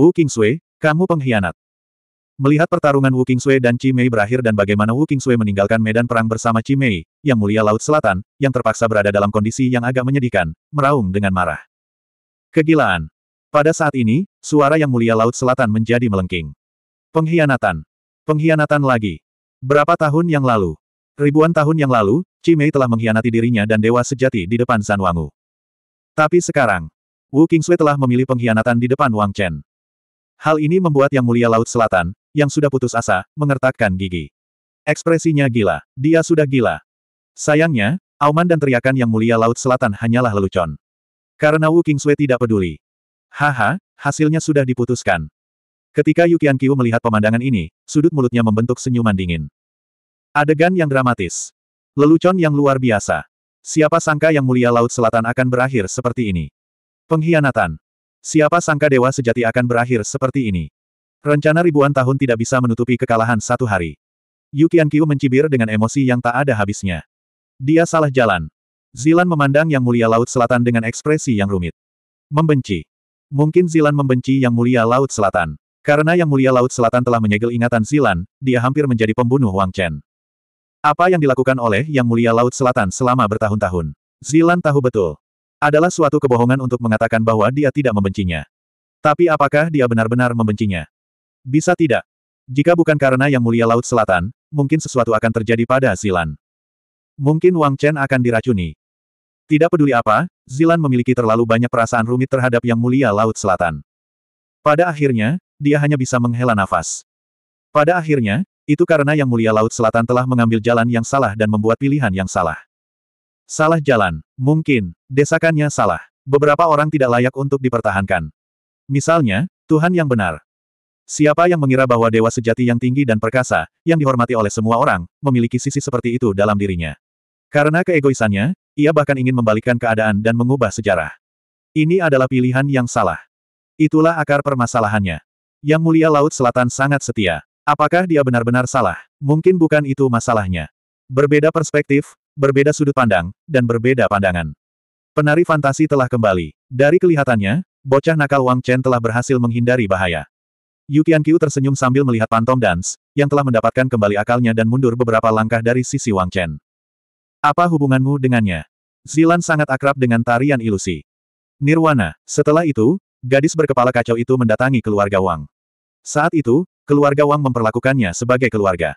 Wu Qingsui, kamu pengkhianat. Melihat pertarungan Wu Qingsui dan Cimei berakhir dan bagaimana Wu Qingsui meninggalkan medan perang bersama Cimei, yang mulia Laut Selatan, yang terpaksa berada dalam kondisi yang agak menyedihkan, meraung dengan marah. Kegilaan. Pada saat ini, suara yang mulia Laut Selatan menjadi melengking. Pengkhianatan. Pengkhianatan lagi. Berapa tahun yang lalu? Ribuan tahun yang lalu, Cimei telah mengkhianati dirinya dan dewa sejati di depan San Wangu. Tapi sekarang, Wu Qingsui telah memilih pengkhianatan di depan Wang Chen. Hal ini membuat Yang Mulia Laut Selatan, yang sudah putus asa, mengertakkan gigi. Ekspresinya gila. Dia sudah gila. Sayangnya, auman dan teriakan Yang Mulia Laut Selatan hanyalah lelucon. Karena Wu Kingsui tidak peduli. Haha, hasilnya sudah diputuskan. Ketika Yukian Kiu melihat pemandangan ini, sudut mulutnya membentuk senyuman dingin. Adegan yang dramatis. Lelucon yang luar biasa. Siapa sangka Yang Mulia Laut Selatan akan berakhir seperti ini? Pengkhianatan. Siapa sangka dewa sejati akan berakhir seperti ini? Rencana ribuan tahun tidak bisa menutupi kekalahan satu hari. Yu Qiankiu mencibir dengan emosi yang tak ada habisnya. Dia salah jalan. Zilan memandang Yang Mulia Laut Selatan dengan ekspresi yang rumit. Membenci. Mungkin Zilan membenci Yang Mulia Laut Selatan. Karena Yang Mulia Laut Selatan telah menyegel ingatan Zilan, dia hampir menjadi pembunuh Wang Chen. Apa yang dilakukan oleh Yang Mulia Laut Selatan selama bertahun-tahun? Zilan tahu betul. Adalah suatu kebohongan untuk mengatakan bahwa dia tidak membencinya. Tapi apakah dia benar-benar membencinya? Bisa tidak. Jika bukan karena Yang Mulia Laut Selatan, mungkin sesuatu akan terjadi pada Zilan. Mungkin Wang Chen akan diracuni. Tidak peduli apa, Zilan memiliki terlalu banyak perasaan rumit terhadap Yang Mulia Laut Selatan. Pada akhirnya, dia hanya bisa menghela nafas. Pada akhirnya, itu karena Yang Mulia Laut Selatan telah mengambil jalan yang salah dan membuat pilihan yang salah. Salah jalan. Mungkin, desakannya salah. Beberapa orang tidak layak untuk dipertahankan. Misalnya, Tuhan yang benar. Siapa yang mengira bahwa dewa sejati yang tinggi dan perkasa, yang dihormati oleh semua orang, memiliki sisi seperti itu dalam dirinya. Karena keegoisannya, ia bahkan ingin membalikkan keadaan dan mengubah sejarah. Ini adalah pilihan yang salah. Itulah akar permasalahannya. Yang mulia Laut Selatan sangat setia. Apakah dia benar-benar salah? Mungkin bukan itu masalahnya. Berbeda perspektif, berbeda sudut pandang, dan berbeda pandangan. Penari fantasi telah kembali. Dari kelihatannya, bocah nakal Wang Chen telah berhasil menghindari bahaya. Yu Qianqiu tersenyum sambil melihat Pantom Dance, yang telah mendapatkan kembali akalnya dan mundur beberapa langkah dari sisi Wang Chen. Apa hubunganmu dengannya? Zilan sangat akrab dengan tarian ilusi. Nirwana, setelah itu, gadis berkepala kacau itu mendatangi keluarga Wang. Saat itu, keluarga Wang memperlakukannya sebagai keluarga.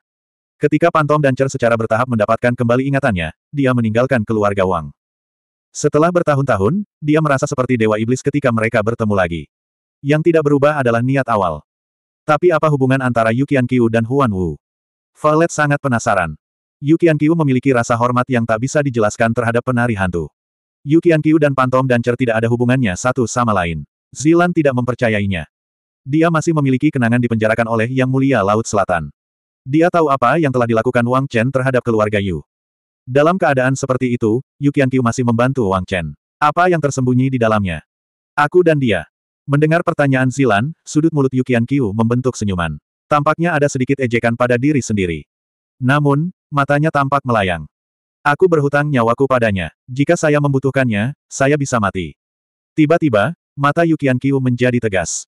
Ketika Pantom dan Cer secara bertahap mendapatkan kembali ingatannya, dia meninggalkan keluarga Wang. Setelah bertahun-tahun, dia merasa seperti Dewa Iblis ketika mereka bertemu lagi. Yang tidak berubah adalah niat awal. Tapi apa hubungan antara Yukian Qiu dan Huan Wu? Valet sangat penasaran. Yukian Qiu memiliki rasa hormat yang tak bisa dijelaskan terhadap penari hantu. Yukian Qiu dan Pantom dan Cer tidak ada hubungannya satu sama lain. Zilan tidak mempercayainya. Dia masih memiliki kenangan dipenjarakan oleh Yang Mulia Laut Selatan. Dia tahu apa yang telah dilakukan Wang Chen terhadap keluarga Yu. Dalam keadaan seperti itu, Yu Qianqiu masih membantu Wang Chen. Apa yang tersembunyi di dalamnya? Aku dan dia. Mendengar pertanyaan Zilan, sudut mulut Yu Qianqiu membentuk senyuman. Tampaknya ada sedikit ejekan pada diri sendiri. Namun, matanya tampak melayang. Aku berhutang nyawaku padanya. Jika saya membutuhkannya, saya bisa mati. Tiba-tiba, mata Yu Qianqiu menjadi tegas.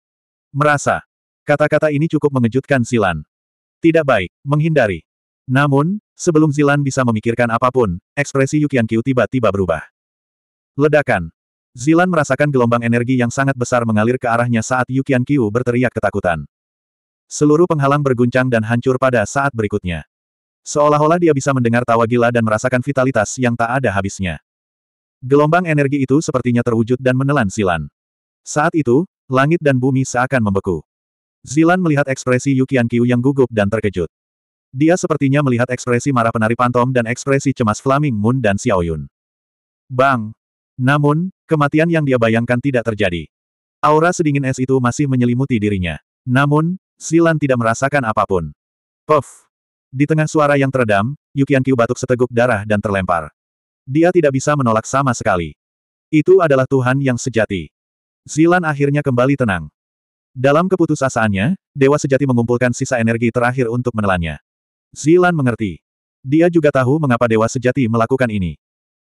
Merasa. Kata-kata ini cukup mengejutkan Zilan. Tidak baik, menghindari. Namun, sebelum Zilan bisa memikirkan apapun, ekspresi Yukian Qiu tiba-tiba berubah. Ledakan. Zilan merasakan gelombang energi yang sangat besar mengalir ke arahnya saat Yukian Qiu berteriak ketakutan. Seluruh penghalang berguncang dan hancur pada saat berikutnya. Seolah-olah dia bisa mendengar tawa gila dan merasakan vitalitas yang tak ada habisnya. Gelombang energi itu sepertinya terwujud dan menelan Zilan. Saat itu, langit dan bumi seakan membeku. Zilan melihat ekspresi Yukian Qiu yang gugup dan terkejut. Dia sepertinya melihat ekspresi marah penari pantom dan ekspresi cemas Flaming Moon dan Xiao Yun. Bang! Namun, kematian yang dia bayangkan tidak terjadi. Aura sedingin es itu masih menyelimuti dirinya. Namun, Zilan tidak merasakan apapun. Puff! Di tengah suara yang teredam, Yukian Qiu batuk seteguk darah dan terlempar. Dia tidak bisa menolak sama sekali. Itu adalah Tuhan yang sejati. Zilan akhirnya kembali tenang. Dalam keputusasaannya, Dewa Sejati mengumpulkan sisa energi terakhir untuk menelannya. Zilan mengerti. Dia juga tahu mengapa Dewa Sejati melakukan ini.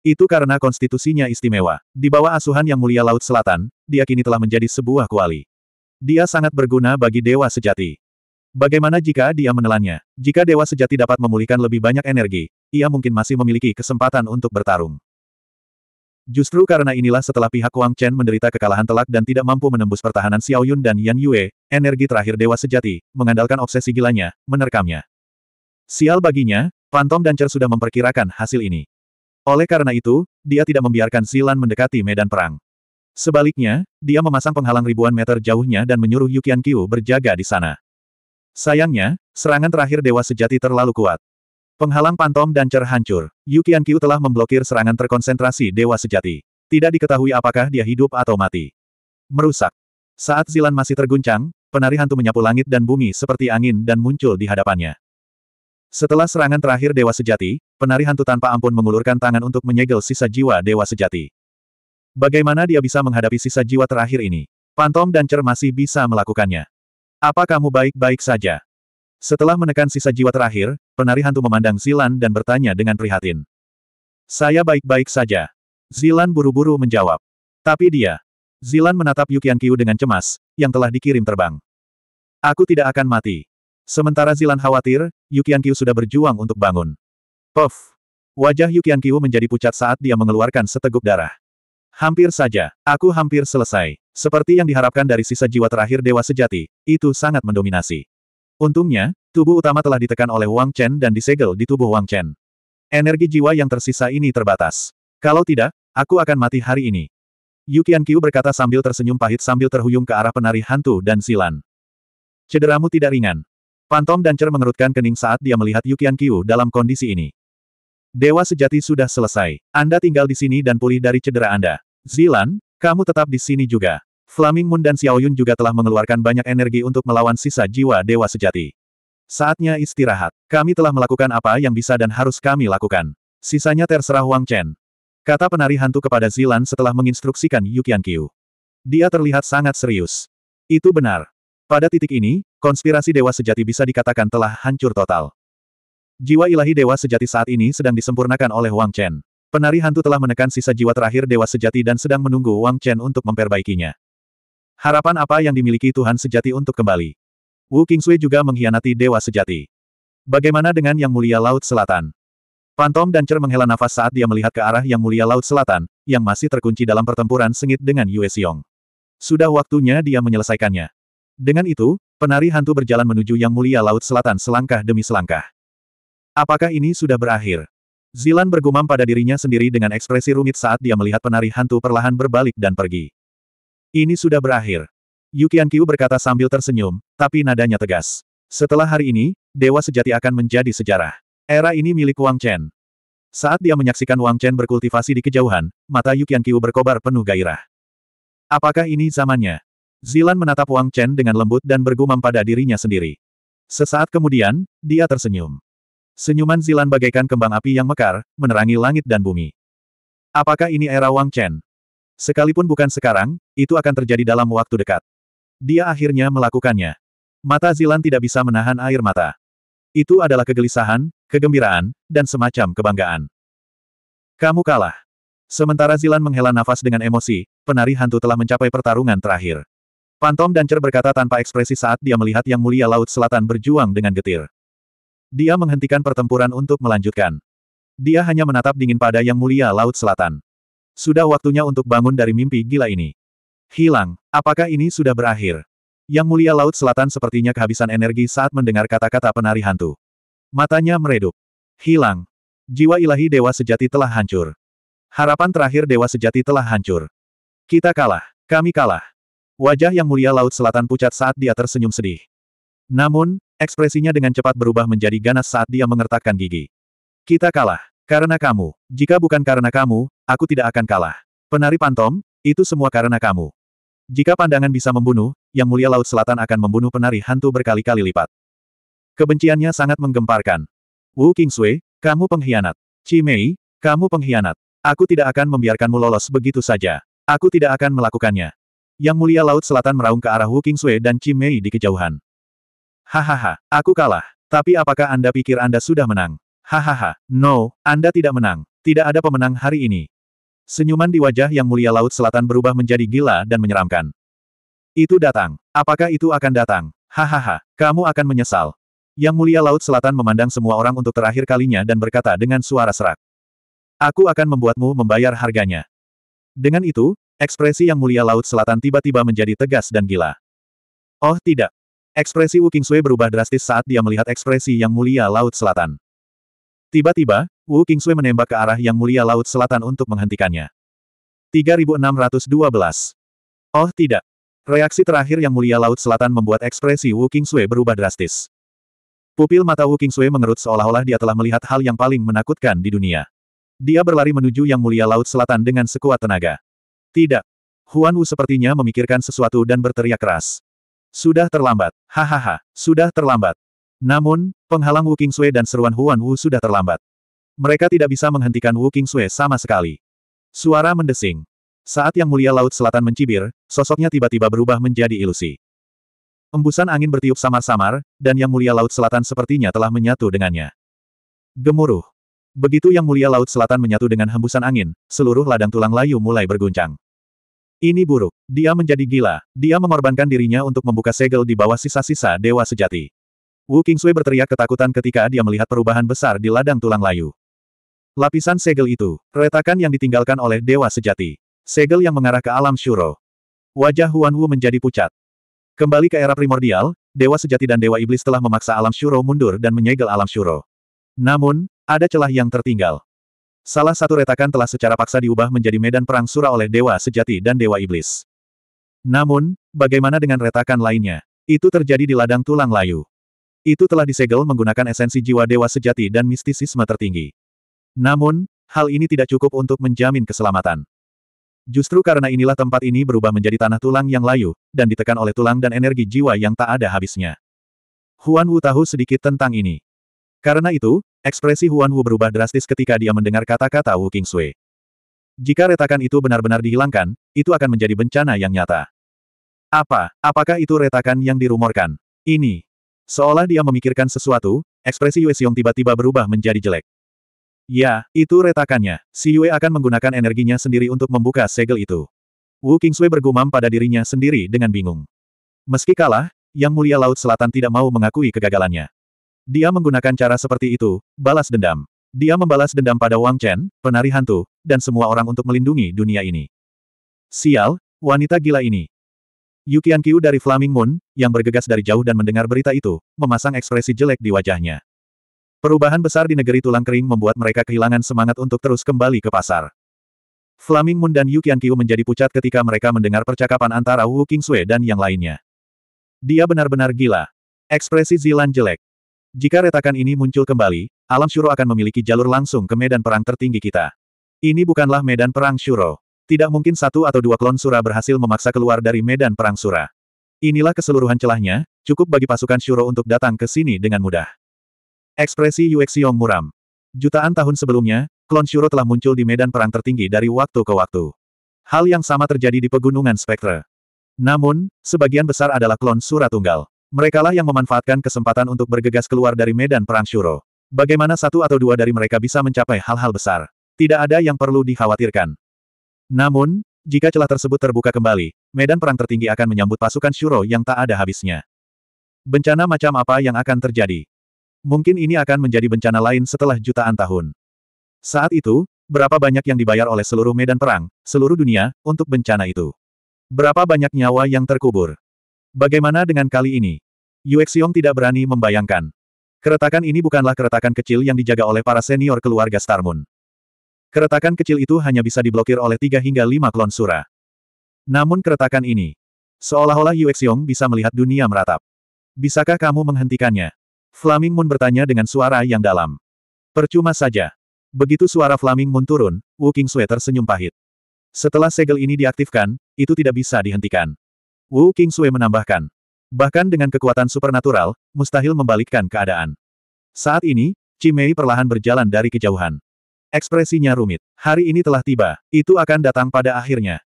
Itu karena konstitusinya istimewa. Di bawah asuhan Yang Mulia Laut Selatan, dia kini telah menjadi sebuah kuali. Dia sangat berguna bagi Dewa Sejati. Bagaimana jika dia menelannya? Jika Dewa Sejati dapat memulihkan lebih banyak energi, ia mungkin masih memiliki kesempatan untuk bertarung. Justru karena inilah setelah pihak Wang Chen menderita kekalahan telak dan tidak mampu menembus pertahanan Xiao Yun dan Yan Yue, energi terakhir Dewa Sejati, mengandalkan obsesi gilanya, menerkamnya. Sial baginya, Phantom dan cer sudah memperkirakan hasil ini. Oleh karena itu, dia tidak membiarkan silan mendekati medan perang. Sebaliknya, dia memasang penghalang ribuan meter jauhnya dan menyuruh Yukian Qiu berjaga di sana. Sayangnya, serangan terakhir Dewa Sejati terlalu kuat. Penghalang Pantom dan Cer hancur. Yu Qiu telah memblokir serangan terkonsentrasi Dewa Sejati. Tidak diketahui apakah dia hidup atau mati. Merusak. Saat Zilan masih terguncang, penari hantu menyapu langit dan bumi seperti angin dan muncul di hadapannya. Setelah serangan terakhir Dewa Sejati, penari hantu tanpa ampun mengulurkan tangan untuk menyegel sisa jiwa Dewa Sejati. Bagaimana dia bisa menghadapi sisa jiwa terakhir ini? Pantom dan Cer masih bisa melakukannya. Apa kamu baik-baik saja? Setelah menekan sisa jiwa terakhir, penari hantu memandang Zilan dan bertanya dengan prihatin. Saya baik-baik saja. Zilan buru-buru menjawab. Tapi dia. Zilan menatap Yukian Qiu dengan cemas, yang telah dikirim terbang. Aku tidak akan mati. Sementara Zilan khawatir, Yukian Qiu sudah berjuang untuk bangun. Puff. Wajah Yukian Qiu menjadi pucat saat dia mengeluarkan seteguk darah. Hampir saja, aku hampir selesai. Seperti yang diharapkan dari sisa jiwa terakhir Dewa Sejati, itu sangat mendominasi. Untungnya, tubuh utama telah ditekan oleh Wang Chen dan disegel di tubuh Wang Chen. Energi jiwa yang tersisa ini terbatas. Kalau tidak, aku akan mati hari ini. Yukian Qiu berkata sambil tersenyum pahit sambil terhuyung ke arah penari hantu dan silan. Cederamu tidak ringan. Pantom dan Cer mengerutkan kening saat dia melihat Yukian Qiu dalam kondisi ini. Dewa sejati sudah selesai. Anda tinggal di sini dan pulih dari cedera Anda. Zilan, kamu tetap di sini juga. Flaming Moon dan Xiaoyun juga telah mengeluarkan banyak energi untuk melawan sisa jiwa dewa sejati. Saatnya istirahat. Kami telah melakukan apa yang bisa dan harus kami lakukan. Sisanya terserah Wang Chen. Kata penari hantu kepada Zilan setelah menginstruksikan Yukian Qiu. Dia terlihat sangat serius. Itu benar. Pada titik ini, konspirasi dewa sejati bisa dikatakan telah hancur total. Jiwa ilahi dewa sejati saat ini sedang disempurnakan oleh Wang Chen. Penari hantu telah menekan sisa jiwa terakhir dewa sejati dan sedang menunggu Wang Chen untuk memperbaikinya. Harapan apa yang dimiliki Tuhan sejati untuk kembali? Wu Kingsui juga mengkhianati dewa sejati. Bagaimana dengan Yang Mulia Laut Selatan? Pantom dan Cer menghela nafas saat dia melihat ke arah Yang Mulia Laut Selatan, yang masih terkunci dalam pertempuran sengit dengan Yue Xiong. Sudah waktunya dia menyelesaikannya. Dengan itu, penari hantu berjalan menuju Yang Mulia Laut Selatan selangkah demi selangkah. Apakah ini sudah berakhir? Zilan bergumam pada dirinya sendiri dengan ekspresi rumit saat dia melihat penari hantu perlahan berbalik dan pergi. Ini sudah berakhir. Yukian Qiu berkata sambil tersenyum, tapi nadanya tegas. Setelah hari ini, Dewa Sejati akan menjadi sejarah. Era ini milik Wang Chen. Saat dia menyaksikan Wang Chen berkultivasi di kejauhan, mata Yukian Qiu berkobar penuh gairah. Apakah ini zamannya? Zilan menatap Wang Chen dengan lembut dan bergumam pada dirinya sendiri. Sesaat kemudian, dia tersenyum. Senyuman Zilan bagaikan kembang api yang mekar, menerangi langit dan bumi. Apakah ini era Wang Chen? Sekalipun bukan sekarang, itu akan terjadi dalam waktu dekat. Dia akhirnya melakukannya. Mata Zilan tidak bisa menahan air mata. Itu adalah kegelisahan, kegembiraan, dan semacam kebanggaan. Kamu kalah. Sementara Zilan menghela nafas dengan emosi, penari hantu telah mencapai pertarungan terakhir. Pantom dan Cer berkata tanpa ekspresi saat dia melihat Yang Mulia Laut Selatan berjuang dengan getir. Dia menghentikan pertempuran untuk melanjutkan. Dia hanya menatap dingin pada Yang Mulia Laut Selatan. Sudah waktunya untuk bangun dari mimpi gila ini. Hilang, apakah ini sudah berakhir? Yang mulia Laut Selatan sepertinya kehabisan energi saat mendengar kata-kata penari hantu. Matanya meredup. Hilang. Jiwa ilahi Dewa Sejati telah hancur. Harapan terakhir Dewa Sejati telah hancur. Kita kalah. Kami kalah. Wajah Yang Mulia Laut Selatan pucat saat dia tersenyum sedih. Namun, ekspresinya dengan cepat berubah menjadi ganas saat dia mengertakkan gigi. Kita kalah. Karena kamu. Jika bukan karena kamu, Aku tidak akan kalah. Penari Pantom, itu semua karena kamu. Jika pandangan bisa membunuh, Yang Mulia Laut Selatan akan membunuh penari hantu berkali-kali lipat. Kebenciannya sangat menggemparkan. Wu Kingsui, kamu pengkhianat. Chi Mei, kamu pengkhianat. Aku tidak akan membiarkanmu lolos begitu saja. Aku tidak akan melakukannya. Yang Mulia Laut Selatan meraung ke arah Wu Kingsui dan Chi Mei di kejauhan. Hahaha, aku kalah. Tapi apakah Anda pikir Anda sudah menang? Hahaha, no, Anda tidak menang. Tidak ada pemenang hari ini. Senyuman di wajah Yang Mulia Laut Selatan berubah menjadi gila dan menyeramkan. Itu datang. Apakah itu akan datang? Hahaha, kamu akan menyesal. Yang Mulia Laut Selatan memandang semua orang untuk terakhir kalinya dan berkata dengan suara serak. Aku akan membuatmu membayar harganya. Dengan itu, ekspresi Yang Mulia Laut Selatan tiba-tiba menjadi tegas dan gila. Oh tidak. Ekspresi Wu Kingsui berubah drastis saat dia melihat ekspresi Yang Mulia Laut Selatan. Tiba-tiba, Wu Kingsui menembak ke arah Yang Mulia Laut Selatan untuk menghentikannya. 3612. Oh tidak. Reaksi terakhir Yang Mulia Laut Selatan membuat ekspresi Wu Kingsui berubah drastis. Pupil mata Wu Kingsui mengerut seolah-olah dia telah melihat hal yang paling menakutkan di dunia. Dia berlari menuju Yang Mulia Laut Selatan dengan sekuat tenaga. Tidak. Huan Wu sepertinya memikirkan sesuatu dan berteriak keras. Sudah terlambat. Hahaha, sudah terlambat. Namun, penghalang Wu Qingsui dan seruan Huan Wu sudah terlambat. Mereka tidak bisa menghentikan Wu Qingsui sama sekali. Suara mendesing. Saat Yang Mulia Laut Selatan mencibir, sosoknya tiba-tiba berubah menjadi ilusi. Embusan angin bertiup samar-samar, dan Yang Mulia Laut Selatan sepertinya telah menyatu dengannya. Gemuruh. Begitu Yang Mulia Laut Selatan menyatu dengan hembusan angin, seluruh ladang tulang layu mulai berguncang. Ini buruk. Dia menjadi gila. Dia mengorbankan dirinya untuk membuka segel di bawah sisa-sisa dewa sejati. Wu Qingsui berteriak ketakutan ketika dia melihat perubahan besar di ladang tulang layu. Lapisan segel itu, retakan yang ditinggalkan oleh dewa sejati. Segel yang mengarah ke alam Shuro. Wajah Huan Wu menjadi pucat. Kembali ke era primordial, dewa sejati dan dewa iblis telah memaksa alam Shuro mundur dan menyegel alam Shuro. Namun, ada celah yang tertinggal. Salah satu retakan telah secara paksa diubah menjadi medan perang sura oleh dewa sejati dan dewa iblis. Namun, bagaimana dengan retakan lainnya? Itu terjadi di ladang tulang layu. Itu telah disegel menggunakan esensi jiwa dewa sejati dan mistisisme tertinggi. Namun, hal ini tidak cukup untuk menjamin keselamatan. Justru karena inilah tempat ini berubah menjadi tanah tulang yang layu, dan ditekan oleh tulang dan energi jiwa yang tak ada habisnya. Huan Wu tahu sedikit tentang ini. Karena itu, ekspresi Huan Wu berubah drastis ketika dia mendengar kata-kata Wu King Sui. Jika retakan itu benar-benar dihilangkan, itu akan menjadi bencana yang nyata. Apa, apakah itu retakan yang dirumorkan? Ini, Seolah dia memikirkan sesuatu, ekspresi Yue Xiong tiba-tiba berubah menjadi jelek. Ya, itu retakannya. Si Yue akan menggunakan energinya sendiri untuk membuka segel itu. Wu Kingsui bergumam pada dirinya sendiri dengan bingung. Meski kalah, Yang Mulia Laut Selatan tidak mau mengakui kegagalannya. Dia menggunakan cara seperti itu, balas dendam. Dia membalas dendam pada Wang Chen, penari hantu, dan semua orang untuk melindungi dunia ini. Sial, wanita gila ini. Yukian Qiu dari Flaming Moon, yang bergegas dari jauh dan mendengar berita itu, memasang ekspresi jelek di wajahnya. Perubahan besar di negeri tulang kering membuat mereka kehilangan semangat untuk terus kembali ke pasar. Flaming Moon dan Yukian Qiu menjadi pucat ketika mereka mendengar percakapan antara Wu Qingsui dan yang lainnya. Dia benar-benar gila. Ekspresi Zilan jelek. Jika retakan ini muncul kembali, alam Shuro akan memiliki jalur langsung ke medan perang tertinggi kita. Ini bukanlah medan perang Shuro. Tidak mungkin satu atau dua klon Sura berhasil memaksa keluar dari medan perang Sura. Inilah keseluruhan celahnya, cukup bagi pasukan Shuro untuk datang ke sini dengan mudah. Ekspresi Yuexiong muram. Jutaan tahun sebelumnya, klon Shuro telah muncul di medan perang tertinggi dari waktu ke waktu. Hal yang sama terjadi di pegunungan Spektra. Namun, sebagian besar adalah klon Sura tunggal. Merekalah yang memanfaatkan kesempatan untuk bergegas keluar dari medan perang Shuro. Bagaimana satu atau dua dari mereka bisa mencapai hal-hal besar? Tidak ada yang perlu dikhawatirkan. Namun, jika celah tersebut terbuka kembali, medan perang tertinggi akan menyambut pasukan Shuro yang tak ada habisnya. Bencana macam apa yang akan terjadi? Mungkin ini akan menjadi bencana lain setelah jutaan tahun. Saat itu, berapa banyak yang dibayar oleh seluruh medan perang, seluruh dunia, untuk bencana itu? Berapa banyak nyawa yang terkubur? Bagaimana dengan kali ini? Yue Xiong tidak berani membayangkan. Keretakan ini bukanlah keretakan kecil yang dijaga oleh para senior keluarga Star Moon. Keretakan kecil itu hanya bisa diblokir oleh tiga hingga lima klon Sura. Namun keretakan ini, seolah-olah Yue Xiong bisa melihat dunia meratap. Bisakah kamu menghentikannya? Flaming Moon bertanya dengan suara yang dalam. Percuma saja. Begitu suara Flaming Moon turun, Wu King Sui tersenyum pahit. Setelah segel ini diaktifkan, itu tidak bisa dihentikan. Wu King Sui menambahkan. Bahkan dengan kekuatan supernatural, mustahil membalikkan keadaan. Saat ini, Cimei perlahan berjalan dari kejauhan. Ekspresinya rumit. Hari ini telah tiba, itu akan datang pada akhirnya.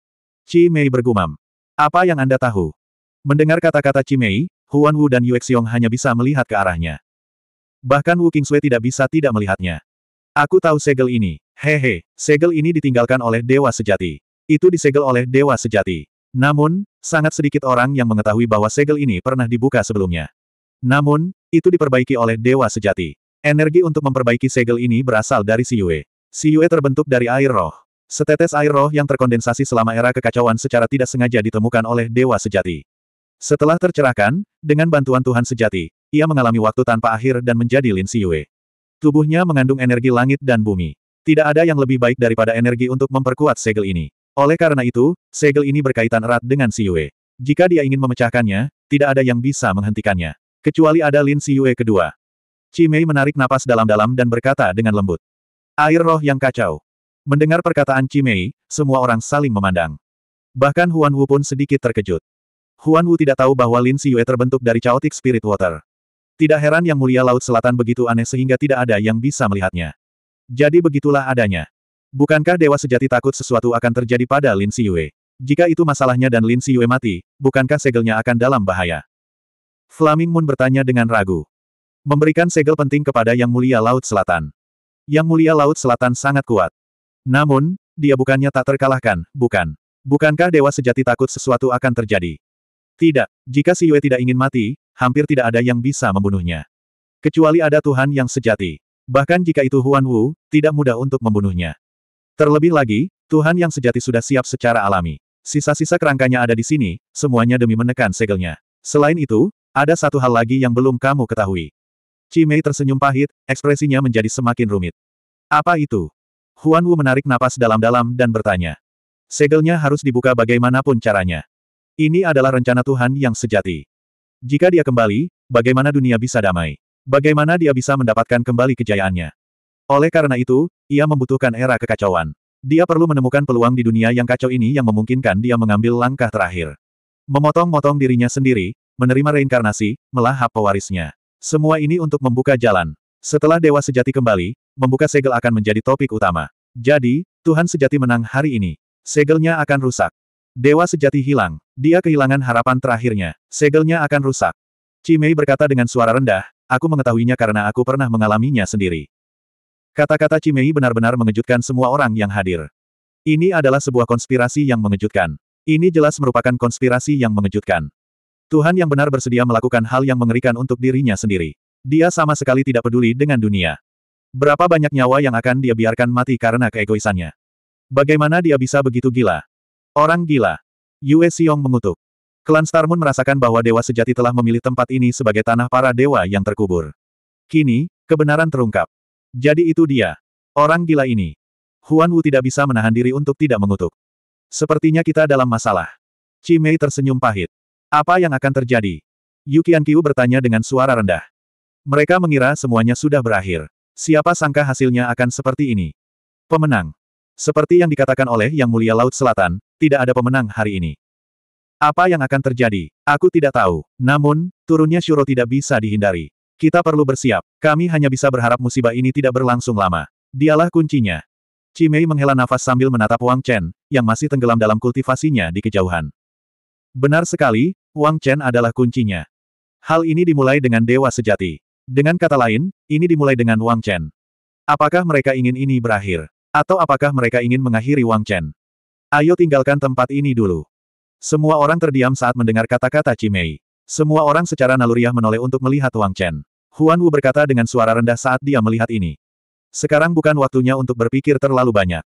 Chi Mei bergumam. Apa yang Anda tahu? Mendengar kata-kata Chi Mei, Huan Wu dan Yue Xiong hanya bisa melihat ke arahnya. Bahkan Wu Qingzue tidak bisa tidak melihatnya. Aku tahu segel ini. Hehe, segel ini ditinggalkan oleh Dewa Sejati. Itu disegel oleh Dewa Sejati. Namun, sangat sedikit orang yang mengetahui bahwa segel ini pernah dibuka sebelumnya. Namun, itu diperbaiki oleh Dewa Sejati. Energi untuk memperbaiki segel ini berasal dari si Yue. Si Yue terbentuk dari air roh. Setetes air roh yang terkondensasi selama era kekacauan secara tidak sengaja ditemukan oleh Dewa Sejati. Setelah tercerahkan, dengan bantuan Tuhan Sejati, ia mengalami waktu tanpa akhir dan menjadi Lin Si Yue. Tubuhnya mengandung energi langit dan bumi. Tidak ada yang lebih baik daripada energi untuk memperkuat segel ini. Oleh karena itu, segel ini berkaitan erat dengan Si Yue. Jika dia ingin memecahkannya, tidak ada yang bisa menghentikannya. Kecuali ada Lin Si Yue kedua. Cimei menarik napas dalam-dalam dan berkata dengan lembut. Air roh yang kacau. Mendengar perkataan Cimei, semua orang saling memandang. Bahkan Huan Wu pun sedikit terkejut. Huan Wu tidak tahu bahwa Lin Siyue terbentuk dari chaotic spirit water. Tidak heran yang mulia Laut Selatan begitu aneh sehingga tidak ada yang bisa melihatnya. Jadi begitulah adanya. Bukankah dewa sejati takut sesuatu akan terjadi pada Lin Siyue? Jika itu masalahnya dan Lin Siyue mati, bukankah segelnya akan dalam bahaya? Flaming Moon bertanya dengan ragu. Memberikan segel penting kepada Yang Mulia Laut Selatan. Yang mulia Laut Selatan sangat kuat. Namun, dia bukannya tak terkalahkan, bukan. Bukankah dewa sejati takut sesuatu akan terjadi? Tidak, jika si Yue tidak ingin mati, hampir tidak ada yang bisa membunuhnya. Kecuali ada Tuhan yang sejati. Bahkan jika itu Huan Wu, tidak mudah untuk membunuhnya. Terlebih lagi, Tuhan yang sejati sudah siap secara alami. Sisa-sisa kerangkanya ada di sini, semuanya demi menekan segelnya. Selain itu, ada satu hal lagi yang belum kamu ketahui. Cimei tersenyum pahit, ekspresinya menjadi semakin rumit. Apa itu? Huan Wu menarik napas dalam-dalam dan bertanya. Segelnya harus dibuka bagaimanapun caranya. Ini adalah rencana Tuhan yang sejati. Jika dia kembali, bagaimana dunia bisa damai? Bagaimana dia bisa mendapatkan kembali kejayaannya? Oleh karena itu, ia membutuhkan era kekacauan. Dia perlu menemukan peluang di dunia yang kacau ini yang memungkinkan dia mengambil langkah terakhir. Memotong-motong dirinya sendiri, menerima reinkarnasi, melahap pewarisnya. Semua ini untuk membuka jalan. Setelah Dewa Sejati kembali, membuka segel akan menjadi topik utama. Jadi, Tuhan Sejati menang hari ini. Segelnya akan rusak. Dewa Sejati hilang. Dia kehilangan harapan terakhirnya. Segelnya akan rusak. Cimei berkata dengan suara rendah, aku mengetahuinya karena aku pernah mengalaminya sendiri. Kata-kata Cimei benar-benar mengejutkan semua orang yang hadir. Ini adalah sebuah konspirasi yang mengejutkan. Ini jelas merupakan konspirasi yang mengejutkan. Tuhan yang benar bersedia melakukan hal yang mengerikan untuk dirinya sendiri. Dia sama sekali tidak peduli dengan dunia. Berapa banyak nyawa yang akan dia biarkan mati karena keegoisannya? Bagaimana dia bisa begitu gila? Orang gila. Yue Xiong mengutuk. Klan Star merasakan bahwa dewa sejati telah memilih tempat ini sebagai tanah para dewa yang terkubur. Kini, kebenaran terungkap. Jadi itu dia. Orang gila ini. Huan Wu tidak bisa menahan diri untuk tidak mengutuk. Sepertinya kita dalam masalah. Cimei tersenyum pahit. Apa yang akan terjadi? Yukian Kiu bertanya dengan suara rendah. Mereka mengira semuanya sudah berakhir. Siapa sangka hasilnya akan seperti ini? Pemenang. Seperti yang dikatakan oleh Yang Mulia Laut Selatan, tidak ada pemenang hari ini. Apa yang akan terjadi? Aku tidak tahu. Namun, turunnya Shuro tidak bisa dihindari. Kita perlu bersiap. Kami hanya bisa berharap musibah ini tidak berlangsung lama. Dialah kuncinya. Cimei menghela nafas sambil menatap Wang Chen, yang masih tenggelam dalam kultivasinya di kejauhan. Benar sekali, Wang Chen adalah kuncinya. Hal ini dimulai dengan dewa sejati. Dengan kata lain, ini dimulai dengan Wang Chen. Apakah mereka ingin ini berakhir? Atau apakah mereka ingin mengakhiri Wang Chen? Ayo tinggalkan tempat ini dulu. Semua orang terdiam saat mendengar kata-kata Cimei. Semua orang secara naluriah menoleh untuk melihat Wang Chen. Huan Wu berkata dengan suara rendah saat dia melihat ini. Sekarang bukan waktunya untuk berpikir terlalu banyak.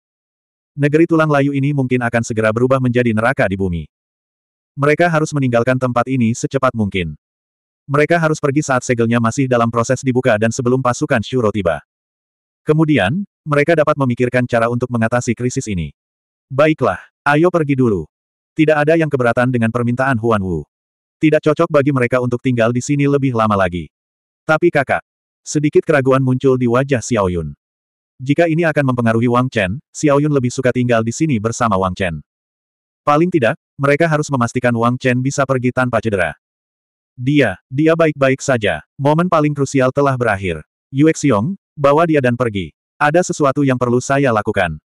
Negeri tulang layu ini mungkin akan segera berubah menjadi neraka di bumi. Mereka harus meninggalkan tempat ini secepat mungkin. Mereka harus pergi saat segelnya masih dalam proses dibuka dan sebelum pasukan Shuro tiba. Kemudian, mereka dapat memikirkan cara untuk mengatasi krisis ini. Baiklah, ayo pergi dulu. Tidak ada yang keberatan dengan permintaan Huan Wu. Tidak cocok bagi mereka untuk tinggal di sini lebih lama lagi. Tapi kakak, sedikit keraguan muncul di wajah Xiao Yun. Jika ini akan mempengaruhi Wang Chen, Xiao Yun lebih suka tinggal di sini bersama Wang Chen. Paling tidak, mereka harus memastikan Wang Chen bisa pergi tanpa cedera. Dia, dia baik-baik saja. Momen paling krusial telah berakhir. Yue Xiong, bawa dia dan pergi. Ada sesuatu yang perlu saya lakukan.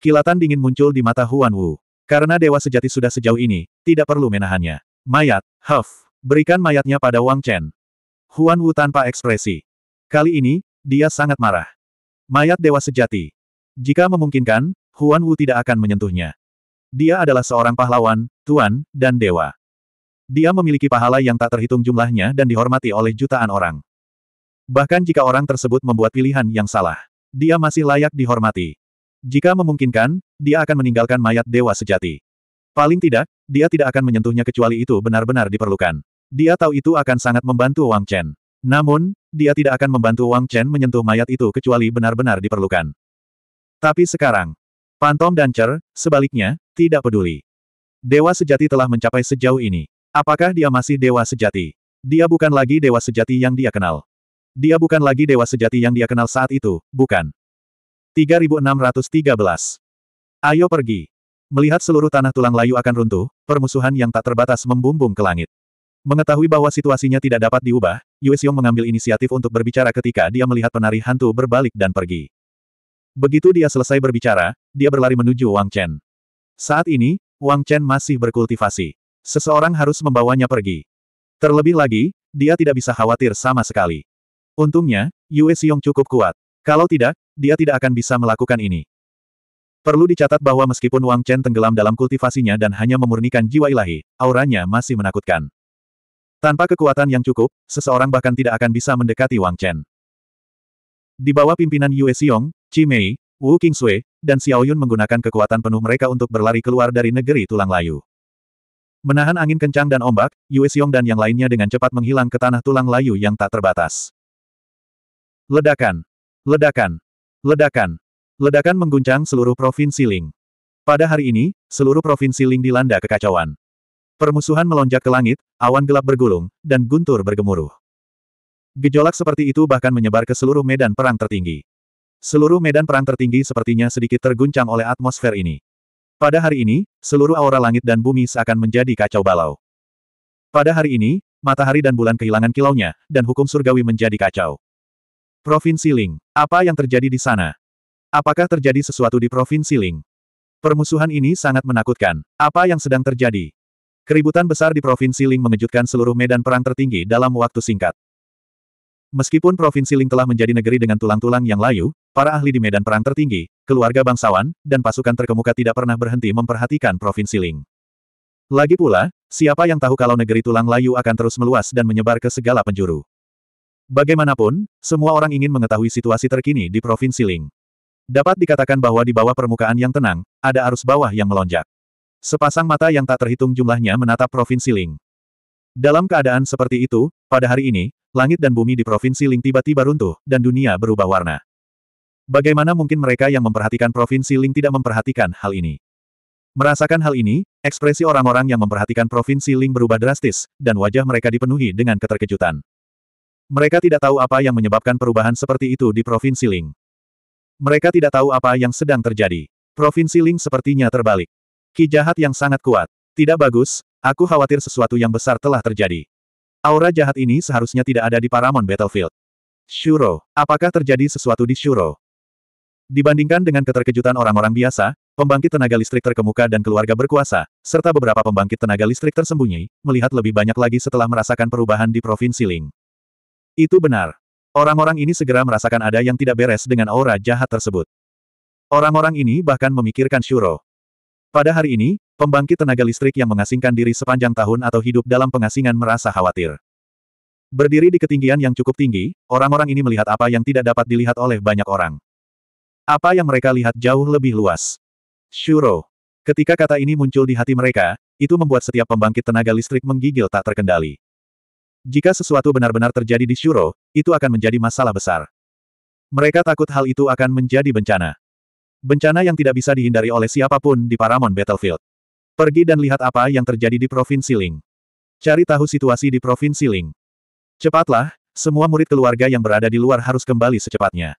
Kilatan dingin muncul di mata Huan Wu. Karena dewa sejati sudah sejauh ini, tidak perlu menahannya. Mayat, Huff, berikan mayatnya pada Wang Chen. Huan Wu tanpa ekspresi. Kali ini, dia sangat marah. Mayat dewa sejati. Jika memungkinkan, Huan Wu tidak akan menyentuhnya. Dia adalah seorang pahlawan, tuan, dan dewa. Dia memiliki pahala yang tak terhitung jumlahnya dan dihormati oleh jutaan orang. Bahkan jika orang tersebut membuat pilihan yang salah, dia masih layak dihormati. Jika memungkinkan, dia akan meninggalkan mayat dewa sejati. Paling tidak, dia tidak akan menyentuhnya kecuali itu benar-benar diperlukan. Dia tahu itu akan sangat membantu Wang Chen. Namun, dia tidak akan membantu Wang Chen menyentuh mayat itu kecuali benar-benar diperlukan. Tapi sekarang, Pantom dan Cher, sebaliknya, tidak peduli. Dewa sejati telah mencapai sejauh ini. Apakah dia masih dewa sejati? Dia bukan lagi dewa sejati yang dia kenal. Dia bukan lagi dewa sejati yang dia kenal saat itu, bukan. 3613. Ayo pergi. Melihat seluruh tanah tulang layu akan runtuh, permusuhan yang tak terbatas membumbung ke langit. Mengetahui bahwa situasinya tidak dapat diubah, Yue Xiong mengambil inisiatif untuk berbicara ketika dia melihat penari hantu berbalik dan pergi. Begitu dia selesai berbicara, dia berlari menuju Wang Chen. Saat ini, Wang Chen masih berkultivasi. Seseorang harus membawanya pergi. Terlebih lagi, dia tidak bisa khawatir sama sekali. Untungnya, Yue Xiong cukup kuat. Kalau tidak, dia tidak akan bisa melakukan ini. Perlu dicatat bahwa meskipun Wang Chen tenggelam dalam kultivasinya dan hanya memurnikan jiwa ilahi, auranya masih menakutkan. Tanpa kekuatan yang cukup, seseorang bahkan tidak akan bisa mendekati Wang Chen. Di bawah pimpinan Yue Xiong, Chi Mei, Wu Qingsui, dan Xiao Yun menggunakan kekuatan penuh mereka untuk berlari keluar dari negeri tulang layu. Menahan angin kencang dan ombak, Yue Xiong dan yang lainnya dengan cepat menghilang ke tanah tulang layu yang tak terbatas. Ledakan! Ledakan! Ledakan! Ledakan mengguncang seluruh provinsi Ling. Pada hari ini, seluruh provinsi Ling dilanda kekacauan. Permusuhan melonjak ke langit, awan gelap bergulung, dan guntur bergemuruh. Gejolak seperti itu bahkan menyebar ke seluruh medan perang tertinggi. Seluruh medan perang tertinggi sepertinya sedikit terguncang oleh atmosfer ini. Pada hari ini, seluruh aura langit dan bumi seakan menjadi kacau balau. Pada hari ini, matahari dan bulan kehilangan kilaunya, dan hukum surgawi menjadi kacau. Provinsi Ling, apa yang terjadi di sana? Apakah terjadi sesuatu di Provinsi Ling? Permusuhan ini sangat menakutkan. Apa yang sedang terjadi? Keributan besar di Provinsi Ling mengejutkan seluruh medan perang tertinggi dalam waktu singkat. Meskipun Provinsi Ling telah menjadi negeri dengan tulang-tulang yang layu, Para ahli di medan perang tertinggi, keluarga bangsawan, dan pasukan terkemuka tidak pernah berhenti memperhatikan Provinsi Ling. Lagi pula, siapa yang tahu kalau negeri tulang layu akan terus meluas dan menyebar ke segala penjuru. Bagaimanapun, semua orang ingin mengetahui situasi terkini di Provinsi Ling. Dapat dikatakan bahwa di bawah permukaan yang tenang, ada arus bawah yang melonjak. Sepasang mata yang tak terhitung jumlahnya menatap Provinsi Ling. Dalam keadaan seperti itu, pada hari ini, langit dan bumi di Provinsi Ling tiba-tiba runtuh, dan dunia berubah warna. Bagaimana mungkin mereka yang memperhatikan Provinsi Ling tidak memperhatikan hal ini? Merasakan hal ini, ekspresi orang-orang yang memperhatikan Provinsi Ling berubah drastis, dan wajah mereka dipenuhi dengan keterkejutan. Mereka tidak tahu apa yang menyebabkan perubahan seperti itu di Provinsi Ling. Mereka tidak tahu apa yang sedang terjadi. Provinsi Ling sepertinya terbalik. Ki jahat yang sangat kuat. Tidak bagus, aku khawatir sesuatu yang besar telah terjadi. Aura jahat ini seharusnya tidak ada di Paramount Battlefield. Shuro, apakah terjadi sesuatu di Shuro? Dibandingkan dengan keterkejutan orang-orang biasa, pembangkit tenaga listrik terkemuka dan keluarga berkuasa, serta beberapa pembangkit tenaga listrik tersembunyi, melihat lebih banyak lagi setelah merasakan perubahan di Provinsi Ling. Itu benar. Orang-orang ini segera merasakan ada yang tidak beres dengan aura jahat tersebut. Orang-orang ini bahkan memikirkan Shuro. Pada hari ini, pembangkit tenaga listrik yang mengasingkan diri sepanjang tahun atau hidup dalam pengasingan merasa khawatir. Berdiri di ketinggian yang cukup tinggi, orang-orang ini melihat apa yang tidak dapat dilihat oleh banyak orang. Apa yang mereka lihat jauh lebih luas. Shuro. Ketika kata ini muncul di hati mereka, itu membuat setiap pembangkit tenaga listrik menggigil tak terkendali. Jika sesuatu benar-benar terjadi di Shuro, itu akan menjadi masalah besar. Mereka takut hal itu akan menjadi bencana. Bencana yang tidak bisa dihindari oleh siapapun di Paramount Battlefield. Pergi dan lihat apa yang terjadi di Provinsi Ling. Cari tahu situasi di Provinsi Ling. Cepatlah, semua murid keluarga yang berada di luar harus kembali secepatnya.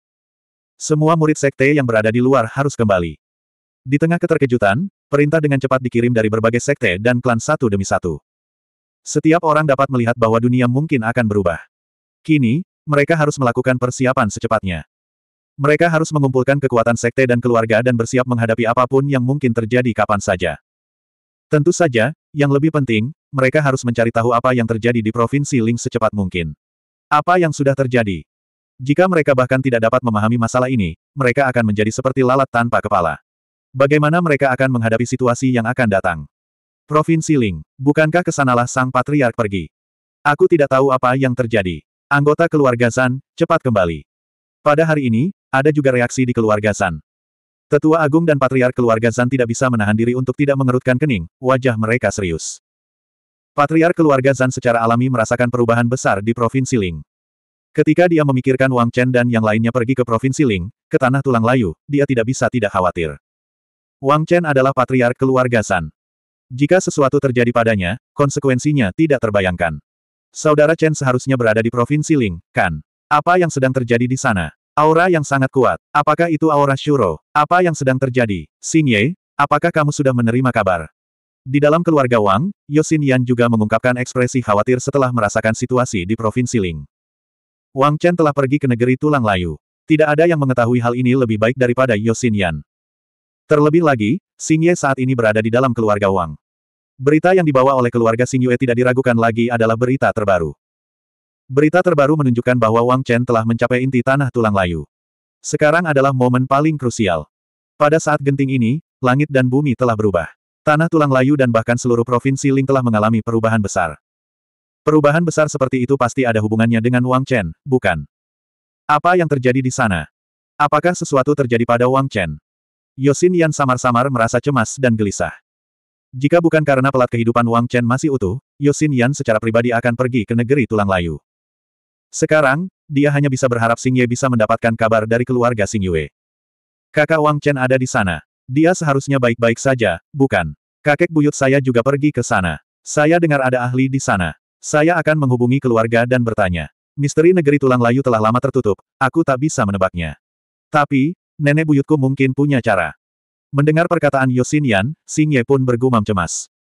Semua murid sekte yang berada di luar harus kembali. Di tengah keterkejutan, perintah dengan cepat dikirim dari berbagai sekte dan klan satu demi satu. Setiap orang dapat melihat bahwa dunia mungkin akan berubah. Kini, mereka harus melakukan persiapan secepatnya. Mereka harus mengumpulkan kekuatan sekte dan keluarga dan bersiap menghadapi apapun yang mungkin terjadi kapan saja. Tentu saja, yang lebih penting, mereka harus mencari tahu apa yang terjadi di Provinsi Ling secepat mungkin. Apa yang sudah terjadi? Jika mereka bahkan tidak dapat memahami masalah ini, mereka akan menjadi seperti lalat tanpa kepala. Bagaimana mereka akan menghadapi situasi yang akan datang? Provinsi Ling, bukankah kesanalah sang patriark pergi? Aku tidak tahu apa yang terjadi. Anggota keluarga San, cepat kembali. Pada hari ini, ada juga reaksi di keluarga San. Tetua Agung dan Patriark keluarga San tidak bisa menahan diri untuk tidak mengerutkan kening, wajah mereka serius. Patriark keluarga San secara alami merasakan perubahan besar di Provinsi Ling. Ketika dia memikirkan Wang Chen dan yang lainnya pergi ke Provinsi Ling, ke Tanah Tulang Layu, dia tidak bisa tidak khawatir. Wang Chen adalah patriark keluarga San. Jika sesuatu terjadi padanya, konsekuensinya tidak terbayangkan. Saudara Chen seharusnya berada di Provinsi Ling, kan? Apa yang sedang terjadi di sana? Aura yang sangat kuat. Apakah itu aura Shuro? Apa yang sedang terjadi? Xin Ye, apakah kamu sudah menerima kabar? Di dalam keluarga Wang, Yosin Yan juga mengungkapkan ekspresi khawatir setelah merasakan situasi di Provinsi Ling. Wang Chen telah pergi ke negeri tulang layu. Tidak ada yang mengetahui hal ini lebih baik daripada Yosin Yan. Terlebih lagi, Xing Ye saat ini berada di dalam keluarga Wang. Berita yang dibawa oleh keluarga Xing Yue tidak diragukan lagi adalah berita terbaru. Berita terbaru menunjukkan bahwa Wang Chen telah mencapai inti tanah tulang layu. Sekarang adalah momen paling krusial. Pada saat genting ini, langit dan bumi telah berubah. Tanah tulang layu dan bahkan seluruh provinsi Ling telah mengalami perubahan besar. Perubahan besar seperti itu pasti ada hubungannya dengan Wang Chen, bukan? Apa yang terjadi di sana? Apakah sesuatu terjadi pada Wang Chen? Yosin Yan samar-samar merasa cemas dan gelisah. Jika bukan karena pelat kehidupan Wang Chen masih utuh, Yosin Yan secara pribadi akan pergi ke negeri tulang layu. Sekarang, dia hanya bisa berharap Xing Ye bisa mendapatkan kabar dari keluarga Sing Yue. Kakak Wang Chen ada di sana. Dia seharusnya baik-baik saja, bukan? Kakek buyut saya juga pergi ke sana. Saya dengar ada ahli di sana. Saya akan menghubungi keluarga dan bertanya. Misteri negeri tulang layu telah lama tertutup, aku tak bisa menebaknya. Tapi, nenek buyutku mungkin punya cara. Mendengar perkataan Yosin Yan, Xing Ye pun bergumam cemas.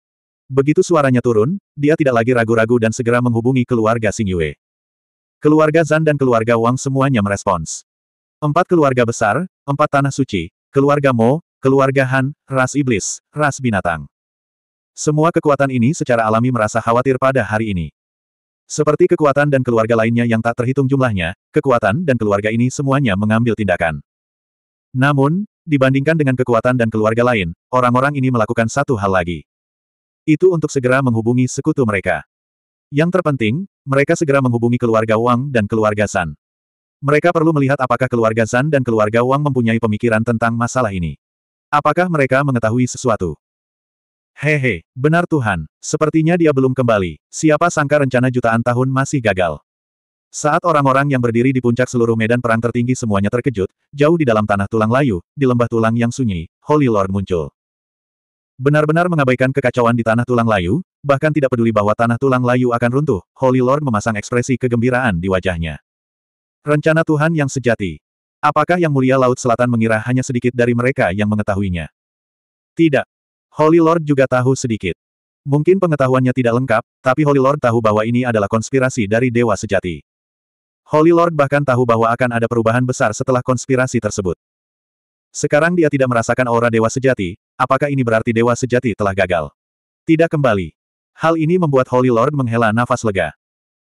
Begitu suaranya turun, dia tidak lagi ragu-ragu dan segera menghubungi keluarga Xing Yue. Keluarga Zan dan keluarga Wang semuanya merespons. Empat keluarga besar, empat tanah suci, keluarga Mo, keluarga Han, ras iblis, ras binatang. Semua kekuatan ini secara alami merasa khawatir pada hari ini. Seperti kekuatan dan keluarga lainnya yang tak terhitung jumlahnya, kekuatan dan keluarga ini semuanya mengambil tindakan. Namun, dibandingkan dengan kekuatan dan keluarga lain, orang-orang ini melakukan satu hal lagi. Itu untuk segera menghubungi sekutu mereka. Yang terpenting, mereka segera menghubungi keluarga Wang dan keluarga San. Mereka perlu melihat apakah keluarga San dan keluarga Wang mempunyai pemikiran tentang masalah ini. Apakah mereka mengetahui sesuatu? Hehe, benar Tuhan, sepertinya dia belum kembali, siapa sangka rencana jutaan tahun masih gagal. Saat orang-orang yang berdiri di puncak seluruh medan perang tertinggi semuanya terkejut, jauh di dalam tanah tulang layu, di lembah tulang yang sunyi, Holy Lord muncul. Benar-benar mengabaikan kekacauan di tanah tulang layu, bahkan tidak peduli bahwa tanah tulang layu akan runtuh, Holy Lord memasang ekspresi kegembiraan di wajahnya. Rencana Tuhan yang sejati. Apakah Yang Mulia Laut Selatan mengira hanya sedikit dari mereka yang mengetahuinya? Tidak, Holy Lord juga tahu sedikit. Mungkin pengetahuannya tidak lengkap, tapi Holy Lord tahu bahwa ini adalah konspirasi dari Dewa Sejati. Holy Lord bahkan tahu bahwa akan ada perubahan besar setelah konspirasi tersebut. Sekarang dia tidak merasakan aura Dewa Sejati, apakah ini berarti Dewa Sejati telah gagal? Tidak kembali. Hal ini membuat Holy Lord menghela nafas lega.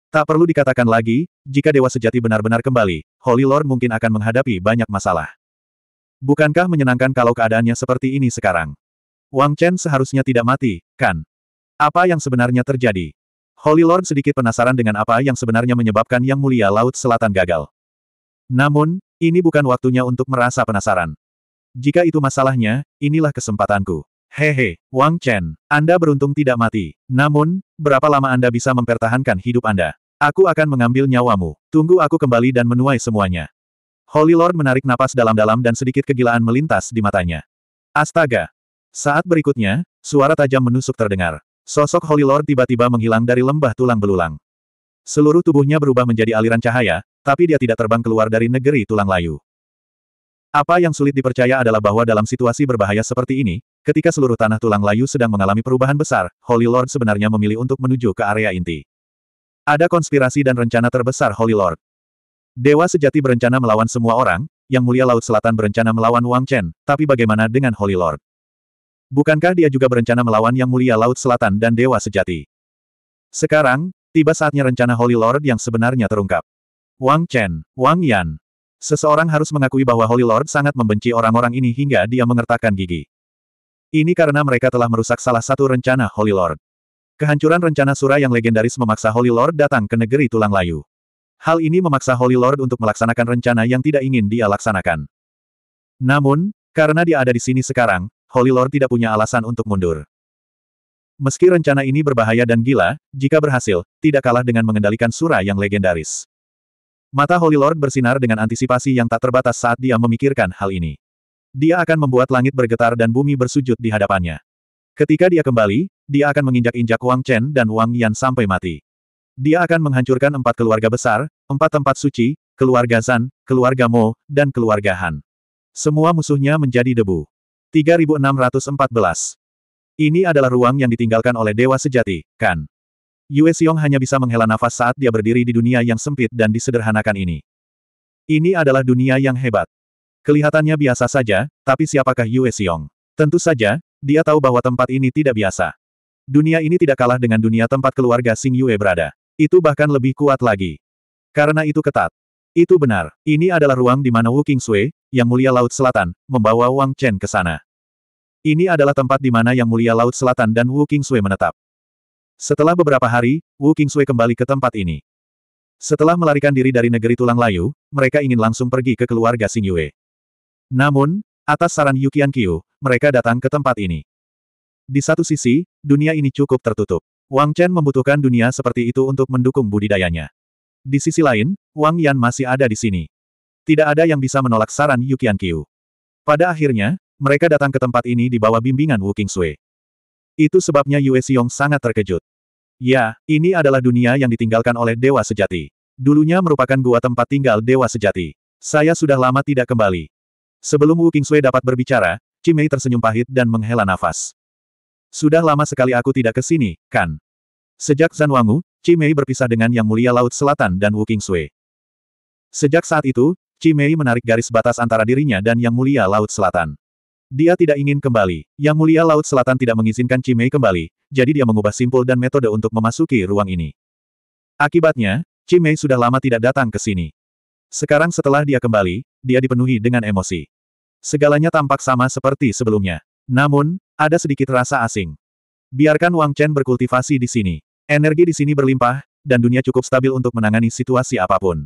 Tak perlu dikatakan lagi, jika Dewa Sejati benar-benar kembali, Holy Lord mungkin akan menghadapi banyak masalah. Bukankah menyenangkan kalau keadaannya seperti ini sekarang? Wang Chen seharusnya tidak mati, kan? Apa yang sebenarnya terjadi? Holy Lord sedikit penasaran dengan apa yang sebenarnya menyebabkan Yang Mulia Laut Selatan gagal. Namun, ini bukan waktunya untuk merasa penasaran. Jika itu masalahnya, inilah kesempatanku. Hehe, Wang Chen, Anda beruntung tidak mati. Namun, berapa lama Anda bisa mempertahankan hidup Anda? Aku akan mengambil nyawamu. Tunggu aku kembali dan menuai semuanya. Holy Lord menarik napas dalam-dalam dan sedikit kegilaan melintas di matanya. Astaga, saat berikutnya, suara tajam menusuk terdengar. Sosok Holy Lord tiba-tiba menghilang dari lembah tulang belulang. Seluruh tubuhnya berubah menjadi aliran cahaya, tapi dia tidak terbang keluar dari negeri tulang layu. Apa yang sulit dipercaya adalah bahwa dalam situasi berbahaya seperti ini, ketika seluruh tanah tulang layu sedang mengalami perubahan besar, Holy Lord sebenarnya memilih untuk menuju ke area inti. Ada konspirasi dan rencana terbesar Holy Lord. Dewa sejati berencana melawan semua orang, yang mulia Laut Selatan berencana melawan Wang Chen, tapi bagaimana dengan Holy Lord? Bukankah dia juga berencana melawan Yang Mulia Laut Selatan dan Dewa Sejati? Sekarang, tiba saatnya rencana Holy Lord yang sebenarnya terungkap. Wang Chen, Wang Yan. Seseorang harus mengakui bahwa Holy Lord sangat membenci orang-orang ini hingga dia mengertakkan gigi. Ini karena mereka telah merusak salah satu rencana Holy Lord. Kehancuran rencana Sura yang legendaris memaksa Holy Lord datang ke negeri tulang layu. Hal ini memaksa Holy Lord untuk melaksanakan rencana yang tidak ingin dia laksanakan. Namun, karena dia ada di sini sekarang, Holy Lord tidak punya alasan untuk mundur. Meski rencana ini berbahaya dan gila, jika berhasil, tidak kalah dengan mengendalikan Sura yang legendaris. Mata Holy Lord bersinar dengan antisipasi yang tak terbatas saat dia memikirkan hal ini. Dia akan membuat langit bergetar dan bumi bersujud di hadapannya. Ketika dia kembali, dia akan menginjak-injak Wang Chen dan Wang Yan sampai mati. Dia akan menghancurkan empat keluarga besar, empat tempat suci, keluarga Zan, keluarga Mo, dan keluarga Han. Semua musuhnya menjadi debu. 3614. Ini adalah ruang yang ditinggalkan oleh Dewa Sejati, kan? Yue Xiong hanya bisa menghela nafas saat dia berdiri di dunia yang sempit dan disederhanakan ini. Ini adalah dunia yang hebat. Kelihatannya biasa saja, tapi siapakah Yue Xiong? Tentu saja, dia tahu bahwa tempat ini tidak biasa. Dunia ini tidak kalah dengan dunia tempat keluarga Sing Yue berada. Itu bahkan lebih kuat lagi. Karena itu ketat. Itu benar, ini adalah ruang di mana Wu Qingsui, Yang Mulia Laut Selatan, membawa Wang Chen ke sana. Ini adalah tempat di mana Yang Mulia Laut Selatan dan Wu Qingsui menetap. Setelah beberapa hari, Wu Qingsui kembali ke tempat ini. Setelah melarikan diri dari negeri tulang layu, mereka ingin langsung pergi ke keluarga Xing Yue. Namun, atas saran Yukian Qiu, mereka datang ke tempat ini. Di satu sisi, dunia ini cukup tertutup. Wang Chen membutuhkan dunia seperti itu untuk mendukung budidayanya. Di sisi lain, Wang Yan masih ada di sini. Tidak ada yang bisa menolak saran Yukian Qiu. Pada akhirnya, mereka datang ke tempat ini di bawah bimbingan Wu King Sui. Itu sebabnya Yue Xiong sangat terkejut. Ya, ini adalah dunia yang ditinggalkan oleh Dewa Sejati. Dulunya merupakan gua tempat tinggal Dewa Sejati. Saya sudah lama tidak kembali. Sebelum Wu King Sui dapat berbicara, Cimei tersenyum pahit dan menghela nafas. Sudah lama sekali aku tidak ke sini, kan? Sejak Zan Wangu, Cimei berpisah dengan Yang Mulia Laut Selatan dan Wu Kingsui. Sejak saat itu, Cimei menarik garis batas antara dirinya dan Yang Mulia Laut Selatan. Dia tidak ingin kembali. Yang Mulia Laut Selatan tidak mengizinkan Cimei kembali, jadi dia mengubah simpul dan metode untuk memasuki ruang ini. Akibatnya, Cimei sudah lama tidak datang ke sini. Sekarang setelah dia kembali, dia dipenuhi dengan emosi. Segalanya tampak sama seperti sebelumnya. Namun, ada sedikit rasa asing. Biarkan Wang Chen berkultivasi di sini. Energi di sini berlimpah, dan dunia cukup stabil untuk menangani situasi apapun.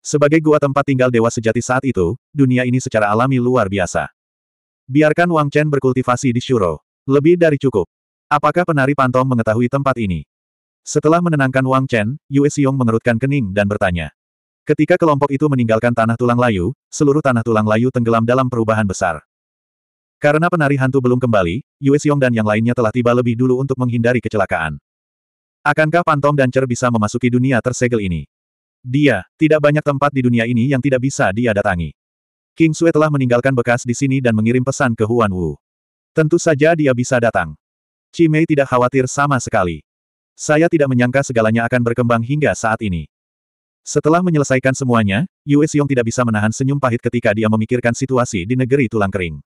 Sebagai gua tempat tinggal dewa sejati saat itu, dunia ini secara alami luar biasa. Biarkan Wang Chen berkultivasi di Shuro. Lebih dari cukup. Apakah penari pantom mengetahui tempat ini? Setelah menenangkan Wang Chen, Yue Xiong mengerutkan kening dan bertanya. Ketika kelompok itu meninggalkan tanah tulang layu, seluruh tanah tulang layu tenggelam dalam perubahan besar. Karena penari hantu belum kembali, Yue Xiong dan yang lainnya telah tiba lebih dulu untuk menghindari kecelakaan. Akankah pantom dan cer bisa memasuki dunia tersegel ini? Dia, tidak banyak tempat di dunia ini yang tidak bisa dia datangi. King Sue telah meninggalkan bekas di sini dan mengirim pesan ke Huan Wu. Tentu saja dia bisa datang. Cimei tidak khawatir sama sekali. Saya tidak menyangka segalanya akan berkembang hingga saat ini. Setelah menyelesaikan semuanya, Yue Xiong tidak bisa menahan senyum pahit ketika dia memikirkan situasi di negeri tulang kering.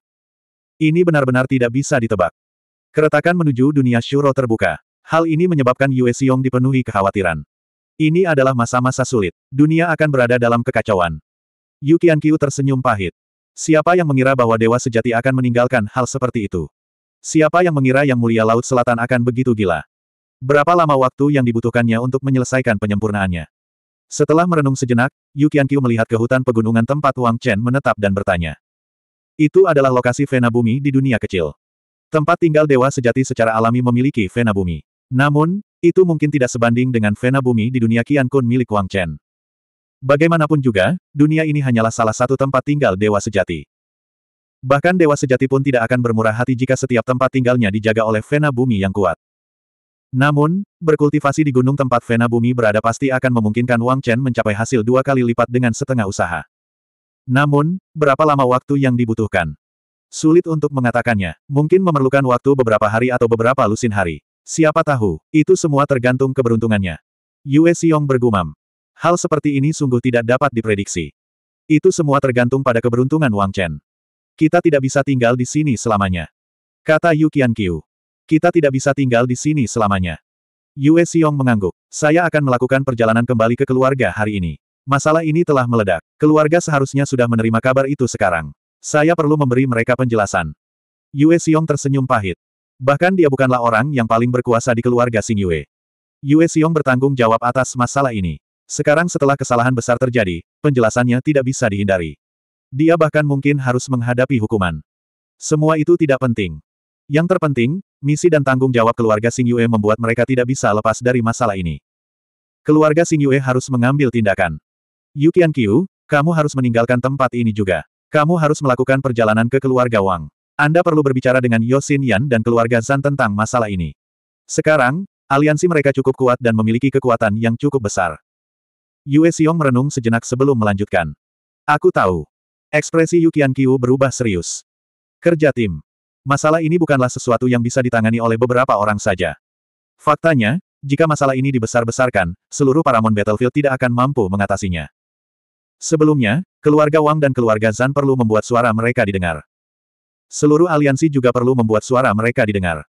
Ini benar-benar tidak bisa ditebak. Keretakan menuju dunia Shuro terbuka. Hal ini menyebabkan Yue Xiong dipenuhi kekhawatiran. Ini adalah masa-masa sulit. Dunia akan berada dalam kekacauan. Yu Qianqiu tersenyum pahit. Siapa yang mengira bahwa dewa sejati akan meninggalkan hal seperti itu? Siapa yang mengira yang mulia Laut Selatan akan begitu gila? Berapa lama waktu yang dibutuhkannya untuk menyelesaikan penyempurnaannya? Setelah merenung sejenak, Yu Qianqiu melihat ke hutan pegunungan tempat Wang Chen menetap dan bertanya. Itu adalah lokasi Vena Bumi di dunia kecil. Tempat tinggal dewa sejati secara alami memiliki Vena Bumi. Namun, itu mungkin tidak sebanding dengan Vena Bumi di dunia Qian Kun milik Wang Chen. Bagaimanapun juga, dunia ini hanyalah salah satu tempat tinggal dewa sejati. Bahkan dewa sejati pun tidak akan bermurah hati jika setiap tempat tinggalnya dijaga oleh Vena Bumi yang kuat. Namun, berkultivasi di gunung tempat Vena Bumi berada pasti akan memungkinkan Wang Chen mencapai hasil dua kali lipat dengan setengah usaha. Namun, berapa lama waktu yang dibutuhkan? Sulit untuk mengatakannya, mungkin memerlukan waktu beberapa hari atau beberapa lusin hari. Siapa tahu, itu semua tergantung keberuntungannya. Yue Xiong bergumam. Hal seperti ini sungguh tidak dapat diprediksi. Itu semua tergantung pada keberuntungan Wang Chen. Kita tidak bisa tinggal di sini selamanya. Kata Yu Qianqiu. Kita tidak bisa tinggal di sini selamanya. Yue Xiong mengangguk. Saya akan melakukan perjalanan kembali ke keluarga hari ini. Masalah ini telah meledak. Keluarga seharusnya sudah menerima kabar itu sekarang. Saya perlu memberi mereka penjelasan. Yue Xiong tersenyum pahit. Bahkan dia bukanlah orang yang paling berkuasa di keluarga Xing Yue. Yue Xiong bertanggung jawab atas masalah ini. Sekarang setelah kesalahan besar terjadi, penjelasannya tidak bisa dihindari. Dia bahkan mungkin harus menghadapi hukuman. Semua itu tidak penting. Yang terpenting, misi dan tanggung jawab keluarga Xing Yue membuat mereka tidak bisa lepas dari masalah ini. Keluarga Xing Yue harus mengambil tindakan. Yu Qian kamu harus meninggalkan tempat ini juga. Kamu harus melakukan perjalanan ke keluarga Wang. Anda perlu berbicara dengan Yosin Yan dan keluarga Zan tentang masalah ini. Sekarang, aliansi mereka cukup kuat dan memiliki kekuatan yang cukup besar. Yue Xiong merenung sejenak sebelum melanjutkan. Aku tahu. Ekspresi Yukian Qiu berubah serius. Kerja tim. Masalah ini bukanlah sesuatu yang bisa ditangani oleh beberapa orang saja. Faktanya, jika masalah ini dibesar-besarkan, seluruh Paramount Battlefield tidak akan mampu mengatasinya. Sebelumnya, keluarga Wang dan keluarga Zan perlu membuat suara mereka didengar. Seluruh aliansi juga perlu membuat suara mereka didengar.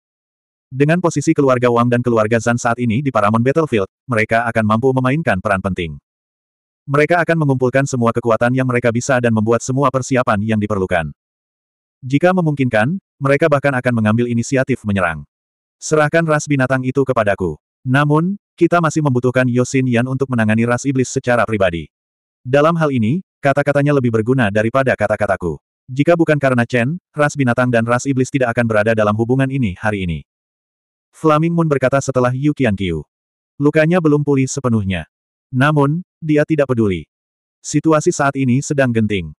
Dengan posisi keluarga Wang dan keluarga Zan saat ini di Paramount Battlefield, mereka akan mampu memainkan peran penting. Mereka akan mengumpulkan semua kekuatan yang mereka bisa dan membuat semua persiapan yang diperlukan. Jika memungkinkan, mereka bahkan akan mengambil inisiatif menyerang. Serahkan ras binatang itu kepadaku. Namun, kita masih membutuhkan Yosin Yan untuk menangani ras iblis secara pribadi. Dalam hal ini, kata-katanya lebih berguna daripada kata-kataku. Jika bukan karena Chen, ras binatang dan ras iblis tidak akan berada dalam hubungan ini hari ini. Flaming Moon berkata setelah Yu Qianqiu. Lukanya belum pulih sepenuhnya. Namun, dia tidak peduli. Situasi saat ini sedang genting.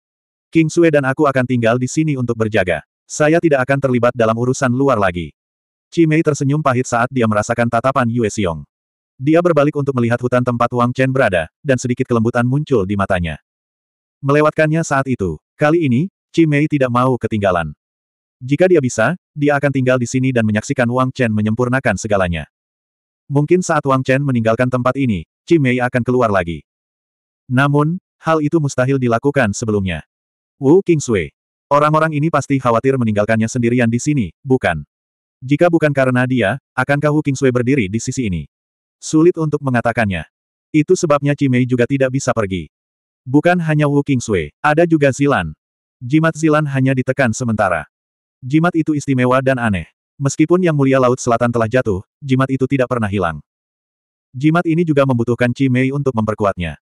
King Sue dan aku akan tinggal di sini untuk berjaga. Saya tidak akan terlibat dalam urusan luar lagi. Cimei tersenyum pahit saat dia merasakan tatapan Yue Xiong. Dia berbalik untuk melihat hutan tempat Wang Chen berada, dan sedikit kelembutan muncul di matanya. Melewatkannya saat itu, kali ini, Cimei tidak mau ketinggalan. Jika dia bisa, dia akan tinggal di sini dan menyaksikan Wang Chen menyempurnakan segalanya. Mungkin saat Wang Chen meninggalkan tempat ini, Cimei akan keluar lagi. Namun, hal itu mustahil dilakukan sebelumnya. Wu Kingsui. Orang-orang ini pasti khawatir meninggalkannya sendirian di sini, bukan? Jika bukan karena dia, akankah Wu Kingsui berdiri di sisi ini? Sulit untuk mengatakannya. Itu sebabnya Cimei juga tidak bisa pergi. Bukan hanya Wu Kingsui, ada juga Zilan. Jimat Zilan hanya ditekan sementara. Jimat itu istimewa dan aneh. Meskipun Yang Mulia Laut Selatan telah jatuh, jimat itu tidak pernah hilang. Jimat ini juga membutuhkan Cimei Mei untuk memperkuatnya.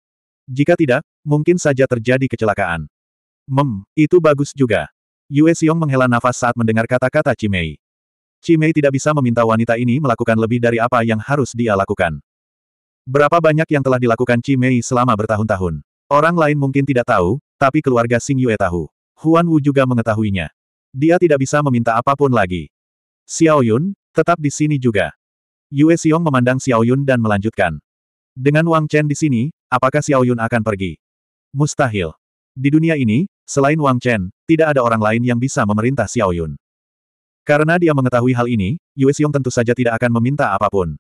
Jika tidak, mungkin saja terjadi kecelakaan. Mem, itu bagus juga. Yue Xiong menghela nafas saat mendengar kata-kata Cimei. Mei. Chi Mei tidak bisa meminta wanita ini melakukan lebih dari apa yang harus dia lakukan. Berapa banyak yang telah dilakukan Cimei Mei selama bertahun-tahun. Orang lain mungkin tidak tahu, tapi keluarga Xing Yue tahu. Huan Wu juga mengetahuinya. Dia tidak bisa meminta apapun lagi. Xiao Yun, tetap di sini juga. Yue Xiong memandang Xiao Yun dan melanjutkan. Dengan Wang Chen di sini, apakah Xiao Yun akan pergi? Mustahil. Di dunia ini, selain Wang Chen, tidak ada orang lain yang bisa memerintah Xiao Yun. Karena dia mengetahui hal ini, Yue Xiong tentu saja tidak akan meminta apapun.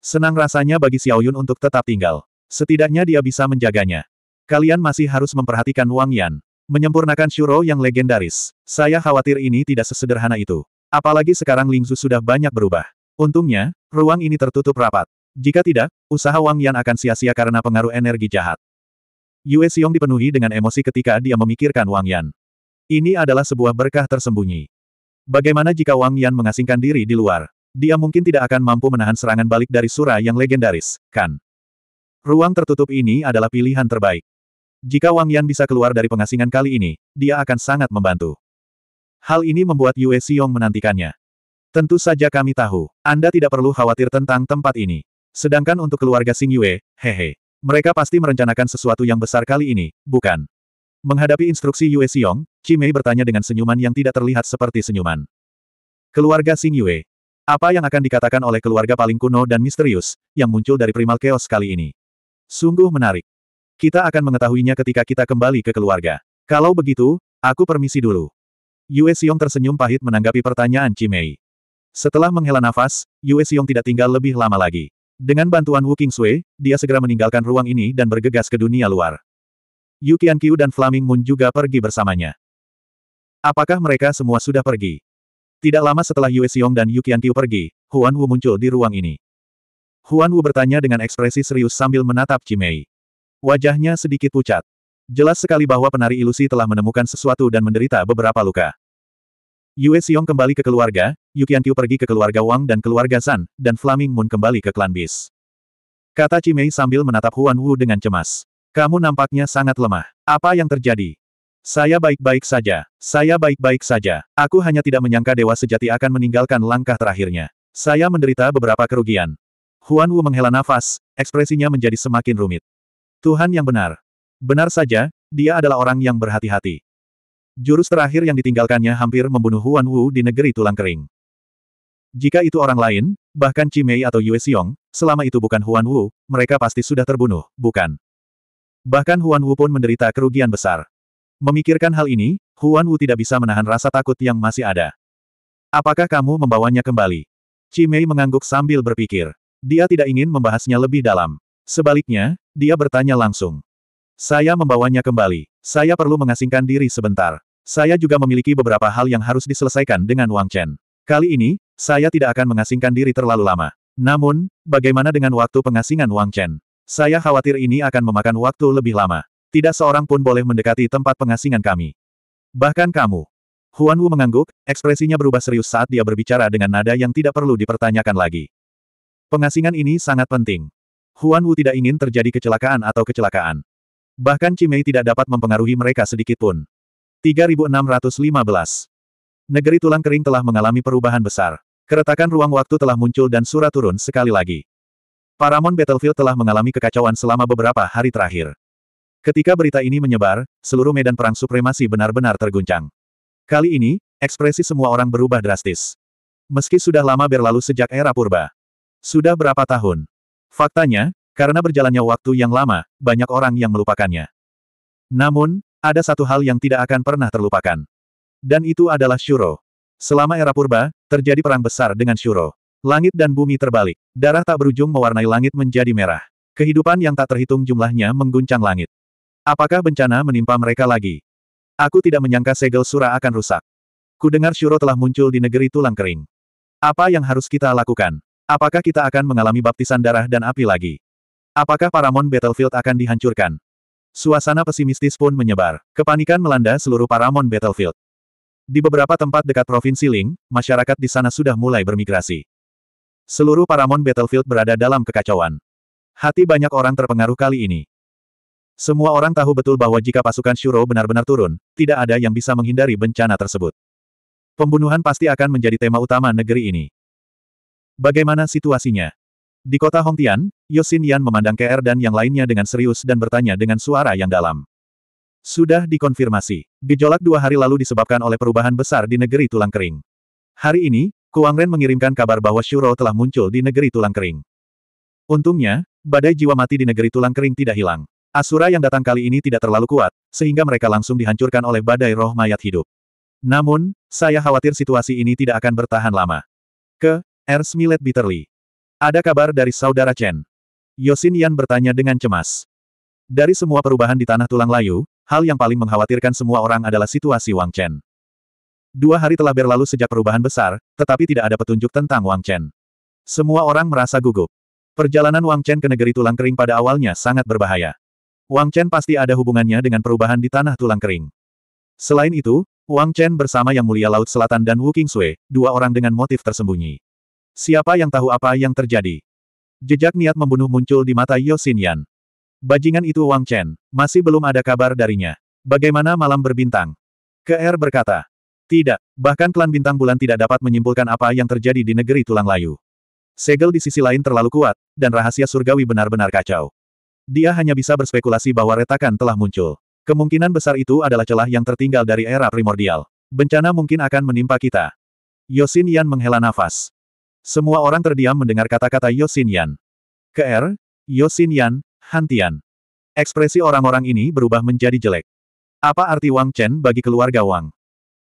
Senang rasanya bagi Xiao Yun untuk tetap tinggal. Setidaknya dia bisa menjaganya. Kalian masih harus memperhatikan Wang Yan. Menyempurnakan Shuro yang legendaris. Saya khawatir ini tidak sesederhana itu. Apalagi sekarang Lingzu sudah banyak berubah. Untungnya, ruang ini tertutup rapat. Jika tidak, usaha Wang Yan akan sia-sia karena pengaruh energi jahat. Yue Xiong dipenuhi dengan emosi ketika dia memikirkan Wang Yan. Ini adalah sebuah berkah tersembunyi. Bagaimana jika Wang Yan mengasingkan diri di luar? Dia mungkin tidak akan mampu menahan serangan balik dari Sura yang legendaris, kan? Ruang tertutup ini adalah pilihan terbaik. Jika Wang Yan bisa keluar dari pengasingan kali ini, dia akan sangat membantu. Hal ini membuat Yue Xiong menantikannya. Tentu saja kami tahu, Anda tidak perlu khawatir tentang tempat ini. Sedangkan untuk keluarga Sing Yue, hehe. Mereka pasti merencanakan sesuatu yang besar kali ini, bukan? Menghadapi instruksi Yue Xiong, Cimei bertanya dengan senyuman yang tidak terlihat seperti senyuman. Keluarga Sing Yue. Apa yang akan dikatakan oleh keluarga paling kuno dan misterius, yang muncul dari primal chaos kali ini? Sungguh menarik. Kita akan mengetahuinya ketika kita kembali ke keluarga. Kalau begitu, aku permisi dulu. Yue Xiong tersenyum pahit menanggapi pertanyaan Cimei. Setelah menghela nafas, Yue Xiong tidak tinggal lebih lama lagi. Dengan bantuan Wu Sui, dia segera meninggalkan ruang ini dan bergegas ke dunia luar. Yu Qiu dan Flaming Moon juga pergi bersamanya. Apakah mereka semua sudah pergi? Tidak lama setelah Yue Xiong dan Yu Qiu pergi, Huan Wu muncul di ruang ini. Huan Wu bertanya dengan ekspresi serius sambil menatap Cimei. Wajahnya sedikit pucat. Jelas sekali bahwa penari ilusi telah menemukan sesuatu dan menderita beberapa luka. Yue Xiong kembali ke keluarga, Yukian Qiu pergi ke keluarga Wang dan keluarga San, dan Flaming Moon kembali ke klan Bis. Kata Cimei sambil menatap Huan Wu dengan cemas. Kamu nampaknya sangat lemah. Apa yang terjadi? Saya baik-baik saja. Saya baik-baik saja. Aku hanya tidak menyangka dewa sejati akan meninggalkan langkah terakhirnya. Saya menderita beberapa kerugian. Huan Wu menghela nafas, ekspresinya menjadi semakin rumit. Tuhan yang benar. Benar saja, dia adalah orang yang berhati-hati. Jurus terakhir yang ditinggalkannya hampir membunuh Huan Wu di negeri tulang kering. Jika itu orang lain, bahkan Cimei atau Yue Xiong, selama itu bukan Huan Wu, mereka pasti sudah terbunuh, bukan? Bahkan Huan Wu pun menderita kerugian besar. Memikirkan hal ini, Huan Wu tidak bisa menahan rasa takut yang masih ada. Apakah kamu membawanya kembali? Cimei mengangguk sambil berpikir. Dia tidak ingin membahasnya lebih dalam. Sebaliknya, dia bertanya langsung. Saya membawanya kembali. Saya perlu mengasingkan diri sebentar. Saya juga memiliki beberapa hal yang harus diselesaikan dengan Wang Chen. Kali ini, saya tidak akan mengasingkan diri terlalu lama. Namun, bagaimana dengan waktu pengasingan Wang Chen? Saya khawatir ini akan memakan waktu lebih lama. Tidak seorang pun boleh mendekati tempat pengasingan kami. Bahkan kamu. Huan Wu mengangguk, ekspresinya berubah serius saat dia berbicara dengan nada yang tidak perlu dipertanyakan lagi. Pengasingan ini sangat penting. Huan Wu tidak ingin terjadi kecelakaan atau kecelakaan. Bahkan Cimei tidak dapat mempengaruhi mereka sedikitpun. 3615 Negeri tulang kering telah mengalami perubahan besar. Keretakan ruang waktu telah muncul dan surat turun sekali lagi. Paramount Battlefield telah mengalami kekacauan selama beberapa hari terakhir. Ketika berita ini menyebar, seluruh medan perang supremasi benar-benar terguncang. Kali ini, ekspresi semua orang berubah drastis. Meski sudah lama berlalu sejak era purba. Sudah berapa tahun? Faktanya, karena berjalannya waktu yang lama, banyak orang yang melupakannya. Namun, ada satu hal yang tidak akan pernah terlupakan. Dan itu adalah Shuro. Selama era purba, terjadi perang besar dengan Shuro. Langit dan bumi terbalik. Darah tak berujung mewarnai langit menjadi merah. Kehidupan yang tak terhitung jumlahnya mengguncang langit. Apakah bencana menimpa mereka lagi? Aku tidak menyangka segel sura akan rusak. Kudengar Shuro telah muncul di negeri tulang kering. Apa yang harus kita lakukan? Apakah kita akan mengalami baptisan darah dan api lagi? Apakah Paramon Battlefield akan dihancurkan? Suasana pesimistis pun menyebar. Kepanikan melanda seluruh Paramon Battlefield. Di beberapa tempat dekat Provinsi Ling, masyarakat di sana sudah mulai bermigrasi. Seluruh Paramon Battlefield berada dalam kekacauan. Hati banyak orang terpengaruh kali ini. Semua orang tahu betul bahwa jika pasukan Shuro benar-benar turun, tidak ada yang bisa menghindari bencana tersebut. Pembunuhan pasti akan menjadi tema utama negeri ini. Bagaimana situasinya? Di kota Hongtian, Yosin Yan memandang KR dan yang lainnya dengan serius dan bertanya dengan suara yang dalam. Sudah dikonfirmasi. Gejolak dua hari lalu disebabkan oleh perubahan besar di negeri tulang kering. Hari ini, Kuang Ren mengirimkan kabar bahwa Shuro telah muncul di negeri tulang kering. Untungnya, badai jiwa mati di negeri tulang kering tidak hilang. Asura yang datang kali ini tidak terlalu kuat, sehingga mereka langsung dihancurkan oleh badai roh mayat hidup. Namun, saya khawatir situasi ini tidak akan bertahan lama. Ke, Ernst Millet bitterly. Ada kabar dari saudara Chen? Yosin Yan bertanya dengan cemas. Dari semua perubahan di tanah tulang layu, hal yang paling mengkhawatirkan semua orang adalah situasi Wang Chen. Dua hari telah berlalu sejak perubahan besar, tetapi tidak ada petunjuk tentang Wang Chen. Semua orang merasa gugup. Perjalanan Wang Chen ke negeri tulang kering pada awalnya sangat berbahaya. Wang Chen pasti ada hubungannya dengan perubahan di tanah tulang kering. Selain itu, Wang Chen bersama Yang Mulia Laut Selatan dan Wu Qingsui, dua orang dengan motif tersembunyi. Siapa yang tahu apa yang terjadi? Jejak niat membunuh muncul di mata Yosinian. Bajingan itu Wang Chen, masih belum ada kabar darinya. Bagaimana malam berbintang? Ke'er berkata. Tidak, bahkan klan bintang bulan tidak dapat menyimpulkan apa yang terjadi di negeri tulang layu. Segel di sisi lain terlalu kuat, dan rahasia surgawi benar-benar kacau. Dia hanya bisa berspekulasi bahwa retakan telah muncul. Kemungkinan besar itu adalah celah yang tertinggal dari era primordial. Bencana mungkin akan menimpa kita. Yosin Yan menghela nafas. Semua orang terdiam mendengar kata-kata Yosinian. Yosin Yosinian, er, Hantian. Ekspresi orang-orang ini berubah menjadi jelek. Apa arti Wang Chen bagi keluarga Wang?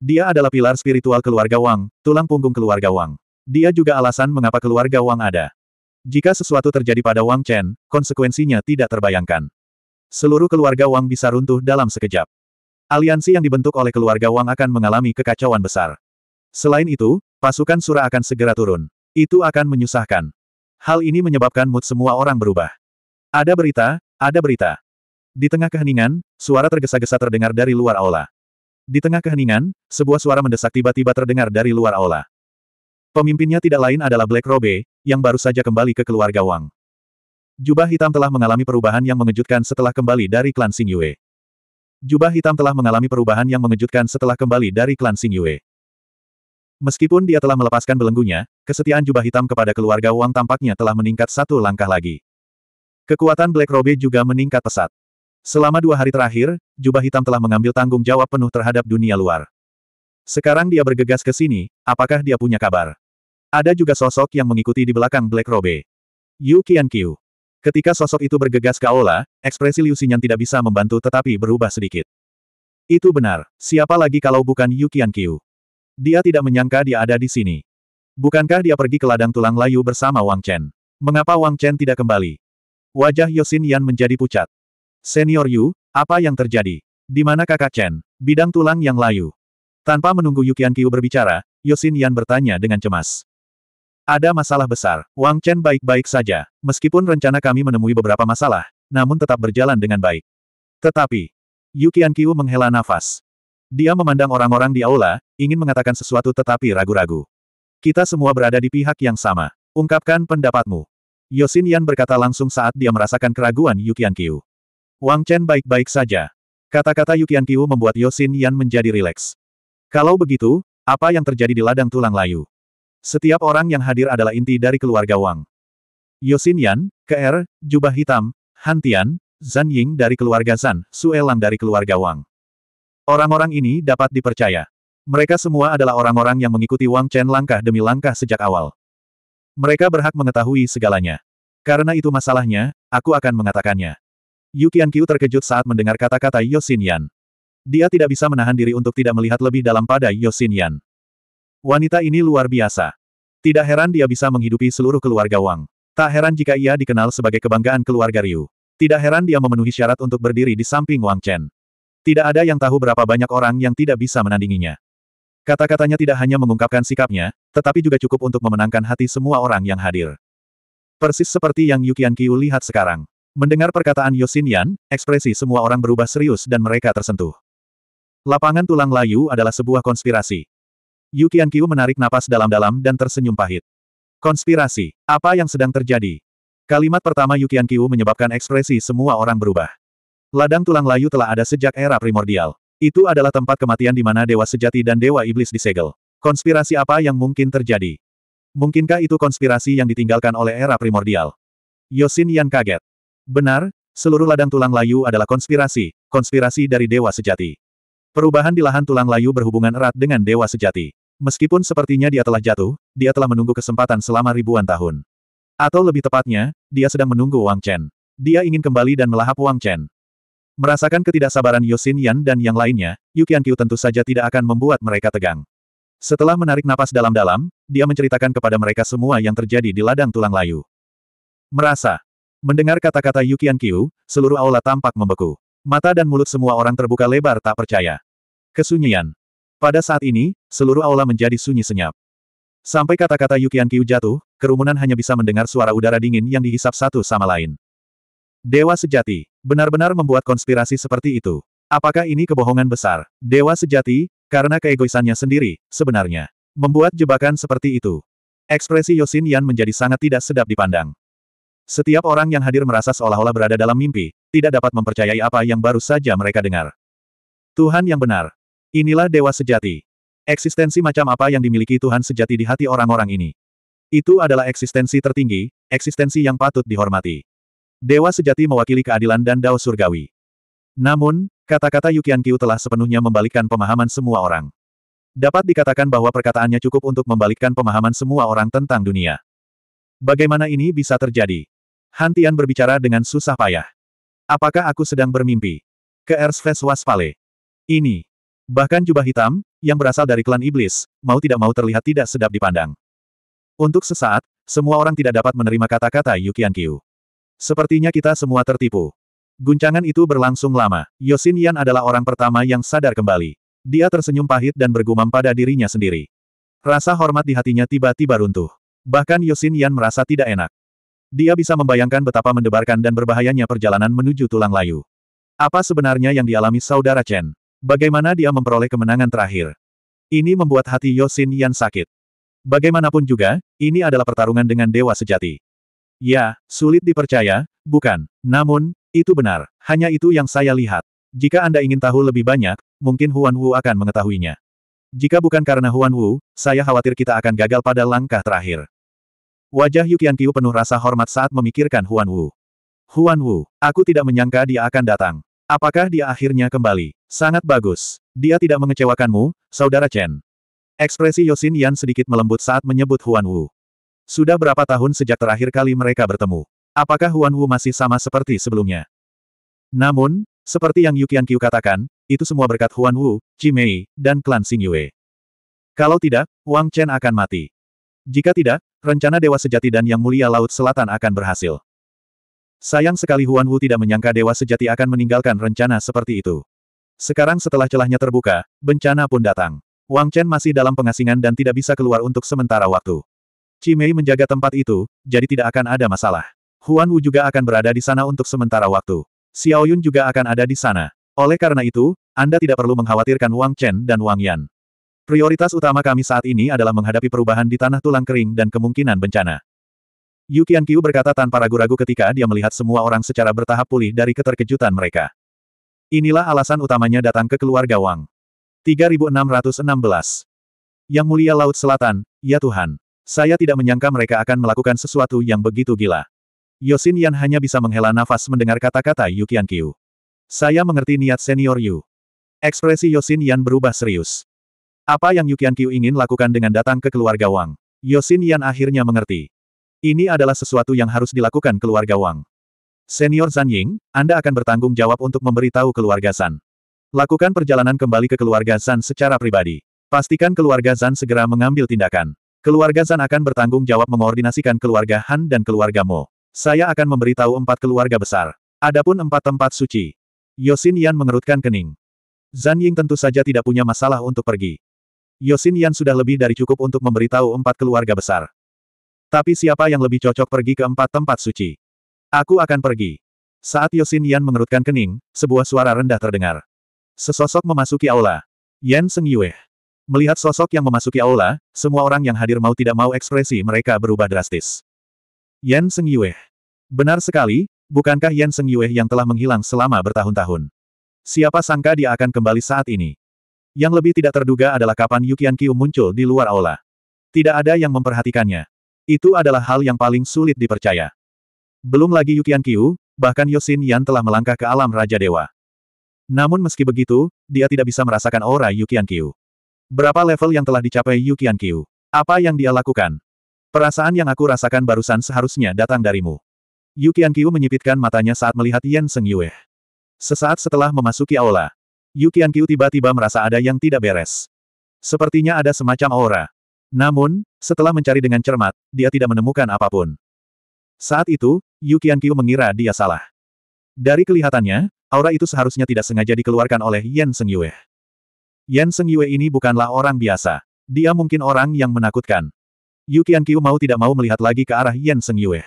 Dia adalah pilar spiritual keluarga Wang, tulang punggung keluarga Wang. Dia juga alasan mengapa keluarga Wang ada. Jika sesuatu terjadi pada Wang Chen, konsekuensinya tidak terbayangkan. Seluruh keluarga Wang bisa runtuh dalam sekejap. Aliansi yang dibentuk oleh keluarga Wang akan mengalami kekacauan besar. Selain itu, pasukan Sura akan segera turun. Itu akan menyusahkan. Hal ini menyebabkan mood semua orang berubah. Ada berita, ada berita. Di tengah keheningan, suara tergesa-gesa terdengar dari luar aula. Di tengah keheningan, sebuah suara mendesak tiba-tiba terdengar dari luar aula. Pemimpinnya tidak lain adalah Black Robe, yang baru saja kembali ke keluarga Wang. Jubah hitam telah mengalami perubahan yang mengejutkan setelah kembali dari klan Sing Yue. Jubah hitam telah mengalami perubahan yang mengejutkan setelah kembali dari klan Sing Yue. Meskipun dia telah melepaskan belenggunya, kesetiaan jubah hitam kepada keluarga Wang tampaknya telah meningkat satu langkah lagi. Kekuatan Black Robe juga meningkat pesat. Selama dua hari terakhir, jubah hitam telah mengambil tanggung jawab penuh terhadap dunia luar. Sekarang dia bergegas ke sini, apakah dia punya kabar? Ada juga sosok yang mengikuti di belakang Black Robe. Yu Qianqiu. Ketika sosok itu bergegas ke Aula, ekspresi Liu Xinyan tidak bisa membantu tetapi berubah sedikit. Itu benar, siapa lagi kalau bukan Yu Qianqiu? Dia tidak menyangka dia ada di sini. Bukankah dia pergi ke ladang tulang layu bersama Wang Chen? Mengapa Wang Chen tidak kembali? Wajah Yosin Yan menjadi pucat. Senior Yu, apa yang terjadi? Di mana kakak Chen? Bidang tulang yang layu. Tanpa menunggu Yukian Kiu berbicara, Yosin Yan bertanya dengan cemas. Ada masalah besar, Wang Chen baik-baik saja. Meskipun rencana kami menemui beberapa masalah, namun tetap berjalan dengan baik. Tetapi, Yukian Kiu menghela nafas. Dia memandang orang-orang di aula, ingin mengatakan sesuatu tetapi ragu-ragu. Kita semua berada di pihak yang sama. Ungkapkan pendapatmu. Yosin Yan berkata langsung saat dia merasakan keraguan Yukian Kiu. Wang Chen baik-baik saja. Kata-kata Yukian Kiu membuat Yosin Yan menjadi rileks. Kalau begitu, apa yang terjadi di ladang tulang layu? Setiap orang yang hadir adalah inti dari keluarga Wang. Yosin Yan, KR, Jubah Hitam, Hantian, Tian, Zan Ying dari keluarga Zan, Suelang Elang dari keluarga Wang. Orang-orang ini dapat dipercaya. Mereka semua adalah orang-orang yang mengikuti Wang Chen langkah demi langkah sejak awal. Mereka berhak mengetahui segalanya. Karena itu masalahnya, aku akan mengatakannya. Yu Qianqiu terkejut saat mendengar kata-kata Yosin Yan. Dia tidak bisa menahan diri untuk tidak melihat lebih dalam pada Yosin Yan. Wanita ini luar biasa. Tidak heran dia bisa menghidupi seluruh keluarga Wang. Tak heran jika ia dikenal sebagai kebanggaan keluarga Ryu. Tidak heran dia memenuhi syarat untuk berdiri di samping Wang Chen. Tidak ada yang tahu berapa banyak orang yang tidak bisa menandinginya. Kata-katanya tidak hanya mengungkapkan sikapnya, tetapi juga cukup untuk memenangkan hati semua orang yang hadir. Persis seperti yang Yukian Kiu lihat sekarang. Mendengar perkataan Yosin Yan, ekspresi semua orang berubah serius dan mereka tersentuh. Lapangan tulang layu adalah sebuah konspirasi. Yukian Kiu menarik napas dalam-dalam dan tersenyum pahit. Konspirasi. Apa yang sedang terjadi? Kalimat pertama Yukian Kiu menyebabkan ekspresi semua orang berubah. Ladang tulang layu telah ada sejak era primordial. Itu adalah tempat kematian di mana dewa sejati dan dewa iblis disegel. Konspirasi apa yang mungkin terjadi? Mungkinkah itu konspirasi yang ditinggalkan oleh era primordial? Yosin Yan kaget. Benar, seluruh ladang tulang layu adalah konspirasi, konspirasi dari dewa sejati. Perubahan di lahan tulang layu berhubungan erat dengan dewa sejati. Meskipun sepertinya dia telah jatuh, dia telah menunggu kesempatan selama ribuan tahun. Atau lebih tepatnya, dia sedang menunggu Wang Chen. Dia ingin kembali dan melahap Wang Chen. Merasakan ketidaksabaran Yosin Yan dan yang lainnya, Yukian Qiu tentu saja tidak akan membuat mereka tegang. Setelah menarik napas dalam-dalam, dia menceritakan kepada mereka semua yang terjadi di ladang tulang layu. Merasa. Mendengar kata-kata Yukian Qiu, seluruh aula tampak membeku. Mata dan mulut semua orang terbuka lebar tak percaya. Kesunyian. Pada saat ini, seluruh aula menjadi sunyi senyap. Sampai kata-kata Yukian Qiu jatuh, kerumunan hanya bisa mendengar suara udara dingin yang dihisap satu sama lain. Dewa sejati, benar-benar membuat konspirasi seperti itu. Apakah ini kebohongan besar? Dewa sejati, karena keegoisannya sendiri, sebenarnya. Membuat jebakan seperti itu. Ekspresi Yosin Yan menjadi sangat tidak sedap dipandang. Setiap orang yang hadir merasa seolah-olah berada dalam mimpi, tidak dapat mempercayai apa yang baru saja mereka dengar. Tuhan yang benar. Inilah dewa sejati. Eksistensi macam apa yang dimiliki Tuhan sejati di hati orang-orang ini. Itu adalah eksistensi tertinggi, eksistensi yang patut dihormati. Dewa sejati mewakili keadilan dan dao surgawi. Namun, kata-kata Yukian Qiu telah sepenuhnya membalikkan pemahaman semua orang. Dapat dikatakan bahwa perkataannya cukup untuk membalikkan pemahaman semua orang tentang dunia. Bagaimana ini bisa terjadi? Hantian berbicara dengan susah payah. Apakah aku sedang bermimpi? Ke Ersves Waspale. Ini. Bahkan jubah hitam, yang berasal dari klan iblis, mau tidak mau terlihat tidak sedap dipandang. Untuk sesaat, semua orang tidak dapat menerima kata-kata Yukian Qiu. Sepertinya kita semua tertipu. Guncangan itu berlangsung lama. Yosin Yan adalah orang pertama yang sadar kembali. Dia tersenyum pahit dan bergumam pada dirinya sendiri. Rasa hormat di hatinya tiba-tiba runtuh. Bahkan Yosin Yan merasa tidak enak. Dia bisa membayangkan betapa mendebarkan dan berbahayanya perjalanan menuju tulang layu. Apa sebenarnya yang dialami saudara Chen? Bagaimana dia memperoleh kemenangan terakhir? Ini membuat hati Yosin Yan sakit. Bagaimanapun juga, ini adalah pertarungan dengan dewa sejati. Ya, sulit dipercaya, bukan. Namun, itu benar. Hanya itu yang saya lihat. Jika Anda ingin tahu lebih banyak, mungkin Huan Wu akan mengetahuinya. Jika bukan karena Huan Wu, saya khawatir kita akan gagal pada langkah terakhir. Wajah Yukian Kiu penuh rasa hormat saat memikirkan Huan Wu. Huan Wu, aku tidak menyangka dia akan datang. Apakah dia akhirnya kembali? Sangat bagus. Dia tidak mengecewakanmu, Saudara Chen. Ekspresi Yosin Yan sedikit melembut saat menyebut Huan Wu. Sudah berapa tahun sejak terakhir kali mereka bertemu? Apakah Huan Wu masih sama seperti sebelumnya? Namun, seperti yang Yukian Qiu katakan, itu semua berkat Huan Wu, Ji Mei, dan klan Xing Yue. Kalau tidak, Wang Chen akan mati. Jika tidak, rencana Dewa Sejati dan Yang Mulia Laut Selatan akan berhasil. Sayang sekali Huan Wu tidak menyangka Dewa Sejati akan meninggalkan rencana seperti itu. Sekarang setelah celahnya terbuka, bencana pun datang. Wang Chen masih dalam pengasingan dan tidak bisa keluar untuk sementara waktu. Cimei menjaga tempat itu, jadi tidak akan ada masalah. Huan Wu juga akan berada di sana untuk sementara waktu. Xiao Yun juga akan ada di sana. Oleh karena itu, Anda tidak perlu mengkhawatirkan Wang Chen dan Wang Yan. Prioritas utama kami saat ini adalah menghadapi perubahan di tanah tulang kering dan kemungkinan bencana. Yu Qianqiu berkata tanpa ragu-ragu ketika dia melihat semua orang secara bertahap pulih dari keterkejutan mereka. Inilah alasan utamanya datang ke keluarga Wang. 3616 yang Mulia Laut Selatan, ya Tuhan. Saya tidak menyangka mereka akan melakukan sesuatu yang begitu gila. Yosin Yan hanya bisa menghela nafas mendengar kata-kata Yukian Qiu. Saya mengerti niat senior Yu. Ekspresi Yosin Yan berubah serius. Apa yang Yukian Qiu ingin lakukan dengan datang ke keluarga Wang? Yosin Yan akhirnya mengerti. Ini adalah sesuatu yang harus dilakukan keluarga Wang. Senior Zan Ying, Anda akan bertanggung jawab untuk memberitahu keluarga Zan. Lakukan perjalanan kembali ke keluarga Zan secara pribadi. Pastikan keluarga Zan segera mengambil tindakan. Keluarga Zan akan bertanggung jawab mengoordinasikan keluarga Han dan keluarga Mo. Saya akan memberitahu empat keluarga besar. Adapun empat tempat suci. Yosin Yan mengerutkan kening. Zan Ying tentu saja tidak punya masalah untuk pergi. Yosin Yan sudah lebih dari cukup untuk memberitahu empat keluarga besar. Tapi siapa yang lebih cocok pergi ke empat tempat suci? Aku akan pergi. Saat Yosin Yan mengerutkan kening, sebuah suara rendah terdengar. Sesosok memasuki aula. Yan Seng Yue. Melihat sosok yang memasuki aula, semua orang yang hadir mau tidak mau ekspresi mereka berubah drastis. Yan Seng Yue. Benar sekali, bukankah Yan Seng Yue yang telah menghilang selama bertahun-tahun? Siapa sangka dia akan kembali saat ini? Yang lebih tidak terduga adalah kapan Yukian Qiu muncul di luar aula. Tidak ada yang memperhatikannya. Itu adalah hal yang paling sulit dipercaya. Belum lagi Yukian Qiu, bahkan Yosin Yan telah melangkah ke alam Raja Dewa. Namun meski begitu, dia tidak bisa merasakan aura Yukian Qiu. Berapa level yang telah dicapai Yu Qiu? Apa yang dia lakukan? Perasaan yang aku rasakan barusan seharusnya datang darimu. Yu Qiu menyipitkan matanya saat melihat Yan Seng Yue. Sesaat setelah memasuki aula, Yu Qiu tiba-tiba merasa ada yang tidak beres. Sepertinya ada semacam aura. Namun, setelah mencari dengan cermat, dia tidak menemukan apapun. Saat itu, Yu Qiu mengira dia salah. Dari kelihatannya, aura itu seharusnya tidak sengaja dikeluarkan oleh Yan Seng Yue. Yan Seng Yue ini bukanlah orang biasa. Dia mungkin orang yang menakutkan. Yu Qiankyu mau tidak mau melihat lagi ke arah Yan Seng Yue.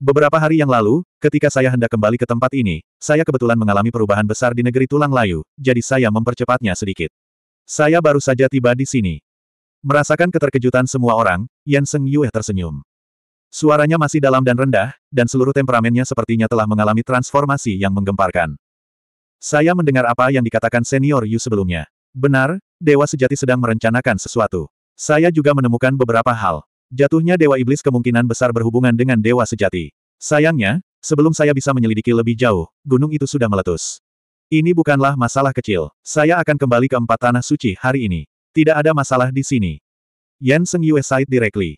Beberapa hari yang lalu, ketika saya hendak kembali ke tempat ini, saya kebetulan mengalami perubahan besar di negeri tulang layu, jadi saya mempercepatnya sedikit. Saya baru saja tiba di sini. Merasakan keterkejutan semua orang, Yan Seng Yue tersenyum. Suaranya masih dalam dan rendah, dan seluruh temperamennya sepertinya telah mengalami transformasi yang menggemparkan. Saya mendengar apa yang dikatakan senior Yu sebelumnya. Benar, Dewa Sejati sedang merencanakan sesuatu. Saya juga menemukan beberapa hal. Jatuhnya Dewa Iblis kemungkinan besar berhubungan dengan Dewa Sejati. Sayangnya, sebelum saya bisa menyelidiki lebih jauh, gunung itu sudah meletus. Ini bukanlah masalah kecil. Saya akan kembali ke empat tanah suci hari ini. Tidak ada masalah di sini. Yan Seng Yue said directly.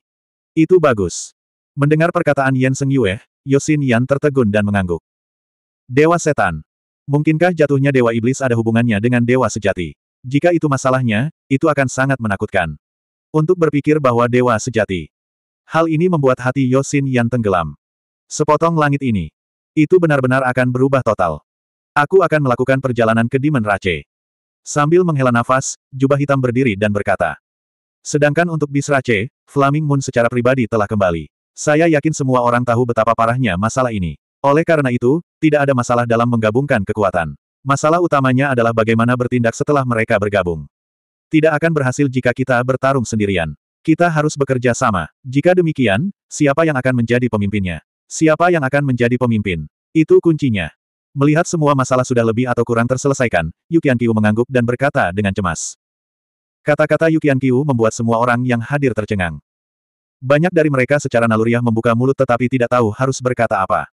Itu bagus. Mendengar perkataan Yan Seng Yue, Yosin Yan tertegun dan mengangguk. Dewa Setan. Mungkinkah jatuhnya Dewa Iblis ada hubungannya dengan Dewa Sejati? Jika itu masalahnya, itu akan sangat menakutkan. Untuk berpikir bahwa Dewa Sejati. Hal ini membuat hati Yosin yang tenggelam. Sepotong langit ini. Itu benar-benar akan berubah total. Aku akan melakukan perjalanan ke Dimen Rache. Sambil menghela nafas, jubah hitam berdiri dan berkata. Sedangkan untuk Rache, Flaming Moon secara pribadi telah kembali. Saya yakin semua orang tahu betapa parahnya masalah ini. Oleh karena itu, tidak ada masalah dalam menggabungkan kekuatan. Masalah utamanya adalah bagaimana bertindak setelah mereka bergabung. Tidak akan berhasil jika kita bertarung sendirian. Kita harus bekerja sama. Jika demikian, siapa yang akan menjadi pemimpinnya? Siapa yang akan menjadi pemimpin? Itu kuncinya. Melihat semua masalah sudah lebih atau kurang terselesaikan, Yukian Kiu mengangguk dan berkata dengan cemas. Kata-kata Yukian Kiu membuat semua orang yang hadir tercengang. Banyak dari mereka secara naluriah membuka mulut tetapi tidak tahu harus berkata apa.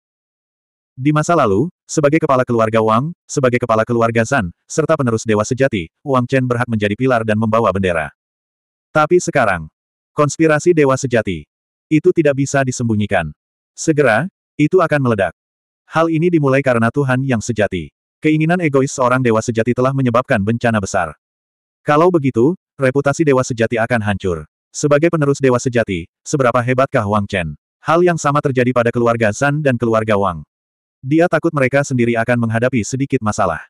Di masa lalu, sebagai kepala keluarga Wang, sebagai kepala keluarga Zan, serta penerus dewa sejati, Wang Chen berhak menjadi pilar dan membawa bendera. Tapi sekarang, konspirasi dewa sejati, itu tidak bisa disembunyikan. Segera, itu akan meledak. Hal ini dimulai karena Tuhan yang sejati. Keinginan egois seorang dewa sejati telah menyebabkan bencana besar. Kalau begitu, reputasi dewa sejati akan hancur. Sebagai penerus dewa sejati, seberapa hebatkah Wang Chen? Hal yang sama terjadi pada keluarga Zan dan keluarga Wang. Dia takut mereka sendiri akan menghadapi sedikit masalah.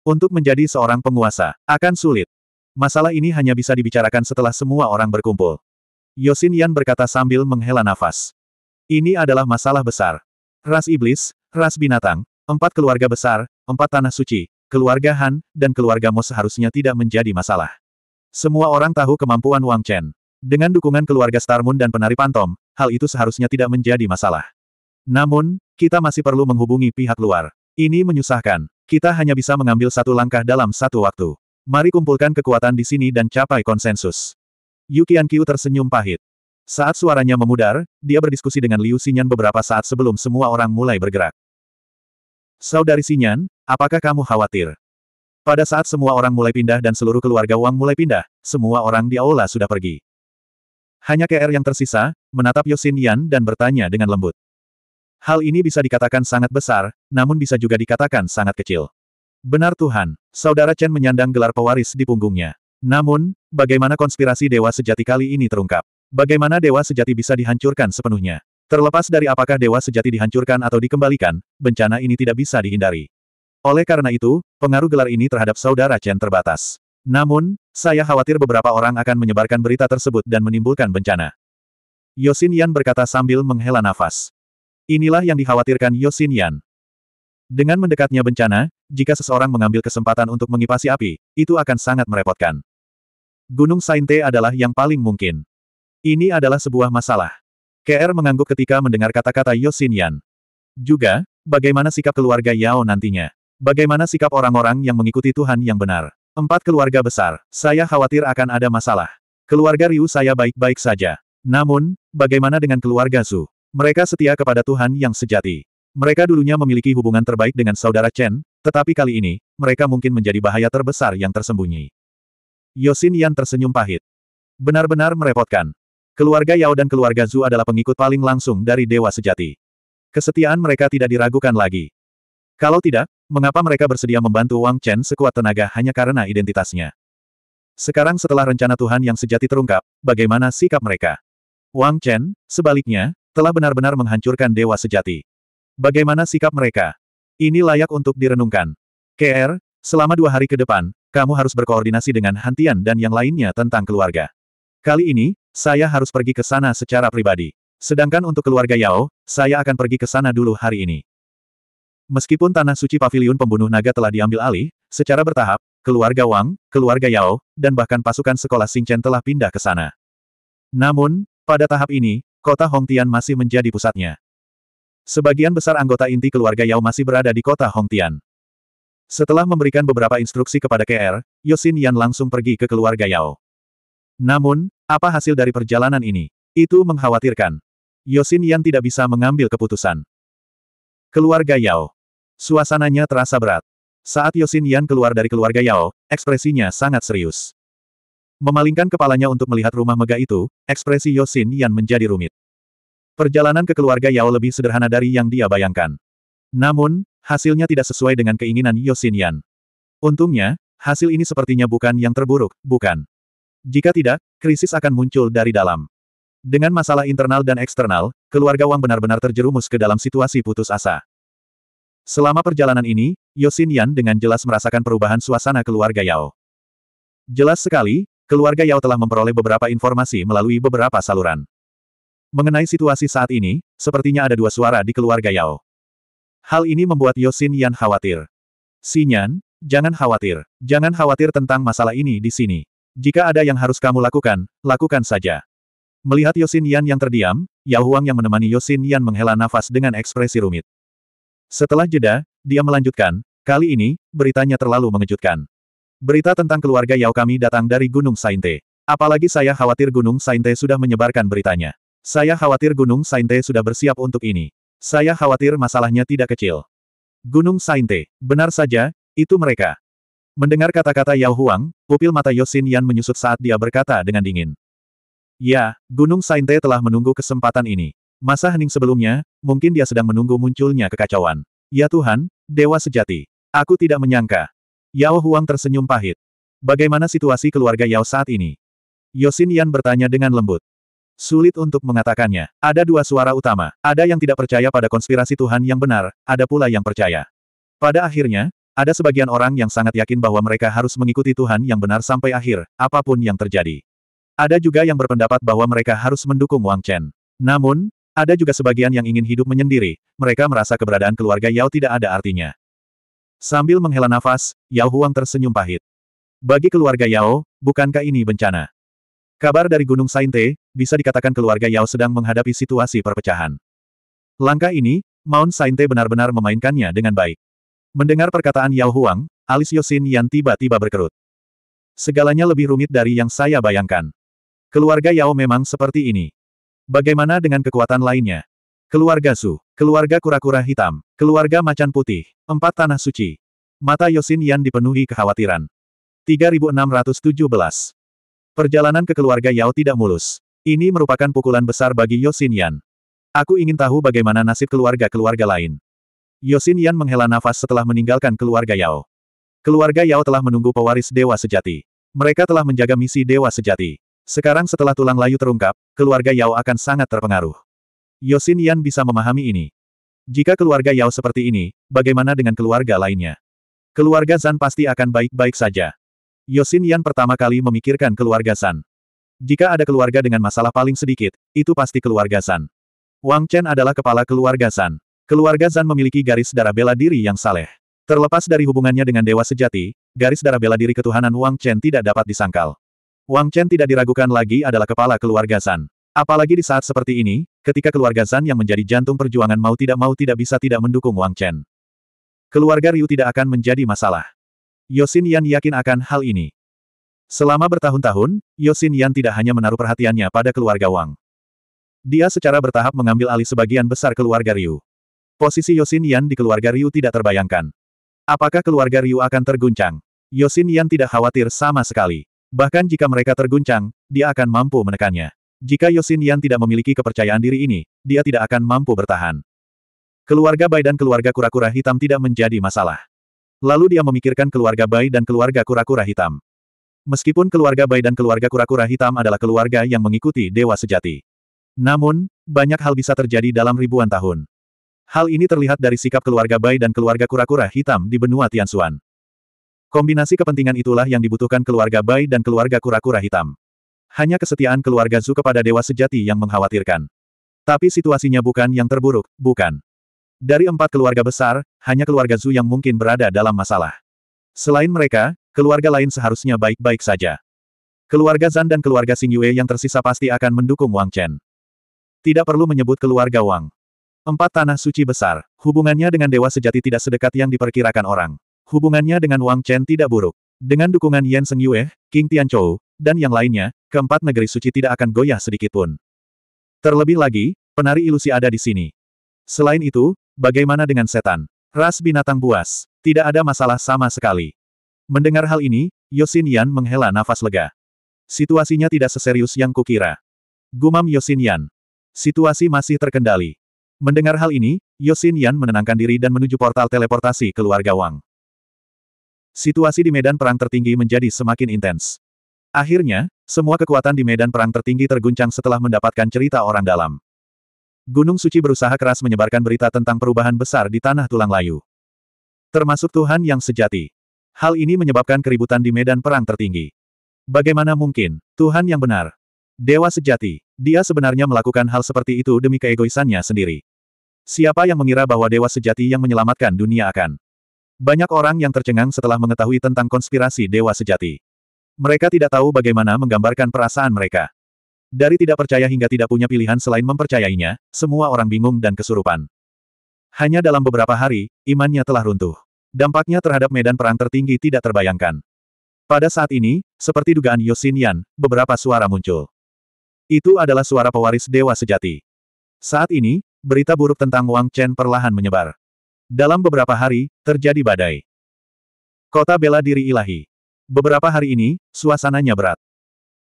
Untuk menjadi seorang penguasa, akan sulit. Masalah ini hanya bisa dibicarakan setelah semua orang berkumpul. Yosin Yan berkata sambil menghela nafas. Ini adalah masalah besar. Ras iblis, ras binatang, empat keluarga besar, empat tanah suci, keluarga Han, dan keluarga Mo seharusnya tidak menjadi masalah. Semua orang tahu kemampuan Wang Chen. Dengan dukungan keluarga Star Moon dan penari pantom, hal itu seharusnya tidak menjadi masalah. Namun, kita masih perlu menghubungi pihak luar. Ini menyusahkan. Kita hanya bisa mengambil satu langkah dalam satu waktu. Mari kumpulkan kekuatan di sini dan capai konsensus. Yukian Qiu tersenyum pahit. Saat suaranya memudar, dia berdiskusi dengan Liu Xinyan beberapa saat sebelum semua orang mulai bergerak. Saudari Xinyan, apakah kamu khawatir? Pada saat semua orang mulai pindah dan seluruh keluarga Wang mulai pindah, semua orang di aula sudah pergi. Hanya KR yang tersisa, menatap Yosin Yan dan bertanya dengan lembut. Hal ini bisa dikatakan sangat besar, namun bisa juga dikatakan sangat kecil. Benar Tuhan, Saudara Chen menyandang gelar pewaris di punggungnya. Namun, bagaimana konspirasi dewa sejati kali ini terungkap? Bagaimana dewa sejati bisa dihancurkan sepenuhnya? Terlepas dari apakah dewa sejati dihancurkan atau dikembalikan, bencana ini tidak bisa dihindari. Oleh karena itu, pengaruh gelar ini terhadap Saudara Chen terbatas. Namun, saya khawatir beberapa orang akan menyebarkan berita tersebut dan menimbulkan bencana. Yosin Yan berkata sambil menghela nafas. Inilah yang dikhawatirkan Yosin Yan. Dengan mendekatnya bencana, jika seseorang mengambil kesempatan untuk mengipasi api, itu akan sangat merepotkan. Gunung Sainte adalah yang paling mungkin. Ini adalah sebuah masalah. KR mengangguk ketika mendengar kata-kata Yosin Yan. Juga, bagaimana sikap keluarga Yao nantinya? Bagaimana sikap orang-orang yang mengikuti Tuhan yang benar? Empat keluarga besar, saya khawatir akan ada masalah. Keluarga Ryu saya baik-baik saja. Namun, bagaimana dengan keluarga Su? Mereka setia kepada Tuhan yang sejati. Mereka dulunya memiliki hubungan terbaik dengan saudara Chen, tetapi kali ini, mereka mungkin menjadi bahaya terbesar yang tersembunyi. Yosin Yan tersenyum pahit. Benar-benar merepotkan. Keluarga Yao dan keluarga Zhu adalah pengikut paling langsung dari Dewa Sejati. Kesetiaan mereka tidak diragukan lagi. Kalau tidak, mengapa mereka bersedia membantu Wang Chen sekuat tenaga hanya karena identitasnya? Sekarang setelah rencana Tuhan yang sejati terungkap, bagaimana sikap mereka? Wang Chen, sebaliknya, telah benar-benar menghancurkan dewa sejati. Bagaimana sikap mereka? Ini layak untuk direnungkan. KR, selama dua hari ke depan, kamu harus berkoordinasi dengan Hantian dan yang lainnya tentang keluarga. Kali ini, saya harus pergi ke sana secara pribadi. Sedangkan untuk keluarga Yao, saya akan pergi ke sana dulu hari ini. Meskipun tanah suci paviliun pembunuh naga telah diambil alih, secara bertahap, keluarga Wang, keluarga Yao, dan bahkan pasukan sekolah Singchen telah pindah ke sana. Namun, pada tahap ini, kota Hongtian masih menjadi pusatnya. Sebagian besar anggota inti keluarga Yao masih berada di kota Hongtian. Setelah memberikan beberapa instruksi kepada KR, Yosin Yan langsung pergi ke keluarga Yao. Namun, apa hasil dari perjalanan ini? Itu mengkhawatirkan. Yosin Yan tidak bisa mengambil keputusan. Keluarga Yao. Suasananya terasa berat. Saat Yosin Yan keluar dari keluarga Yao, ekspresinya sangat serius. Memalingkan kepalanya untuk melihat rumah megah itu, ekspresi Yosin Yan menjadi rumit. Perjalanan ke keluarga Yao lebih sederhana dari yang dia bayangkan. Namun, hasilnya tidak sesuai dengan keinginan Yosin Yan. Untungnya, hasil ini sepertinya bukan yang terburuk, bukan. Jika tidak, krisis akan muncul dari dalam. Dengan masalah internal dan eksternal, keluarga Wang benar-benar terjerumus ke dalam situasi putus asa. Selama perjalanan ini, Yosin Yan dengan jelas merasakan perubahan suasana keluarga Yao. Jelas sekali, keluarga Yao telah memperoleh beberapa informasi melalui beberapa saluran. Mengenai situasi saat ini, sepertinya ada dua suara di keluarga Yao. Hal ini membuat Yosin Yan khawatir. Sinyan, jangan khawatir. Jangan khawatir tentang masalah ini di sini. Jika ada yang harus kamu lakukan, lakukan saja. Melihat Yosin Yan yang terdiam, Yao Huang yang menemani Yosin Yan menghela nafas dengan ekspresi rumit. Setelah jeda, dia melanjutkan, kali ini, beritanya terlalu mengejutkan. Berita tentang keluarga Yao kami datang dari Gunung Sainte. Apalagi saya khawatir Gunung Sainte sudah menyebarkan beritanya. Saya khawatir Gunung Sainte sudah bersiap untuk ini. Saya khawatir masalahnya tidak kecil. Gunung Sainte, benar saja, itu mereka. Mendengar kata-kata Yao Huang, pupil mata Yosin Yan menyusut saat dia berkata dengan dingin. Ya, Gunung Sainte telah menunggu kesempatan ini. Masa hening sebelumnya, mungkin dia sedang menunggu munculnya kekacauan. Ya Tuhan, Dewa Sejati. Aku tidak menyangka. Yao Huang tersenyum pahit. Bagaimana situasi keluarga Yao saat ini? Yosin Yan bertanya dengan lembut. Sulit untuk mengatakannya. Ada dua suara utama. Ada yang tidak percaya pada konspirasi Tuhan yang benar, ada pula yang percaya. Pada akhirnya, ada sebagian orang yang sangat yakin bahwa mereka harus mengikuti Tuhan yang benar sampai akhir, apapun yang terjadi. Ada juga yang berpendapat bahwa mereka harus mendukung Wang Chen. Namun, ada juga sebagian yang ingin hidup menyendiri, mereka merasa keberadaan keluarga Yao tidak ada artinya. Sambil menghela nafas, Yao Huang tersenyum pahit. Bagi keluarga Yao, bukankah ini bencana? Kabar dari Gunung Sainte, bisa dikatakan keluarga Yao sedang menghadapi situasi perpecahan. Langkah ini, Mount Sainte benar-benar memainkannya dengan baik. Mendengar perkataan Yao Huang, alis Yosin Yan tiba-tiba berkerut. Segalanya lebih rumit dari yang saya bayangkan. Keluarga Yao memang seperti ini. Bagaimana dengan kekuatan lainnya? Keluarga Su, keluarga kura-kura hitam, keluarga macan putih, empat tanah suci. Mata Yosin Yan dipenuhi kekhawatiran. 3617. Perjalanan ke keluarga Yao tidak mulus. Ini merupakan pukulan besar bagi Yosin Yan. Aku ingin tahu bagaimana nasib keluarga-keluarga lain. Yosin Yan menghela nafas setelah meninggalkan keluarga Yao. Keluarga Yao telah menunggu pewaris dewa sejati. Mereka telah menjaga misi dewa sejati. Sekarang setelah tulang layu terungkap, keluarga Yao akan sangat terpengaruh. Yosin Yan bisa memahami ini. Jika keluarga Yao seperti ini, bagaimana dengan keluarga lainnya? Keluarga Zan pasti akan baik-baik saja. Yosin Yan pertama kali memikirkan keluarga Zan. Jika ada keluarga dengan masalah paling sedikit, itu pasti keluarga Zan. Wang Chen adalah kepala keluarga Zan. Keluarga Zan memiliki garis darah bela diri yang saleh. Terlepas dari hubungannya dengan dewa sejati, garis darah bela diri ketuhanan Wang Chen tidak dapat disangkal. Wang Chen tidak diragukan lagi adalah kepala keluarga Zan. Apalagi di saat seperti ini, Ketika keluarga Zan yang menjadi jantung perjuangan mau tidak mau tidak bisa tidak mendukung Wang Chen. Keluarga Ryu tidak akan menjadi masalah. Yosin Yan yakin akan hal ini. Selama bertahun-tahun, Yosin Yan tidak hanya menaruh perhatiannya pada keluarga Wang. Dia secara bertahap mengambil alih sebagian besar keluarga Ryu. Posisi Yosin Yan di keluarga Ryu tidak terbayangkan. Apakah keluarga Ryu akan terguncang? Yosin Yan tidak khawatir sama sekali. Bahkan jika mereka terguncang, dia akan mampu menekannya. Jika Yosin Yan tidak memiliki kepercayaan diri ini, dia tidak akan mampu bertahan. Keluarga Bai dan keluarga kura-kura hitam tidak menjadi masalah. Lalu dia memikirkan keluarga Bai dan keluarga kura-kura hitam. Meskipun keluarga Bai dan keluarga kura-kura hitam adalah keluarga yang mengikuti dewa sejati. Namun, banyak hal bisa terjadi dalam ribuan tahun. Hal ini terlihat dari sikap keluarga Bai dan keluarga kura-kura hitam di benua Tianxuan. Kombinasi kepentingan itulah yang dibutuhkan keluarga Bai dan keluarga kura-kura hitam. Hanya kesetiaan keluarga Zu kepada Dewa Sejati yang mengkhawatirkan. Tapi situasinya bukan yang terburuk, bukan. Dari empat keluarga besar, hanya keluarga Zu yang mungkin berada dalam masalah. Selain mereka, keluarga lain seharusnya baik-baik saja. Keluarga Zan dan keluarga Sing Yue yang tersisa pasti akan mendukung Wang Chen. Tidak perlu menyebut keluarga Wang. Empat tanah suci besar, hubungannya dengan Dewa Sejati tidak sedekat yang diperkirakan orang. Hubungannya dengan Wang Chen tidak buruk. Dengan dukungan Yan Seng Yue, King Tian Chou dan yang lainnya, keempat negeri suci tidak akan goyah sedikit pun. Terlebih lagi, penari ilusi ada di sini. Selain itu, bagaimana dengan setan? Ras binatang buas. Tidak ada masalah sama sekali. Mendengar hal ini, Yosin Yan menghela nafas lega. Situasinya tidak seserius yang kukira. Gumam Yosin Yan. Situasi masih terkendali. Mendengar hal ini, Yosin Yan menenangkan diri dan menuju portal teleportasi keluarga Wang. Situasi di medan perang tertinggi menjadi semakin intens. Akhirnya, semua kekuatan di medan perang tertinggi terguncang setelah mendapatkan cerita orang dalam. Gunung Suci berusaha keras menyebarkan berita tentang perubahan besar di tanah tulang layu. Termasuk Tuhan yang sejati. Hal ini menyebabkan keributan di medan perang tertinggi. Bagaimana mungkin, Tuhan yang benar. Dewa sejati, dia sebenarnya melakukan hal seperti itu demi keegoisannya sendiri. Siapa yang mengira bahwa Dewa sejati yang menyelamatkan dunia akan. Banyak orang yang tercengang setelah mengetahui tentang konspirasi Dewa sejati. Mereka tidak tahu bagaimana menggambarkan perasaan mereka. Dari tidak percaya hingga tidak punya pilihan selain mempercayainya, semua orang bingung dan kesurupan. Hanya dalam beberapa hari, imannya telah runtuh. Dampaknya terhadap medan perang tertinggi tidak terbayangkan. Pada saat ini, seperti dugaan Yosin Yan, beberapa suara muncul. Itu adalah suara pewaris dewa sejati. Saat ini, berita buruk tentang Wang Chen perlahan menyebar. Dalam beberapa hari, terjadi badai. Kota bela diri ilahi. Beberapa hari ini, suasananya berat.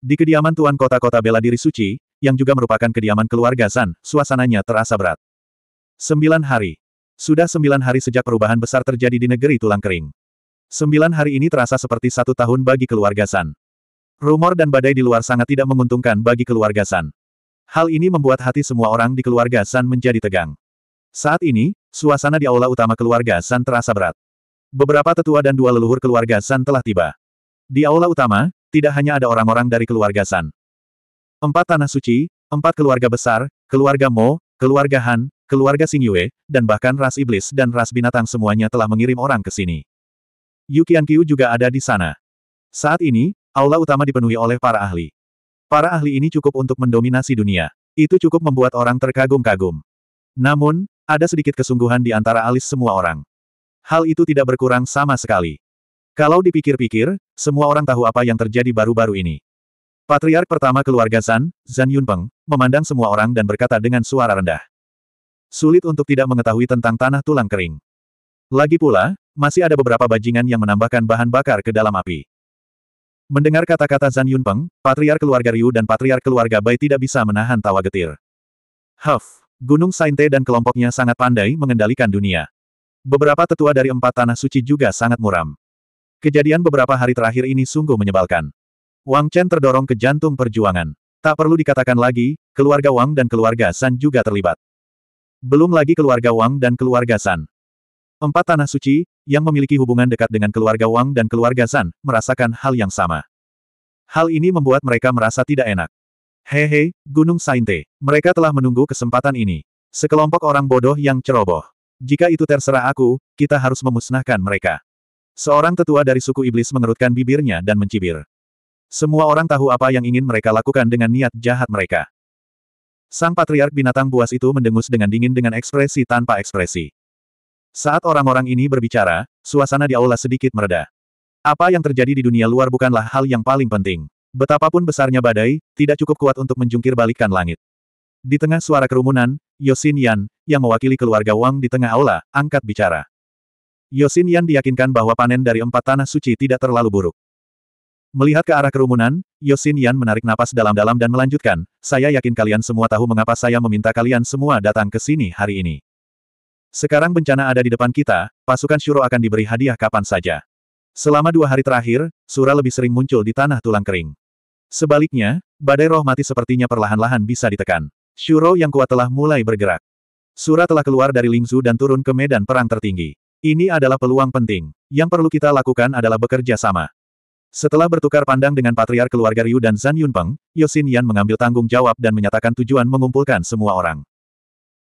Di kediaman Tuan Kota-Kota Bela Diri Suci, yang juga merupakan kediaman keluarga San, suasananya terasa berat. Sembilan hari. Sudah sembilan hari sejak perubahan besar terjadi di negeri tulang kering. Sembilan hari ini terasa seperti satu tahun bagi keluarga San. Rumor dan badai di luar sangat tidak menguntungkan bagi keluarga San. Hal ini membuat hati semua orang di keluarga San menjadi tegang. Saat ini, suasana di aula utama keluarga San terasa berat. Beberapa tetua dan dua leluhur keluarga San telah tiba. Di aula utama, tidak hanya ada orang-orang dari keluarga San. Empat tanah suci, empat keluarga besar, keluarga Mo, keluarga Han, keluarga Yue, dan bahkan ras iblis dan ras binatang semuanya telah mengirim orang ke sini. Yu Qianqiu juga ada di sana. Saat ini, aula utama dipenuhi oleh para ahli. Para ahli ini cukup untuk mendominasi dunia. Itu cukup membuat orang terkagum-kagum. Namun, ada sedikit kesungguhan di antara alis semua orang. Hal itu tidak berkurang sama sekali. Kalau dipikir-pikir, semua orang tahu apa yang terjadi baru-baru ini. Patriark pertama keluarga Zan, Zan Yunpeng, memandang semua orang dan berkata dengan suara rendah. Sulit untuk tidak mengetahui tentang tanah tulang kering. Lagi pula, masih ada beberapa bajingan yang menambahkan bahan bakar ke dalam api. Mendengar kata-kata Zan Yunpeng, Patriark keluarga Ryu dan Patriark keluarga Bai tidak bisa menahan tawa getir. Huff, Gunung Sainte dan kelompoknya sangat pandai mengendalikan dunia. Beberapa tetua dari empat tanah suci juga sangat muram. Kejadian beberapa hari terakhir ini sungguh menyebalkan. Wang Chen terdorong ke jantung perjuangan. Tak perlu dikatakan lagi, keluarga Wang dan keluarga San juga terlibat. Belum lagi keluarga Wang dan keluarga San. Empat tanah suci, yang memiliki hubungan dekat dengan keluarga Wang dan keluarga San, merasakan hal yang sama. Hal ini membuat mereka merasa tidak enak. Hehe, Gunung Sainte, mereka telah menunggu kesempatan ini. Sekelompok orang bodoh yang ceroboh. Jika itu terserah aku, kita harus memusnahkan mereka. Seorang tetua dari suku iblis mengerutkan bibirnya dan mencibir. Semua orang tahu apa yang ingin mereka lakukan dengan niat jahat mereka. Sang patriark binatang buas itu mendengus dengan dingin dengan ekspresi tanpa ekspresi. Saat orang-orang ini berbicara, suasana di aula sedikit mereda. Apa yang terjadi di dunia luar bukanlah hal yang paling penting. Betapapun besarnya badai, tidak cukup kuat untuk menjungkir balikkan langit. Di tengah suara kerumunan, Yosin Yan, yang mewakili keluarga Wang di tengah aula, angkat bicara. Yosin Yan diyakinkan bahwa panen dari empat tanah suci tidak terlalu buruk. Melihat ke arah kerumunan, Yosin Yan menarik napas dalam-dalam dan melanjutkan, saya yakin kalian semua tahu mengapa saya meminta kalian semua datang ke sini hari ini. Sekarang bencana ada di depan kita, pasukan Shuro akan diberi hadiah kapan saja. Selama dua hari terakhir, Sura lebih sering muncul di tanah tulang kering. Sebaliknya, badai roh mati sepertinya perlahan-lahan bisa ditekan. Shuro yang kuat telah mulai bergerak. Sura telah keluar dari Lingzu dan turun ke medan perang tertinggi. Ini adalah peluang penting. Yang perlu kita lakukan adalah bekerja sama. Setelah bertukar pandang dengan patriar keluarga Ryu dan Zan Yunpeng, Yosin Yan mengambil tanggung jawab dan menyatakan tujuan mengumpulkan semua orang.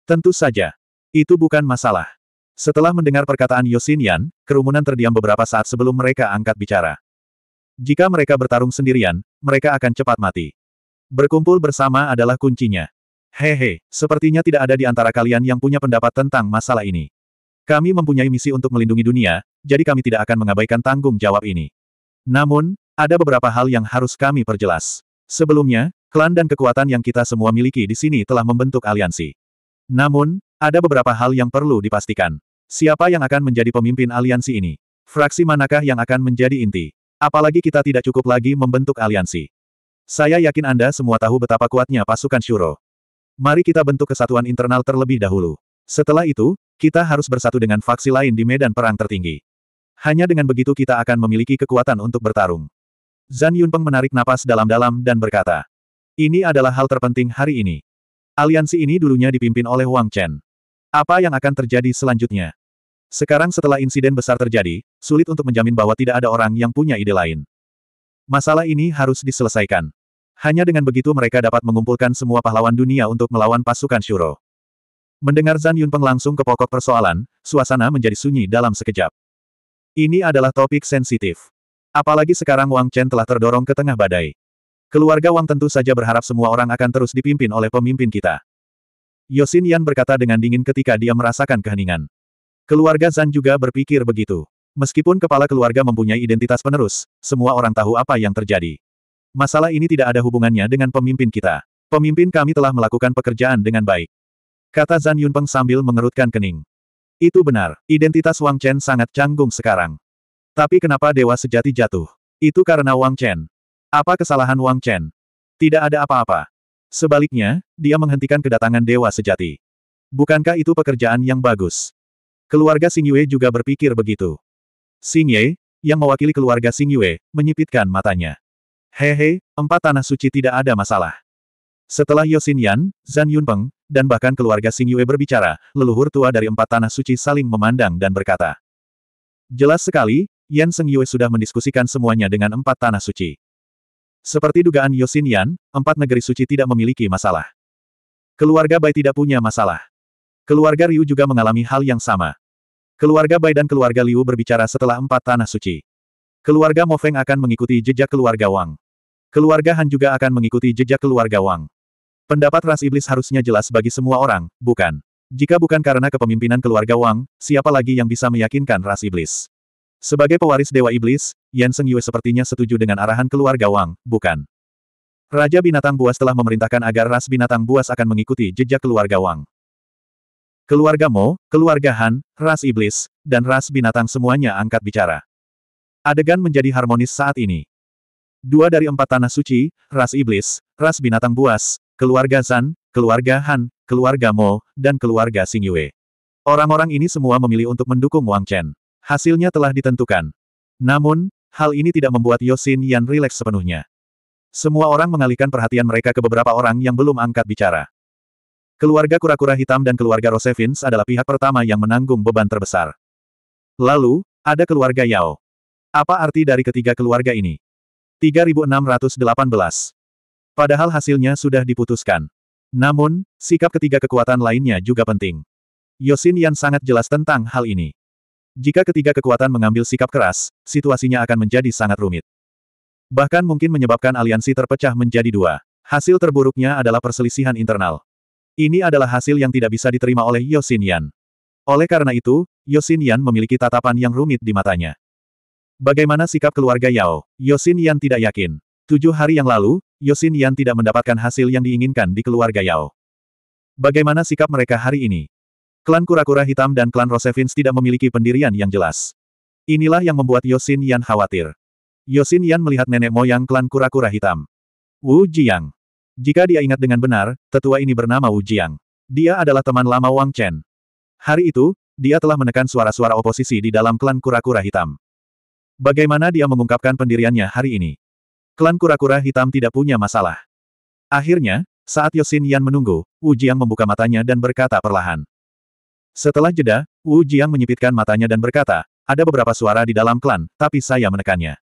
Tentu saja. Itu bukan masalah. Setelah mendengar perkataan Yosin Yan, kerumunan terdiam beberapa saat sebelum mereka angkat bicara. Jika mereka bertarung sendirian, mereka akan cepat mati. Berkumpul bersama adalah kuncinya. Hehe, sepertinya tidak ada di antara kalian yang punya pendapat tentang masalah ini. Kami mempunyai misi untuk melindungi dunia, jadi kami tidak akan mengabaikan tanggung jawab ini. Namun, ada beberapa hal yang harus kami perjelas. Sebelumnya, klan dan kekuatan yang kita semua miliki di sini telah membentuk aliansi. Namun, ada beberapa hal yang perlu dipastikan. Siapa yang akan menjadi pemimpin aliansi ini? Fraksi manakah yang akan menjadi inti? Apalagi kita tidak cukup lagi membentuk aliansi. Saya yakin Anda semua tahu betapa kuatnya pasukan Shuro. Mari kita bentuk kesatuan internal terlebih dahulu. Setelah itu, kita harus bersatu dengan faksi lain di medan perang tertinggi. Hanya dengan begitu kita akan memiliki kekuatan untuk bertarung. Zan Yunpeng menarik napas dalam-dalam dan berkata, Ini adalah hal terpenting hari ini. Aliansi ini dulunya dipimpin oleh Wang Chen. Apa yang akan terjadi selanjutnya? Sekarang setelah insiden besar terjadi, sulit untuk menjamin bahwa tidak ada orang yang punya ide lain. Masalah ini harus diselesaikan. Hanya dengan begitu mereka dapat mengumpulkan semua pahlawan dunia untuk melawan pasukan Shuro. Mendengar Zan Yunpeng langsung ke pokok persoalan, suasana menjadi sunyi dalam sekejap. Ini adalah topik sensitif. Apalagi sekarang Wang Chen telah terdorong ke tengah badai. Keluarga Wang tentu saja berharap semua orang akan terus dipimpin oleh pemimpin kita. Yosin Yan berkata dengan dingin ketika dia merasakan keheningan. Keluarga Zan juga berpikir begitu. Meskipun kepala keluarga mempunyai identitas penerus, semua orang tahu apa yang terjadi. Masalah ini tidak ada hubungannya dengan pemimpin kita. Pemimpin kami telah melakukan pekerjaan dengan baik. Kata Zan Yunpeng sambil mengerutkan kening. Itu benar, identitas Wang Chen sangat canggung sekarang. Tapi kenapa dewa sejati jatuh? Itu karena Wang Chen. Apa kesalahan Wang Chen? Tidak ada apa-apa. Sebaliknya, dia menghentikan kedatangan dewa sejati. Bukankah itu pekerjaan yang bagus? Keluarga Xing Yue juga berpikir begitu. Xing Ye, yang mewakili keluarga Xing Yue, menyipitkan matanya. Hehe, empat tanah suci tidak ada masalah. Setelah Yosin Yan, Zan Yunpeng, dan bahkan keluarga Sing Yue berbicara, leluhur tua dari empat tanah suci saling memandang dan berkata. Jelas sekali, Yan Seng Yue sudah mendiskusikan semuanya dengan empat tanah suci. Seperti dugaan Yosin Yan, empat negeri suci tidak memiliki masalah. Keluarga Bai tidak punya masalah. Keluarga Ryu juga mengalami hal yang sama. Keluarga Bai dan keluarga Liu berbicara setelah empat tanah suci. Keluarga Mo Feng akan mengikuti jejak keluarga Wang. Keluarga Han juga akan mengikuti jejak keluarga Wang. Pendapat ras iblis harusnya jelas bagi semua orang, bukan? Jika bukan karena kepemimpinan keluarga Wang, siapa lagi yang bisa meyakinkan ras iblis? Sebagai pewaris Dewa Iblis, Yan Seng Yue sepertinya setuju dengan arahan keluarga Wang, bukan? Raja Binatang Buas telah memerintahkan agar ras Binatang Buas akan mengikuti jejak keluarga Wang. Keluarga Mo, keluarga Han, ras Iblis, dan ras Binatang semuanya angkat bicara. Adegan menjadi harmonis saat ini. Dua dari empat tanah suci, ras Iblis, ras Binatang Buas, keluarga Zan, keluarga Han, keluarga Mo, dan keluarga Xing Yue. Orang-orang ini semua memilih untuk mendukung Wang Chen. Hasilnya telah ditentukan. Namun, hal ini tidak membuat Yosin Yan rileks sepenuhnya. Semua orang mengalihkan perhatian mereka ke beberapa orang yang belum angkat bicara. Keluarga kura-kura hitam dan keluarga Rosevins adalah pihak pertama yang menanggung beban terbesar. Lalu, ada keluarga Yao. Apa arti dari ketiga keluarga ini? 3618 Padahal hasilnya sudah diputuskan. Namun, sikap ketiga kekuatan lainnya juga penting. Yosin Yan sangat jelas tentang hal ini. Jika ketiga kekuatan mengambil sikap keras, situasinya akan menjadi sangat rumit. Bahkan mungkin menyebabkan aliansi terpecah menjadi dua. Hasil terburuknya adalah perselisihan internal. Ini adalah hasil yang tidak bisa diterima oleh Yosin Yan. Oleh karena itu, Yosin Yan memiliki tatapan yang rumit di matanya. Bagaimana sikap keluarga Yao? Yosin Yan tidak yakin. Tujuh hari yang lalu, Yosin Yan tidak mendapatkan hasil yang diinginkan di keluarga Yao. Bagaimana sikap mereka hari ini? Klan Kura-Kura Hitam dan klan Rosevins tidak memiliki pendirian yang jelas. Inilah yang membuat Yosin Yan khawatir. Yosin Yan melihat nenek moyang klan Kura-Kura Hitam. Wu Jiang. Jika dia ingat dengan benar, tetua ini bernama Wu Jiang. Dia adalah teman lama Wang Chen. Hari itu, dia telah menekan suara-suara oposisi di dalam klan kura-kura hitam. Bagaimana dia mengungkapkan pendiriannya hari ini? Klan kura-kura hitam tidak punya masalah. Akhirnya, saat Yosin Yan menunggu, Wu Jiang membuka matanya dan berkata perlahan. Setelah jeda, Wu Jiang menyipitkan matanya dan berkata, ada beberapa suara di dalam klan, tapi saya menekannya.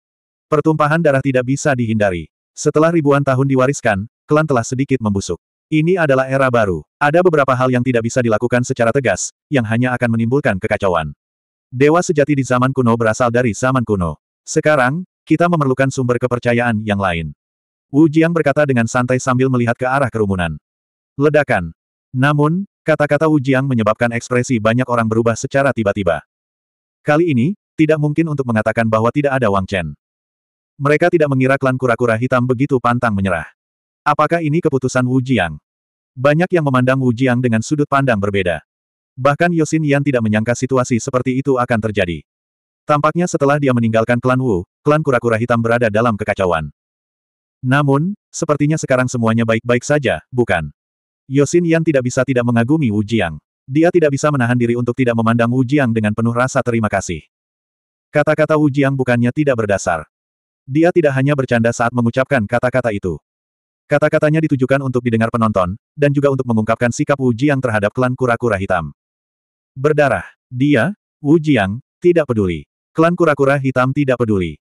Pertumpahan darah tidak bisa dihindari. Setelah ribuan tahun diwariskan, klan telah sedikit membusuk. Ini adalah era baru. Ada beberapa hal yang tidak bisa dilakukan secara tegas, yang hanya akan menimbulkan kekacauan. Dewa sejati di zaman kuno berasal dari zaman kuno. Sekarang, kita memerlukan sumber kepercayaan yang lain. Wu Jiang berkata dengan santai sambil melihat ke arah kerumunan. Ledakan. Namun, kata-kata Wu Jiang menyebabkan ekspresi banyak orang berubah secara tiba-tiba. Kali ini, tidak mungkin untuk mengatakan bahwa tidak ada Wang Chen. Mereka tidak mengira klan kura-kura hitam begitu pantang menyerah. Apakah ini keputusan Wu Jiang? Banyak yang memandang Wu Jiang dengan sudut pandang berbeda. Bahkan Yosin Yan tidak menyangka situasi seperti itu akan terjadi. Tampaknya setelah dia meninggalkan klan Wu, klan kura-kura hitam berada dalam kekacauan. Namun, sepertinya sekarang semuanya baik-baik saja, bukan? Yosin Yan tidak bisa tidak mengagumi Wu Jiang. Dia tidak bisa menahan diri untuk tidak memandang Wu Jiang dengan penuh rasa terima kasih. Kata-kata Wu Jiang bukannya tidak berdasar. Dia tidak hanya bercanda saat mengucapkan kata-kata itu. Kata-katanya ditujukan untuk didengar penonton, dan juga untuk mengungkapkan sikap Wu Jiang terhadap klan kura-kura hitam. Berdarah. Dia, Wu Jiang, tidak peduli. Klan kura-kura hitam tidak peduli.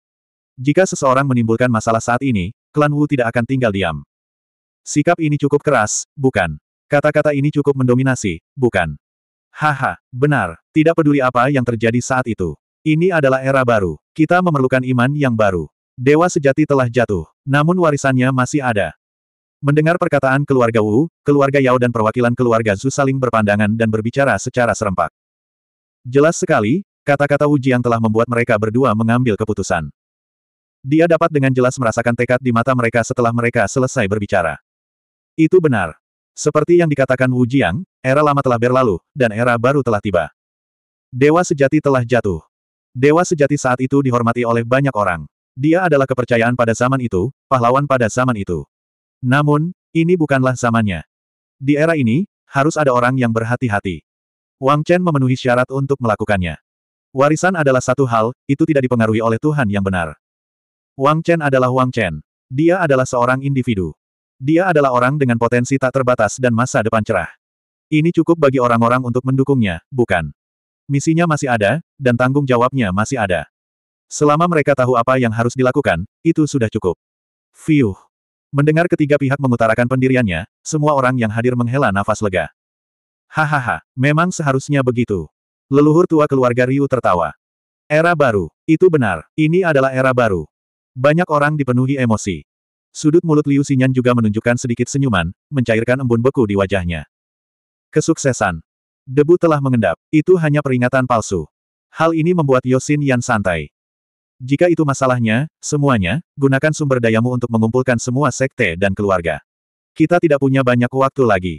Jika seseorang menimbulkan masalah saat ini, klan Wu tidak akan tinggal diam. Sikap ini cukup keras, bukan? Kata-kata ini cukup mendominasi, bukan? Haha, benar, tidak peduli apa yang terjadi saat itu. Ini adalah era baru. Kita memerlukan iman yang baru. Dewa sejati telah jatuh, namun warisannya masih ada. Mendengar perkataan keluarga Wu, keluarga Yao dan perwakilan keluarga Zhu saling berpandangan dan berbicara secara serempak. Jelas sekali, kata-kata Wu Jiang telah membuat mereka berdua mengambil keputusan. Dia dapat dengan jelas merasakan tekad di mata mereka setelah mereka selesai berbicara. Itu benar. Seperti yang dikatakan Wu Jiang, era lama telah berlalu, dan era baru telah tiba. Dewa sejati telah jatuh. Dewa sejati saat itu dihormati oleh banyak orang. Dia adalah kepercayaan pada zaman itu, pahlawan pada zaman itu. Namun, ini bukanlah zamannya. Di era ini, harus ada orang yang berhati-hati. Wang Chen memenuhi syarat untuk melakukannya. Warisan adalah satu hal, itu tidak dipengaruhi oleh Tuhan yang benar. Wang Chen adalah Wang Chen. Dia adalah seorang individu. Dia adalah orang dengan potensi tak terbatas dan masa depan cerah. Ini cukup bagi orang-orang untuk mendukungnya, bukan? Misinya masih ada, dan tanggung jawabnya masih ada. Selama mereka tahu apa yang harus dilakukan, itu sudah cukup. Fiuh. Mendengar ketiga pihak mengutarakan pendiriannya, semua orang yang hadir menghela nafas lega. Hahaha, memang seharusnya begitu. Leluhur tua keluarga Ryu tertawa. Era baru, itu benar, ini adalah era baru. Banyak orang dipenuhi emosi. Sudut mulut Liu Xinyan juga menunjukkan sedikit senyuman, mencairkan embun beku di wajahnya. Kesuksesan. Debu telah mengendap, itu hanya peringatan palsu. Hal ini membuat Yosin Yan santai. Jika itu masalahnya, semuanya, gunakan sumber dayamu untuk mengumpulkan semua sekte dan keluarga. Kita tidak punya banyak waktu lagi.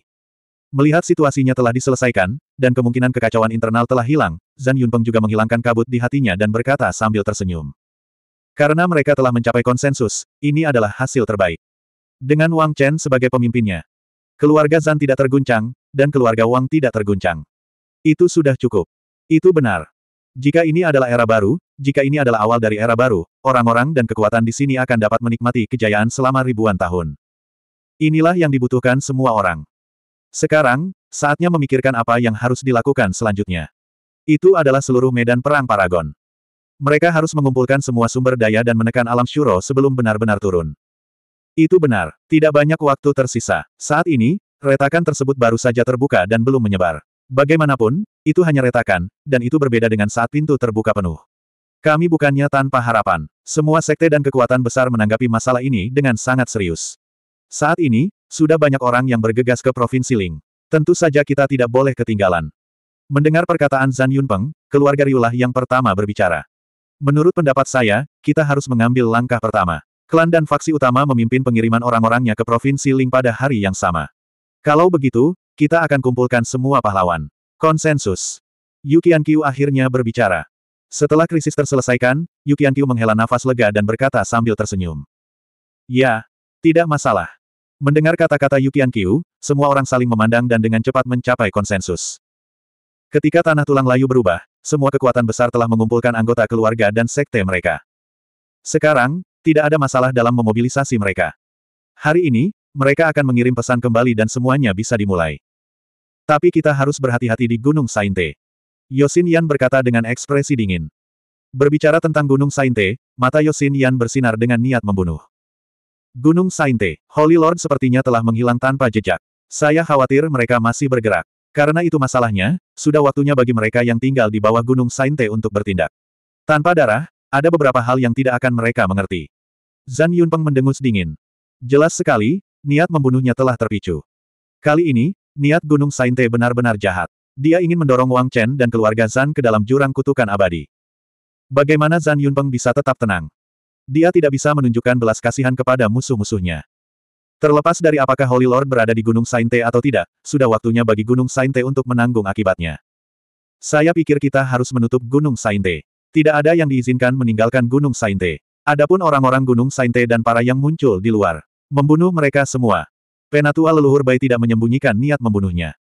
Melihat situasinya telah diselesaikan, dan kemungkinan kekacauan internal telah hilang, Zan Yunpeng juga menghilangkan kabut di hatinya dan berkata sambil tersenyum. Karena mereka telah mencapai konsensus, ini adalah hasil terbaik. Dengan Wang Chen sebagai pemimpinnya, keluarga Zan tidak terguncang, dan keluarga Wang tidak terguncang. Itu sudah cukup. Itu benar. Jika ini adalah era baru, jika ini adalah awal dari era baru, orang-orang dan kekuatan di sini akan dapat menikmati kejayaan selama ribuan tahun. Inilah yang dibutuhkan semua orang. Sekarang, saatnya memikirkan apa yang harus dilakukan selanjutnya. Itu adalah seluruh medan perang Paragon. Mereka harus mengumpulkan semua sumber daya dan menekan alam syuro sebelum benar-benar turun. Itu benar, tidak banyak waktu tersisa. Saat ini, retakan tersebut baru saja terbuka dan belum menyebar. Bagaimanapun, itu hanya retakan, dan itu berbeda dengan saat pintu terbuka penuh. Kami bukannya tanpa harapan. Semua sekte dan kekuatan besar menanggapi masalah ini dengan sangat serius. Saat ini, sudah banyak orang yang bergegas ke Provinsi Ling. Tentu saja kita tidak boleh ketinggalan. Mendengar perkataan Zan Yunpeng, keluarga Riulah yang pertama berbicara. Menurut pendapat saya, kita harus mengambil langkah pertama. Klan dan faksi utama memimpin pengiriman orang-orangnya ke Provinsi Ling pada hari yang sama. Kalau begitu, kita akan kumpulkan semua pahlawan. Konsensus. Yukian Qiu akhirnya berbicara. Setelah krisis terselesaikan, Yukian Qiu menghela nafas lega dan berkata sambil tersenyum. Ya, tidak masalah. Mendengar kata-kata Yukian Qiu, semua orang saling memandang dan dengan cepat mencapai konsensus. Ketika tanah tulang layu berubah, semua kekuatan besar telah mengumpulkan anggota keluarga dan sekte mereka. Sekarang, tidak ada masalah dalam memobilisasi mereka. Hari ini, mereka akan mengirim pesan kembali dan semuanya bisa dimulai. Tapi kita harus berhati-hati di Gunung Sainte. Yosin Yan berkata dengan ekspresi dingin. Berbicara tentang Gunung Sainte, mata Yosin Yan bersinar dengan niat membunuh. Gunung Sainte, Holy Lord sepertinya telah menghilang tanpa jejak. Saya khawatir mereka masih bergerak. Karena itu masalahnya, sudah waktunya bagi mereka yang tinggal di bawah Gunung Sainte untuk bertindak. Tanpa darah, ada beberapa hal yang tidak akan mereka mengerti. Zan Yunpeng mendengus dingin. Jelas sekali, niat membunuhnya telah terpicu. Kali ini, niat Gunung Sainte benar-benar jahat. Dia ingin mendorong Wang Chen dan keluarga Zan ke dalam jurang kutukan abadi. Bagaimana Zan Yunpeng bisa tetap tenang? Dia tidak bisa menunjukkan belas kasihan kepada musuh-musuhnya. Terlepas dari apakah Holy Lord berada di Gunung Sainte atau tidak, sudah waktunya bagi Gunung Sainte untuk menanggung akibatnya. Saya pikir kita harus menutup Gunung Sainte. Tidak ada yang diizinkan meninggalkan Gunung Sainte. Adapun orang-orang Gunung Sainte dan para yang muncul di luar. Membunuh mereka semua. Penatua leluhur bayi tidak menyembunyikan niat membunuhnya.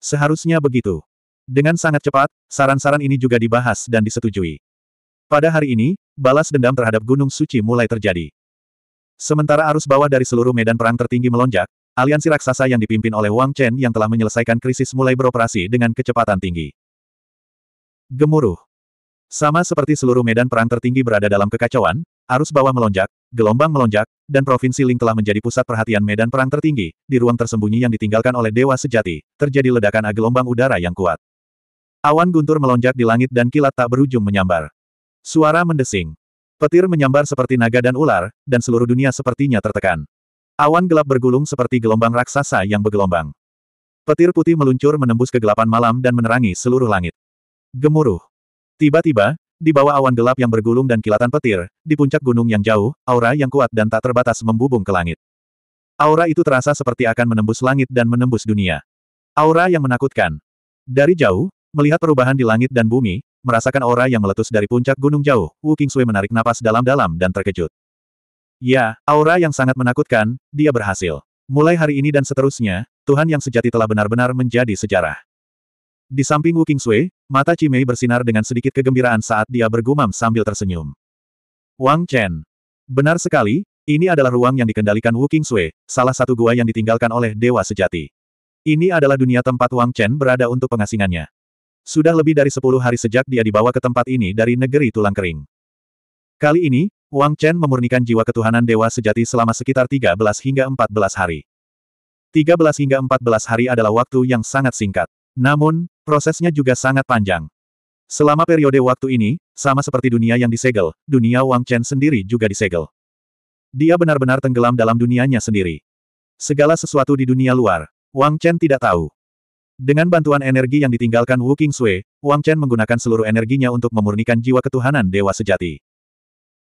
Seharusnya begitu. Dengan sangat cepat, saran-saran ini juga dibahas dan disetujui. Pada hari ini, balas dendam terhadap Gunung Suci mulai terjadi. Sementara arus bawah dari seluruh medan perang tertinggi melonjak, aliansi raksasa yang dipimpin oleh Wang Chen yang telah menyelesaikan krisis mulai beroperasi dengan kecepatan tinggi. Gemuruh. Sama seperti seluruh medan perang tertinggi berada dalam kekacauan, arus bawah melonjak, gelombang melonjak, dan Provinsi Ling telah menjadi pusat perhatian medan perang tertinggi, di ruang tersembunyi yang ditinggalkan oleh Dewa Sejati, terjadi ledakan agelombang udara yang kuat. Awan guntur melonjak di langit dan kilat tak berujung menyambar. Suara mendesing. Petir menyambar seperti naga dan ular, dan seluruh dunia sepertinya tertekan. Awan gelap bergulung seperti gelombang raksasa yang bergelombang. Petir putih meluncur menembus kegelapan malam dan menerangi seluruh langit. Gemuruh. Tiba-tiba, di bawah awan gelap yang bergulung dan kilatan petir, di puncak gunung yang jauh, aura yang kuat dan tak terbatas membubung ke langit. Aura itu terasa seperti akan menembus langit dan menembus dunia. Aura yang menakutkan. Dari jauh, melihat perubahan di langit dan bumi, Merasakan aura yang meletus dari puncak gunung jauh, Wu Sui menarik napas dalam-dalam dan terkejut. Ya, aura yang sangat menakutkan, dia berhasil. Mulai hari ini dan seterusnya, Tuhan yang sejati telah benar-benar menjadi sejarah. Di samping Wu Sui, mata Cimei bersinar dengan sedikit kegembiraan saat dia bergumam sambil tersenyum. Wang Chen. Benar sekali, ini adalah ruang yang dikendalikan Wu Sui, salah satu gua yang ditinggalkan oleh Dewa Sejati. Ini adalah dunia tempat Wang Chen berada untuk pengasingannya. Sudah lebih dari sepuluh hari sejak dia dibawa ke tempat ini dari negeri tulang kering. Kali ini, Wang Chen memurnikan jiwa ketuhanan dewa sejati selama sekitar 13 hingga 14 hari. 13 hingga 14 hari adalah waktu yang sangat singkat. Namun, prosesnya juga sangat panjang. Selama periode waktu ini, sama seperti dunia yang disegel, dunia Wang Chen sendiri juga disegel. Dia benar-benar tenggelam dalam dunianya sendiri. Segala sesuatu di dunia luar, Wang Chen tidak tahu. Dengan bantuan energi yang ditinggalkan Wu Sui, Wang Chen menggunakan seluruh energinya untuk memurnikan jiwa ketuhanan Dewa Sejati.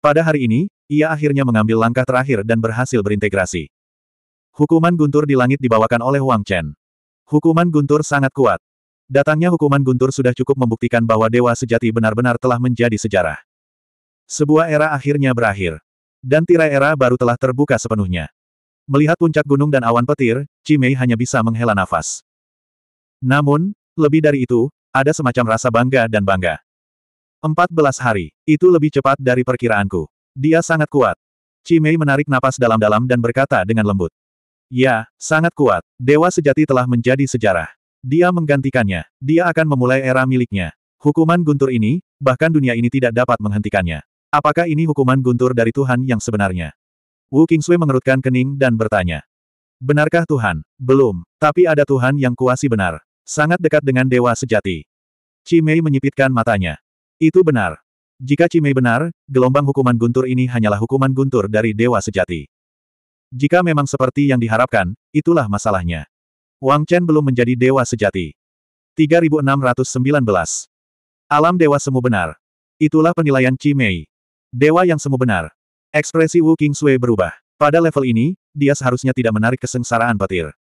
Pada hari ini, ia akhirnya mengambil langkah terakhir dan berhasil berintegrasi. Hukuman guntur di langit dibawakan oleh Wang Chen. Hukuman guntur sangat kuat. Datangnya hukuman guntur sudah cukup membuktikan bahwa Dewa Sejati benar-benar telah menjadi sejarah. Sebuah era akhirnya berakhir. Dan tirai era baru telah terbuka sepenuhnya. Melihat puncak gunung dan awan petir, Cimei hanya bisa menghela nafas. Namun, lebih dari itu, ada semacam rasa bangga dan bangga. Empat belas hari, itu lebih cepat dari perkiraanku. Dia sangat kuat. Cimei menarik napas dalam-dalam dan berkata dengan lembut. Ya, sangat kuat. Dewa sejati telah menjadi sejarah. Dia menggantikannya. Dia akan memulai era miliknya. Hukuman guntur ini, bahkan dunia ini tidak dapat menghentikannya. Apakah ini hukuman guntur dari Tuhan yang sebenarnya? Wu Kingsui mengerutkan kening dan bertanya. Benarkah Tuhan? Belum, tapi ada Tuhan yang kuasi benar. Sangat dekat dengan dewa sejati. Cimei menyipitkan matanya. Itu benar. Jika Cimei benar, gelombang hukuman guntur ini hanyalah hukuman guntur dari dewa sejati. Jika memang seperti yang diharapkan, itulah masalahnya. Wang Chen belum menjadi dewa sejati. 3619. Alam dewa semu benar. Itulah penilaian Cimei. Dewa yang semu benar. Ekspresi Wu King Sui berubah. Pada level ini, dia seharusnya tidak menarik kesengsaraan petir.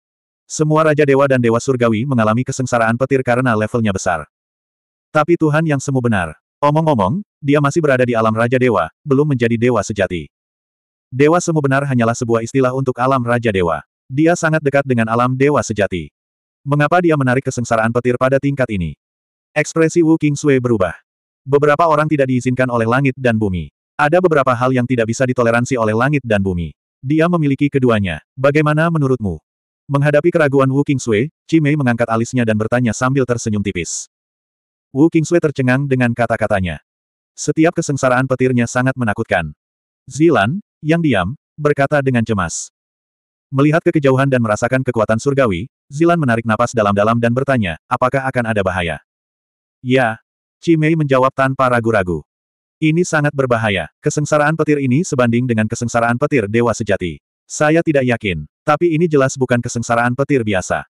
Semua Raja Dewa dan Dewa Surgawi mengalami kesengsaraan petir karena levelnya besar. Tapi Tuhan yang semu benar. Omong-omong, dia masih berada di alam Raja Dewa, belum menjadi Dewa sejati. Dewa semu benar hanyalah sebuah istilah untuk alam Raja Dewa. Dia sangat dekat dengan alam Dewa sejati. Mengapa dia menarik kesengsaraan petir pada tingkat ini? Ekspresi Wu King Sui berubah. Beberapa orang tidak diizinkan oleh langit dan bumi. Ada beberapa hal yang tidak bisa ditoleransi oleh langit dan bumi. Dia memiliki keduanya. Bagaimana menurutmu? Menghadapi keraguan Wu Sui, Qi Mei mengangkat alisnya dan bertanya sambil tersenyum tipis. Wu Sui tercengang dengan kata-katanya. Setiap kesengsaraan petirnya sangat menakutkan. Zilan, yang diam, berkata dengan cemas. Melihat kekejauhan dan merasakan kekuatan surgawi, Zilan menarik napas dalam-dalam dan bertanya, apakah akan ada bahaya? Ya. Qi Mei menjawab tanpa ragu-ragu. Ini sangat berbahaya. Kesengsaraan petir ini sebanding dengan kesengsaraan petir dewa sejati. Saya tidak yakin. Tapi ini jelas bukan kesengsaraan petir biasa.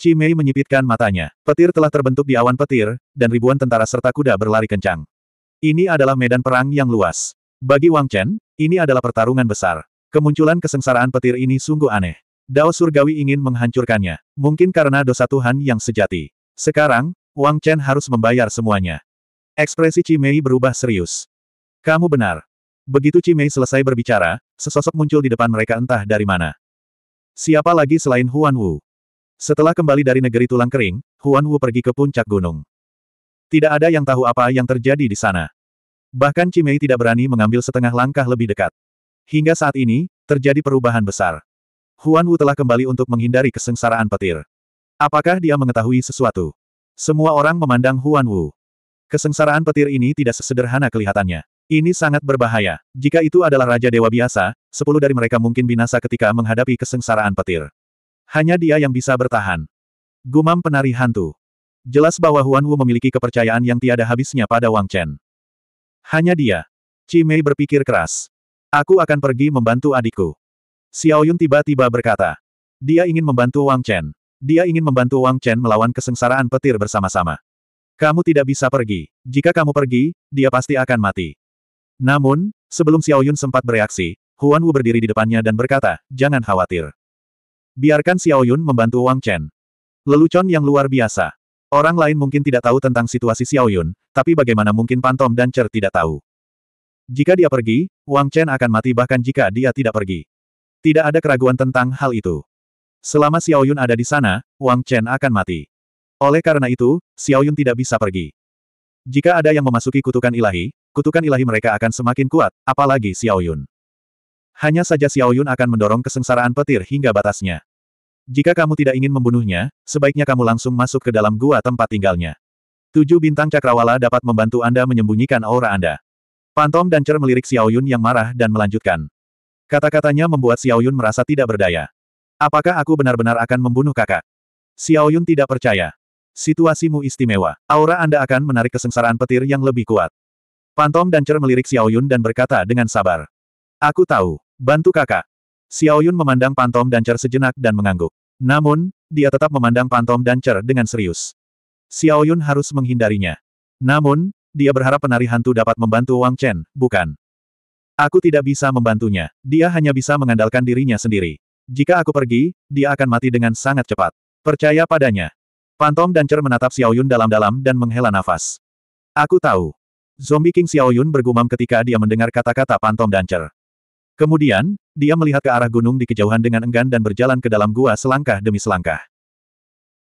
Cimei menyipitkan matanya. Petir telah terbentuk di awan petir, dan ribuan tentara serta kuda berlari kencang. Ini adalah medan perang yang luas. Bagi Wang Chen, ini adalah pertarungan besar. Kemunculan kesengsaraan petir ini sungguh aneh. Dao Surgawi ingin menghancurkannya, mungkin karena dosa Tuhan yang sejati. Sekarang, Wang Chen harus membayar semuanya. Ekspresi Cimei berubah serius. Kamu benar. Begitu Cimei selesai berbicara, sesosok muncul di depan mereka entah dari mana. Siapa lagi selain Huan Wu? Setelah kembali dari negeri tulang kering, Huan Wu pergi ke puncak gunung. Tidak ada yang tahu apa yang terjadi di sana. Bahkan Cimei tidak berani mengambil setengah langkah lebih dekat. Hingga saat ini, terjadi perubahan besar. Huan Wu telah kembali untuk menghindari kesengsaraan petir. Apakah dia mengetahui sesuatu? Semua orang memandang Huan Wu. Kesengsaraan petir ini tidak sesederhana kelihatannya. Ini sangat berbahaya. Jika itu adalah Raja Dewa biasa, sepuluh dari mereka mungkin binasa ketika menghadapi kesengsaraan petir. Hanya dia yang bisa bertahan. Gumam penari hantu. Jelas bahwa Huan Wu memiliki kepercayaan yang tiada habisnya pada Wang Chen. Hanya dia. Mei berpikir keras. Aku akan pergi membantu adikku. Xiao Yun tiba-tiba berkata. Dia ingin membantu Wang Chen. Dia ingin membantu Wang Chen melawan kesengsaraan petir bersama-sama. Kamu tidak bisa pergi. Jika kamu pergi, dia pasti akan mati. Namun, sebelum Xiao Yun sempat bereaksi, Huan Wu berdiri di depannya dan berkata, jangan khawatir. Biarkan Xiao Yun membantu Wang Chen. Lelucon yang luar biasa. Orang lain mungkin tidak tahu tentang situasi Xiao Yun, tapi bagaimana mungkin Pantom dan Cher tidak tahu. Jika dia pergi, Wang Chen akan mati bahkan jika dia tidak pergi. Tidak ada keraguan tentang hal itu. Selama Xiao Yun ada di sana, Wang Chen akan mati. Oleh karena itu, Xiao Yun tidak bisa pergi. Jika ada yang memasuki kutukan ilahi, kutukan ilahi mereka akan semakin kuat, apalagi Xiao Yun. Hanya saja Xiao Yun akan mendorong kesengsaraan petir hingga batasnya. Jika kamu tidak ingin membunuhnya, sebaiknya kamu langsung masuk ke dalam gua tempat tinggalnya. Tujuh bintang cakrawala dapat membantu Anda menyembunyikan aura Anda. Pantom dan Cer melirik Xiao Yun yang marah dan melanjutkan. Kata-katanya membuat Xiao Yun merasa tidak berdaya. Apakah aku benar-benar akan membunuh kakak? Xiao Yun tidak percaya. Situasimu istimewa. Aura Anda akan menarik kesengsaraan petir yang lebih kuat. Pantom Dancer melirik Xiao Yun dan berkata dengan sabar. Aku tahu. Bantu kakak. Xiao Yun memandang Pantom Dancer sejenak dan mengangguk. Namun, dia tetap memandang Pantom Dancer dengan serius. Xiao Yun harus menghindarinya. Namun, dia berharap penari hantu dapat membantu Wang Chen, bukan. Aku tidak bisa membantunya. Dia hanya bisa mengandalkan dirinya sendiri. Jika aku pergi, dia akan mati dengan sangat cepat. Percaya padanya. Pantom dan Cer menatap Yun dalam-dalam dan menghela nafas. Aku tahu. Zombie King Xiaoyun bergumam ketika dia mendengar kata-kata pantom Dancer. Kemudian, dia melihat ke arah gunung di kejauhan dengan enggan dan berjalan ke dalam gua selangkah demi selangkah.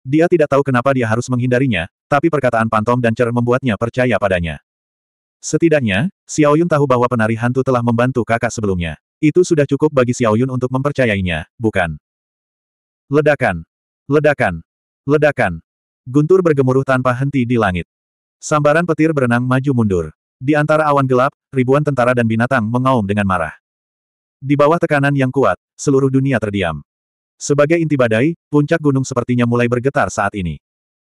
Dia tidak tahu kenapa dia harus menghindarinya, tapi perkataan pantom Dancer membuatnya percaya padanya. Setidaknya, Xiaoyun tahu bahwa penari hantu telah membantu kakak sebelumnya. Itu sudah cukup bagi Xiaoyun untuk mempercayainya, bukan? Ledakan! Ledakan! Ledakan! Guntur bergemuruh tanpa henti di langit. Sambaran petir berenang maju mundur. Di antara awan gelap, ribuan tentara dan binatang mengaum dengan marah. Di bawah tekanan yang kuat, seluruh dunia terdiam. Sebagai inti badai, puncak gunung sepertinya mulai bergetar saat ini.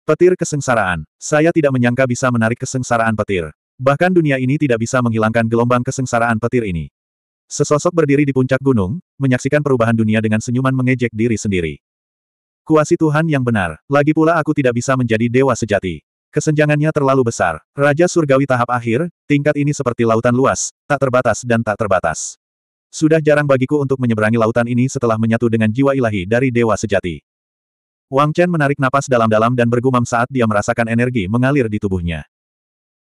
Petir kesengsaraan. Saya tidak menyangka bisa menarik kesengsaraan petir. Bahkan dunia ini tidak bisa menghilangkan gelombang kesengsaraan petir ini. Sesosok berdiri di puncak gunung, menyaksikan perubahan dunia dengan senyuman mengejek diri sendiri. Kuasi Tuhan yang benar, lagi pula aku tidak bisa menjadi dewa sejati. Kesenjangannya terlalu besar. Raja Surgawi tahap akhir, tingkat ini seperti lautan luas, tak terbatas dan tak terbatas. Sudah jarang bagiku untuk menyeberangi lautan ini setelah menyatu dengan jiwa ilahi dari Dewa Sejati. Wang Chen menarik napas dalam-dalam dan bergumam saat dia merasakan energi mengalir di tubuhnya.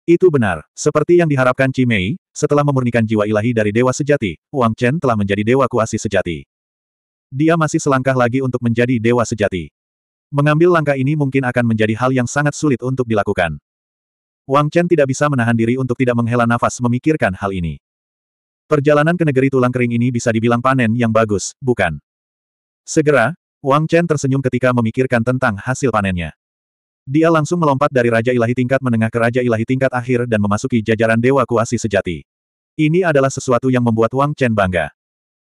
Itu benar, seperti yang diharapkan Qi Mei, setelah memurnikan jiwa ilahi dari Dewa Sejati, Wang Chen telah menjadi Dewa Kuasi Sejati. Dia masih selangkah lagi untuk menjadi Dewa Sejati. Mengambil langkah ini mungkin akan menjadi hal yang sangat sulit untuk dilakukan. Wang Chen tidak bisa menahan diri untuk tidak menghela nafas memikirkan hal ini. Perjalanan ke negeri tulang kering ini bisa dibilang panen yang bagus, bukan? Segera, Wang Chen tersenyum ketika memikirkan tentang hasil panennya. Dia langsung melompat dari Raja Ilahi tingkat menengah ke Raja Ilahi tingkat akhir dan memasuki jajaran Dewa Kuasi sejati. Ini adalah sesuatu yang membuat Wang Chen bangga.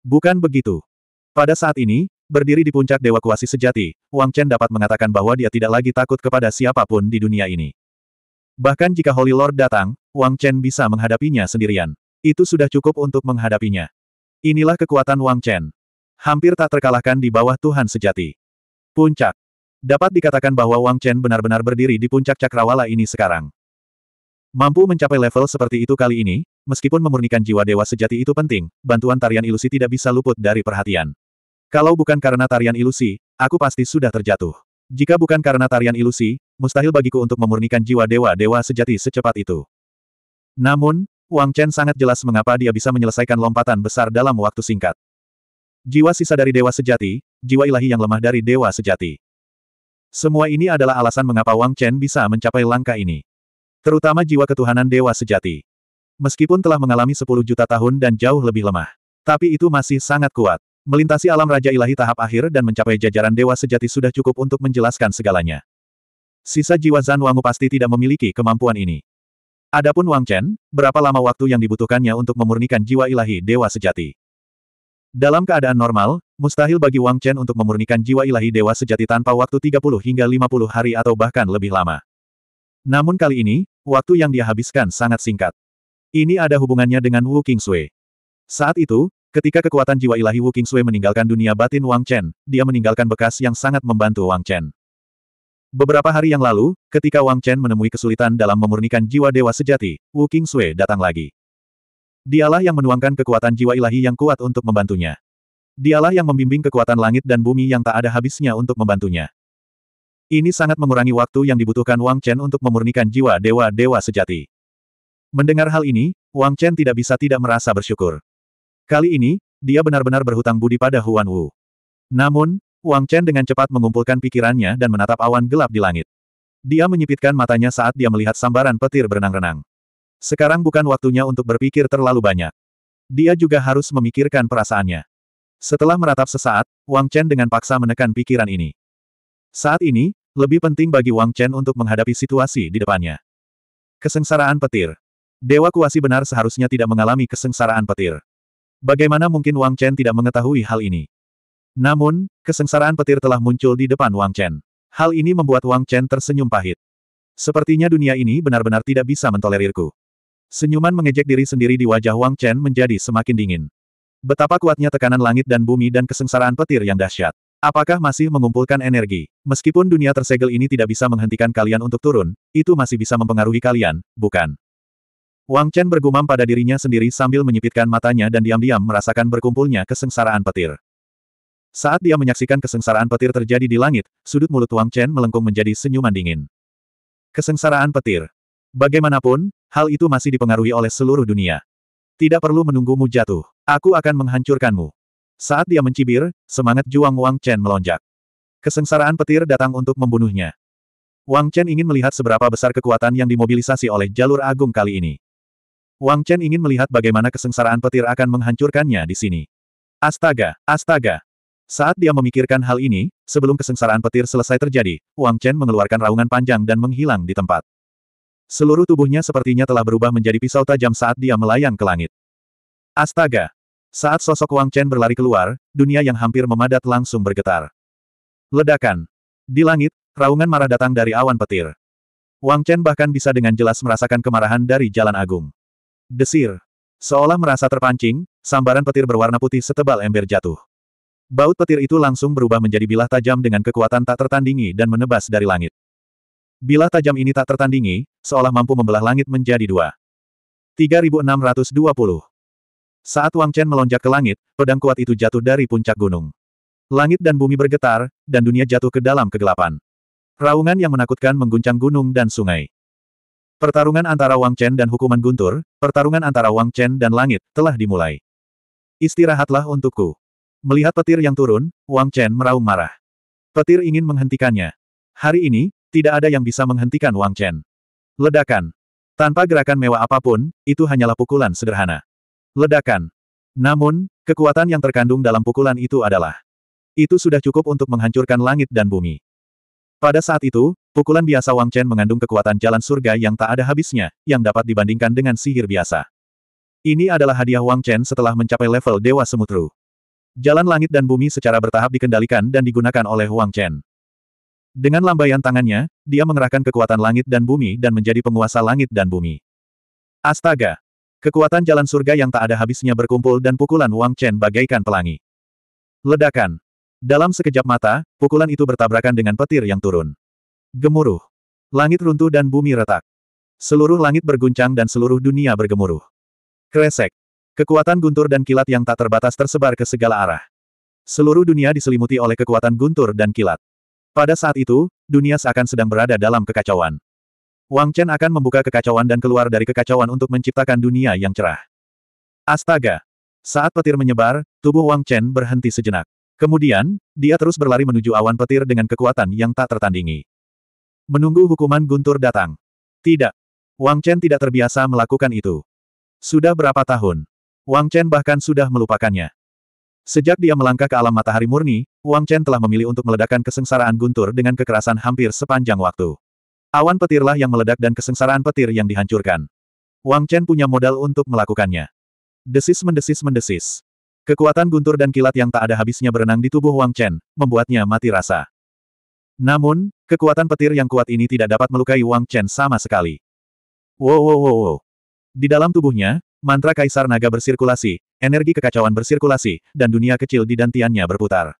Bukan begitu. Pada saat ini, Berdiri di puncak Dewa Kuasi Sejati, Wang Chen dapat mengatakan bahwa dia tidak lagi takut kepada siapapun di dunia ini. Bahkan jika Holy Lord datang, Wang Chen bisa menghadapinya sendirian. Itu sudah cukup untuk menghadapinya. Inilah kekuatan Wang Chen. Hampir tak terkalahkan di bawah Tuhan sejati. Puncak. Dapat dikatakan bahwa Wang Chen benar-benar berdiri di puncak cakrawala ini sekarang. Mampu mencapai level seperti itu kali ini, meskipun memurnikan jiwa dewa sejati itu penting, bantuan tarian ilusi tidak bisa luput dari perhatian. Kalau bukan karena tarian ilusi, aku pasti sudah terjatuh. Jika bukan karena tarian ilusi, mustahil bagiku untuk memurnikan jiwa dewa-dewa sejati secepat itu. Namun, Wang Chen sangat jelas mengapa dia bisa menyelesaikan lompatan besar dalam waktu singkat. Jiwa sisa dari dewa sejati, jiwa ilahi yang lemah dari dewa sejati. Semua ini adalah alasan mengapa Wang Chen bisa mencapai langkah ini. Terutama jiwa ketuhanan dewa sejati. Meskipun telah mengalami 10 juta tahun dan jauh lebih lemah. Tapi itu masih sangat kuat. Melintasi alam Raja Ilahi tahap akhir dan mencapai jajaran dewa sejati sudah cukup untuk menjelaskan segalanya. Sisa jiwa Zan Wangu pasti tidak memiliki kemampuan ini. Adapun Wang Chen, berapa lama waktu yang dibutuhkannya untuk memurnikan jiwa ilahi dewa sejati? Dalam keadaan normal, mustahil bagi Wang Chen untuk memurnikan jiwa ilahi dewa sejati tanpa waktu 30 hingga 50 hari atau bahkan lebih lama. Namun kali ini, waktu yang dia habiskan sangat singkat. Ini ada hubungannya dengan Wu Qingzui. Saat itu, Ketika kekuatan jiwa ilahi Wu Qingsui meninggalkan dunia batin Wang Chen, dia meninggalkan bekas yang sangat membantu Wang Chen. Beberapa hari yang lalu, ketika Wang Chen menemui kesulitan dalam memurnikan jiwa dewa sejati, Wu Qingsui datang lagi. Dialah yang menuangkan kekuatan jiwa ilahi yang kuat untuk membantunya. Dialah yang membimbing kekuatan langit dan bumi yang tak ada habisnya untuk membantunya. Ini sangat mengurangi waktu yang dibutuhkan Wang Chen untuk memurnikan jiwa dewa-dewa sejati. Mendengar hal ini, Wang Chen tidak bisa tidak merasa bersyukur. Kali ini, dia benar-benar berhutang budi pada Huan Wu. Namun, Wang Chen dengan cepat mengumpulkan pikirannya dan menatap awan gelap di langit. Dia menyipitkan matanya saat dia melihat sambaran petir berenang-renang. Sekarang bukan waktunya untuk berpikir terlalu banyak. Dia juga harus memikirkan perasaannya. Setelah meratap sesaat, Wang Chen dengan paksa menekan pikiran ini. Saat ini, lebih penting bagi Wang Chen untuk menghadapi situasi di depannya. Kesengsaraan petir. Dewa kuasi benar seharusnya tidak mengalami kesengsaraan petir. Bagaimana mungkin Wang Chen tidak mengetahui hal ini? Namun, kesengsaraan petir telah muncul di depan Wang Chen. Hal ini membuat Wang Chen tersenyum pahit. Sepertinya dunia ini benar-benar tidak bisa mentolerirku. Senyuman mengejek diri sendiri di wajah Wang Chen menjadi semakin dingin. Betapa kuatnya tekanan langit dan bumi dan kesengsaraan petir yang dahsyat. Apakah masih mengumpulkan energi? Meskipun dunia tersegel ini tidak bisa menghentikan kalian untuk turun, itu masih bisa mempengaruhi kalian, bukan? Wang Chen bergumam pada dirinya sendiri sambil menyipitkan matanya dan diam-diam merasakan berkumpulnya kesengsaraan petir. Saat dia menyaksikan kesengsaraan petir terjadi di langit, sudut mulut Wang Chen melengkung menjadi senyuman dingin. Kesengsaraan petir. Bagaimanapun, hal itu masih dipengaruhi oleh seluruh dunia. Tidak perlu menunggumu jatuh. Aku akan menghancurkanmu. Saat dia mencibir, semangat juang Wang Chen melonjak. Kesengsaraan petir datang untuk membunuhnya. Wang Chen ingin melihat seberapa besar kekuatan yang dimobilisasi oleh jalur agung kali ini. Wang Chen ingin melihat bagaimana kesengsaraan petir akan menghancurkannya di sini. Astaga, astaga. Saat dia memikirkan hal ini, sebelum kesengsaraan petir selesai terjadi, Wang Chen mengeluarkan raungan panjang dan menghilang di tempat. Seluruh tubuhnya sepertinya telah berubah menjadi pisau tajam saat dia melayang ke langit. Astaga! Saat sosok Wang Chen berlari keluar, dunia yang hampir memadat langsung bergetar. Ledakan! Di langit, raungan marah datang dari awan petir. Wang Chen bahkan bisa dengan jelas merasakan kemarahan dari Jalan Agung. Desir. Seolah merasa terpancing, sambaran petir berwarna putih setebal ember jatuh. Baut petir itu langsung berubah menjadi bilah tajam dengan kekuatan tak tertandingi dan menebas dari langit. Bilah tajam ini tak tertandingi, seolah mampu membelah langit menjadi dua. 3620 Saat Wang Chen melonjak ke langit, pedang kuat itu jatuh dari puncak gunung. Langit dan bumi bergetar, dan dunia jatuh ke dalam kegelapan. Raungan yang menakutkan mengguncang gunung dan sungai. Pertarungan antara Wang Chen dan hukuman guntur, pertarungan antara Wang Chen dan langit, telah dimulai. Istirahatlah untukku. Melihat petir yang turun, Wang Chen meraung marah. Petir ingin menghentikannya. Hari ini, tidak ada yang bisa menghentikan Wang Chen. Ledakan. Tanpa gerakan mewah apapun, itu hanyalah pukulan sederhana. Ledakan. Namun, kekuatan yang terkandung dalam pukulan itu adalah. Itu sudah cukup untuk menghancurkan langit dan bumi. Pada saat itu, Pukulan biasa Wang Chen mengandung kekuatan jalan surga yang tak ada habisnya, yang dapat dibandingkan dengan sihir biasa. Ini adalah hadiah Wang Chen setelah mencapai level Dewa Semutru. Jalan langit dan bumi secara bertahap dikendalikan dan digunakan oleh Wang Chen. Dengan lambaian tangannya, dia mengerahkan kekuatan langit dan bumi dan menjadi penguasa langit dan bumi. Astaga! Kekuatan jalan surga yang tak ada habisnya berkumpul dan pukulan Wang Chen bagaikan pelangi. Ledakan! Dalam sekejap mata, pukulan itu bertabrakan dengan petir yang turun. Gemuruh. Langit runtuh dan bumi retak. Seluruh langit berguncang dan seluruh dunia bergemuruh. Kresek. Kekuatan guntur dan kilat yang tak terbatas tersebar ke segala arah. Seluruh dunia diselimuti oleh kekuatan guntur dan kilat. Pada saat itu, dunia seakan sedang berada dalam kekacauan. Wang Chen akan membuka kekacauan dan keluar dari kekacauan untuk menciptakan dunia yang cerah. Astaga! Saat petir menyebar, tubuh Wang Chen berhenti sejenak. Kemudian, dia terus berlari menuju awan petir dengan kekuatan yang tak tertandingi. Menunggu hukuman guntur datang. Tidak. Wang Chen tidak terbiasa melakukan itu. Sudah berapa tahun? Wang Chen bahkan sudah melupakannya. Sejak dia melangkah ke alam matahari murni, Wang Chen telah memilih untuk meledakkan kesengsaraan guntur dengan kekerasan hampir sepanjang waktu. Awan petirlah yang meledak dan kesengsaraan petir yang dihancurkan. Wang Chen punya modal untuk melakukannya. Desis mendesis mendesis. Kekuatan guntur dan kilat yang tak ada habisnya berenang di tubuh Wang Chen, membuatnya mati rasa. Namun, Kekuatan petir yang kuat ini tidak dapat melukai Wang Chen sama sekali. Wow wow wow wow. Di dalam tubuhnya, mantra kaisar naga bersirkulasi, energi kekacauan bersirkulasi, dan dunia kecil di dantiannya berputar.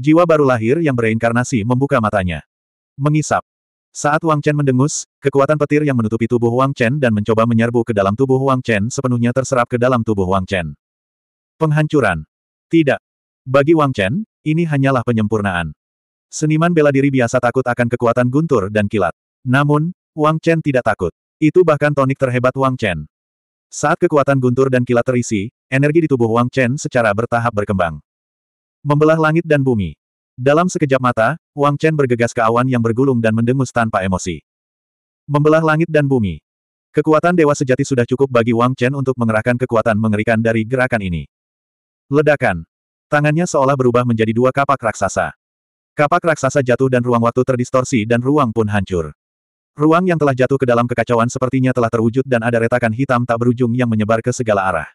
Jiwa baru lahir yang bereinkarnasi membuka matanya. Mengisap. Saat Wang Chen mendengus, kekuatan petir yang menutupi tubuh Wang Chen dan mencoba menyerbu ke dalam tubuh Wang Chen sepenuhnya terserap ke dalam tubuh Wang Chen. Penghancuran. Tidak. Bagi Wang Chen, ini hanyalah penyempurnaan. Seniman bela diri biasa takut akan kekuatan guntur dan kilat. Namun, Wang Chen tidak takut. Itu bahkan tonik terhebat Wang Chen. Saat kekuatan guntur dan kilat terisi, energi di tubuh Wang Chen secara bertahap berkembang. Membelah langit dan bumi. Dalam sekejap mata, Wang Chen bergegas ke awan yang bergulung dan mendengus tanpa emosi. Membelah langit dan bumi. Kekuatan dewa sejati sudah cukup bagi Wang Chen untuk mengerahkan kekuatan mengerikan dari gerakan ini. Ledakan. Tangannya seolah berubah menjadi dua kapak raksasa. Kapak raksasa jatuh dan ruang waktu terdistorsi dan ruang pun hancur. Ruang yang telah jatuh ke dalam kekacauan sepertinya telah terwujud dan ada retakan hitam tak berujung yang menyebar ke segala arah.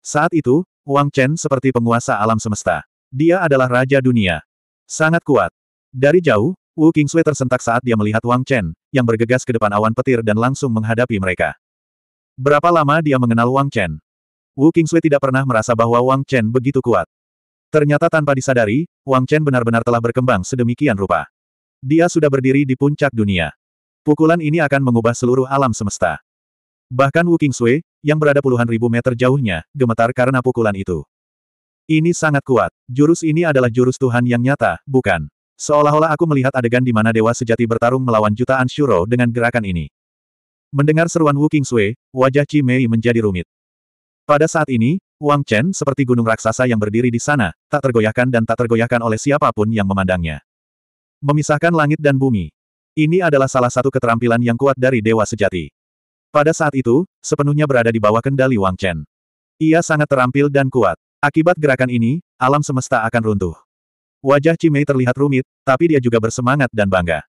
Saat itu, Wang Chen seperti penguasa alam semesta. Dia adalah Raja Dunia. Sangat kuat. Dari jauh, Wu Kingsui tersentak saat dia melihat Wang Chen, yang bergegas ke depan awan petir dan langsung menghadapi mereka. Berapa lama dia mengenal Wang Chen? Wu Kingsui tidak pernah merasa bahwa Wang Chen begitu kuat. Ternyata tanpa disadari, Wang Chen benar-benar telah berkembang sedemikian rupa. Dia sudah berdiri di puncak dunia. Pukulan ini akan mengubah seluruh alam semesta. Bahkan Wu Kingsui, yang berada puluhan ribu meter jauhnya, gemetar karena pukulan itu. Ini sangat kuat. Jurus ini adalah jurus Tuhan yang nyata, bukan? Seolah-olah aku melihat adegan di mana dewa sejati bertarung melawan jutaan Shuro dengan gerakan ini. Mendengar seruan Wu Kingsui, wajah Chi Mei menjadi rumit. Pada saat ini, Wang Chen seperti gunung raksasa yang berdiri di sana, tak tergoyahkan dan tak tergoyahkan oleh siapapun yang memandangnya. Memisahkan langit dan bumi. Ini adalah salah satu keterampilan yang kuat dari Dewa Sejati. Pada saat itu, sepenuhnya berada di bawah kendali Wang Chen. Ia sangat terampil dan kuat. Akibat gerakan ini, alam semesta akan runtuh. Wajah Cimei terlihat rumit, tapi dia juga bersemangat dan bangga.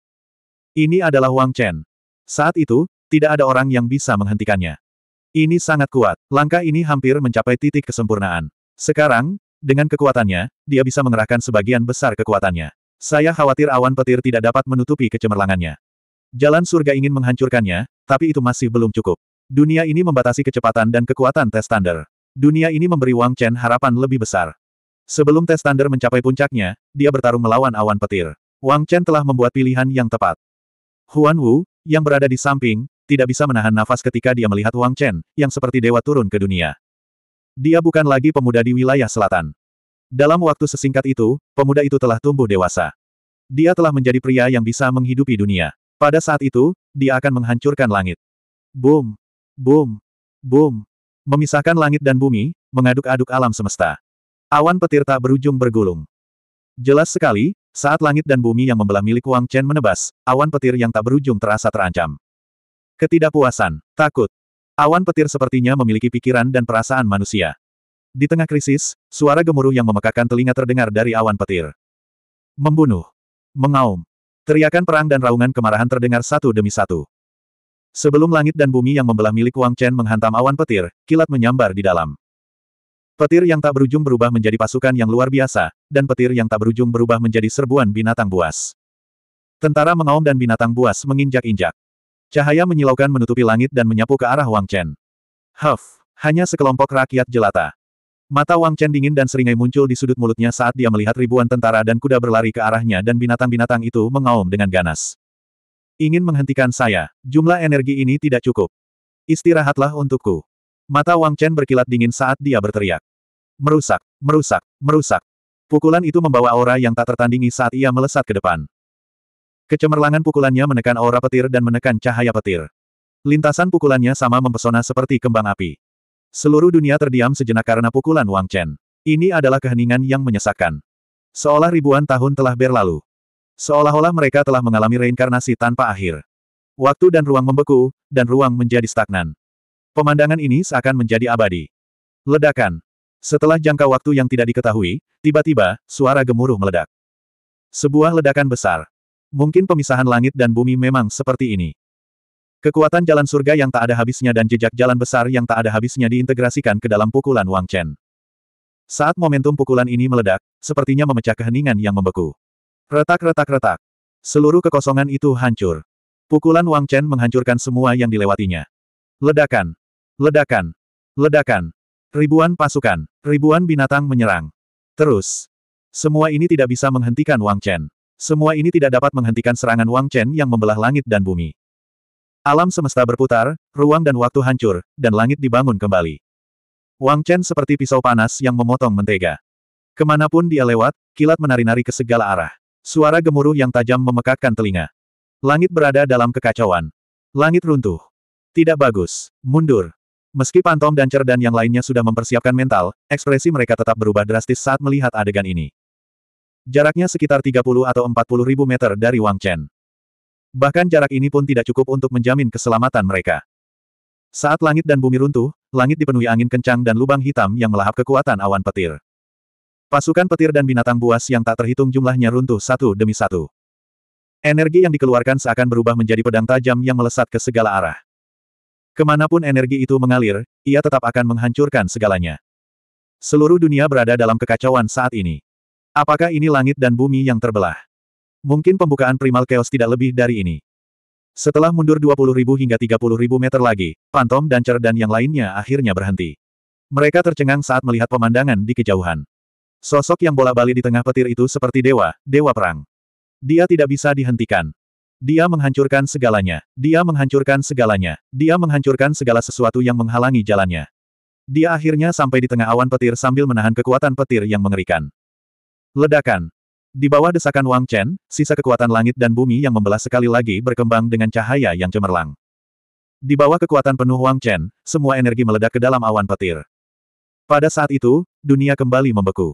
Ini adalah Wang Chen. Saat itu, tidak ada orang yang bisa menghentikannya. Ini sangat kuat. Langkah ini hampir mencapai titik kesempurnaan. Sekarang, dengan kekuatannya, dia bisa mengerahkan sebagian besar kekuatannya. Saya khawatir awan petir tidak dapat menutupi kecemerlangannya. Jalan surga ingin menghancurkannya, tapi itu masih belum cukup. Dunia ini membatasi kecepatan dan kekuatan tes standar. Dunia ini memberi Wang Chen harapan lebih besar. Sebelum tes standar mencapai puncaknya, dia bertarung melawan awan petir. Wang Chen telah membuat pilihan yang tepat. Huan Wu, yang berada di samping, tidak bisa menahan nafas ketika dia melihat Wang Chen, yang seperti dewa turun ke dunia. Dia bukan lagi pemuda di wilayah selatan. Dalam waktu sesingkat itu, pemuda itu telah tumbuh dewasa. Dia telah menjadi pria yang bisa menghidupi dunia. Pada saat itu, dia akan menghancurkan langit. Boom! Boom! Boom! Memisahkan langit dan bumi, mengaduk-aduk alam semesta. Awan petir tak berujung bergulung. Jelas sekali, saat langit dan bumi yang membelah milik Wang Chen menebas, awan petir yang tak berujung terasa terancam. Ketidakpuasan, takut. Awan petir sepertinya memiliki pikiran dan perasaan manusia. Di tengah krisis, suara gemuruh yang memekakan telinga terdengar dari awan petir. Membunuh. Mengaum. Teriakan perang dan raungan kemarahan terdengar satu demi satu. Sebelum langit dan bumi yang membelah milik Wang Chen menghantam awan petir, kilat menyambar di dalam. Petir yang tak berujung berubah menjadi pasukan yang luar biasa, dan petir yang tak berujung berubah menjadi serbuan binatang buas. Tentara mengaum dan binatang buas menginjak-injak. Cahaya menyilaukan menutupi langit dan menyapu ke arah Wang Chen. Huff, hanya sekelompok rakyat jelata. Mata Wang Chen dingin dan seringai muncul di sudut mulutnya saat dia melihat ribuan tentara dan kuda berlari ke arahnya dan binatang-binatang itu mengaum dengan ganas. Ingin menghentikan saya, jumlah energi ini tidak cukup. Istirahatlah untukku. Mata Wang Chen berkilat dingin saat dia berteriak. Merusak, merusak, merusak. Pukulan itu membawa aura yang tak tertandingi saat ia melesat ke depan. Kecemerlangan pukulannya menekan aura petir dan menekan cahaya petir. Lintasan pukulannya sama mempesona seperti kembang api. Seluruh dunia terdiam sejenak karena pukulan Wang Chen. Ini adalah keheningan yang menyesakkan. Seolah ribuan tahun telah berlalu. Seolah-olah mereka telah mengalami reinkarnasi tanpa akhir. Waktu dan ruang membeku, dan ruang menjadi stagnan. Pemandangan ini seakan menjadi abadi. Ledakan. Setelah jangka waktu yang tidak diketahui, tiba-tiba, suara gemuruh meledak. Sebuah ledakan besar. Mungkin pemisahan langit dan bumi memang seperti ini. Kekuatan jalan surga yang tak ada habisnya dan jejak jalan besar yang tak ada habisnya diintegrasikan ke dalam pukulan Wang Chen. Saat momentum pukulan ini meledak, sepertinya memecah keheningan yang membeku. Retak-retak-retak. Seluruh kekosongan itu hancur. Pukulan Wang Chen menghancurkan semua yang dilewatinya. Ledakan. Ledakan. Ledakan. Ribuan pasukan, ribuan binatang menyerang. Terus. Semua ini tidak bisa menghentikan Wang Chen. Semua ini tidak dapat menghentikan serangan Wang Chen yang membelah langit dan bumi. Alam semesta berputar, ruang dan waktu hancur, dan langit dibangun kembali. Wang Chen seperti pisau panas yang memotong mentega. Kemanapun dia lewat, kilat menari-nari ke segala arah. Suara gemuruh yang tajam memekakkan telinga. Langit berada dalam kekacauan. Langit runtuh. Tidak bagus. Mundur. Meski Pantom dan Cerdan yang lainnya sudah mempersiapkan mental, ekspresi mereka tetap berubah drastis saat melihat adegan ini. Jaraknya sekitar 30 atau 40 ribu meter dari Wang Chen. Bahkan jarak ini pun tidak cukup untuk menjamin keselamatan mereka. Saat langit dan bumi runtuh, langit dipenuhi angin kencang dan lubang hitam yang melahap kekuatan awan petir. Pasukan petir dan binatang buas yang tak terhitung jumlahnya runtuh satu demi satu. Energi yang dikeluarkan seakan berubah menjadi pedang tajam yang melesat ke segala arah. Kemanapun energi itu mengalir, ia tetap akan menghancurkan segalanya. Seluruh dunia berada dalam kekacauan saat ini. Apakah ini langit dan bumi yang terbelah? Mungkin pembukaan primal chaos tidak lebih dari ini. Setelah mundur 20.000 hingga 30.000 meter lagi, Pantom dan Cer dan yang lainnya akhirnya berhenti. Mereka tercengang saat melihat pemandangan di kejauhan. Sosok yang bola-bali di tengah petir itu seperti dewa, dewa perang. Dia tidak bisa dihentikan. Dia menghancurkan segalanya. Dia menghancurkan segalanya. Dia menghancurkan segala sesuatu yang menghalangi jalannya. Dia akhirnya sampai di tengah awan petir sambil menahan kekuatan petir yang mengerikan. Ledakan. Di bawah desakan Wang Chen, sisa kekuatan langit dan bumi yang membelah sekali lagi berkembang dengan cahaya yang cemerlang. Di bawah kekuatan penuh Wang Chen, semua energi meledak ke dalam awan petir. Pada saat itu, dunia kembali membeku.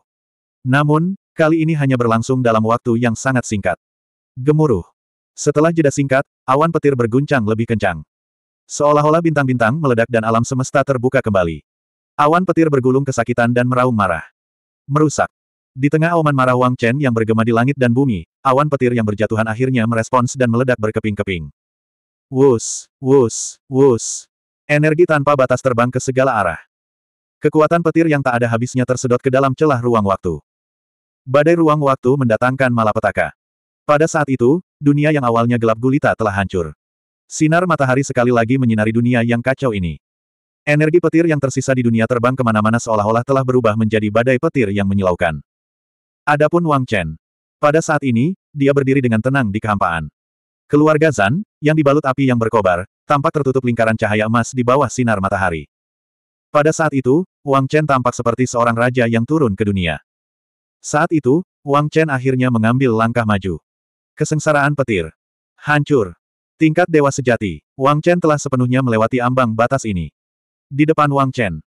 Namun, kali ini hanya berlangsung dalam waktu yang sangat singkat. Gemuruh. Setelah jeda singkat, awan petir berguncang lebih kencang. Seolah-olah bintang-bintang meledak dan alam semesta terbuka kembali. Awan petir bergulung kesakitan dan meraung marah. Merusak. Di tengah auman marah Wang Chen yang bergema di langit dan bumi, awan petir yang berjatuhan akhirnya merespons dan meledak berkeping-keping. Wus, wus, wus. Energi tanpa batas terbang ke segala arah. Kekuatan petir yang tak ada habisnya tersedot ke dalam celah ruang waktu. Badai ruang waktu mendatangkan malapetaka. Pada saat itu, dunia yang awalnya gelap gulita telah hancur. Sinar matahari sekali lagi menyinari dunia yang kacau ini. Energi petir yang tersisa di dunia terbang kemana-mana seolah-olah telah berubah menjadi badai petir yang menyilaukan. Adapun Wang Chen. Pada saat ini, dia berdiri dengan tenang di kehampaan. Keluarga Zan, yang dibalut api yang berkobar, tampak tertutup lingkaran cahaya emas di bawah sinar matahari. Pada saat itu, Wang Chen tampak seperti seorang raja yang turun ke dunia. Saat itu, Wang Chen akhirnya mengambil langkah maju. Kesengsaraan petir. Hancur. Tingkat dewa sejati, Wang Chen telah sepenuhnya melewati ambang batas ini. Di depan Wang Chen,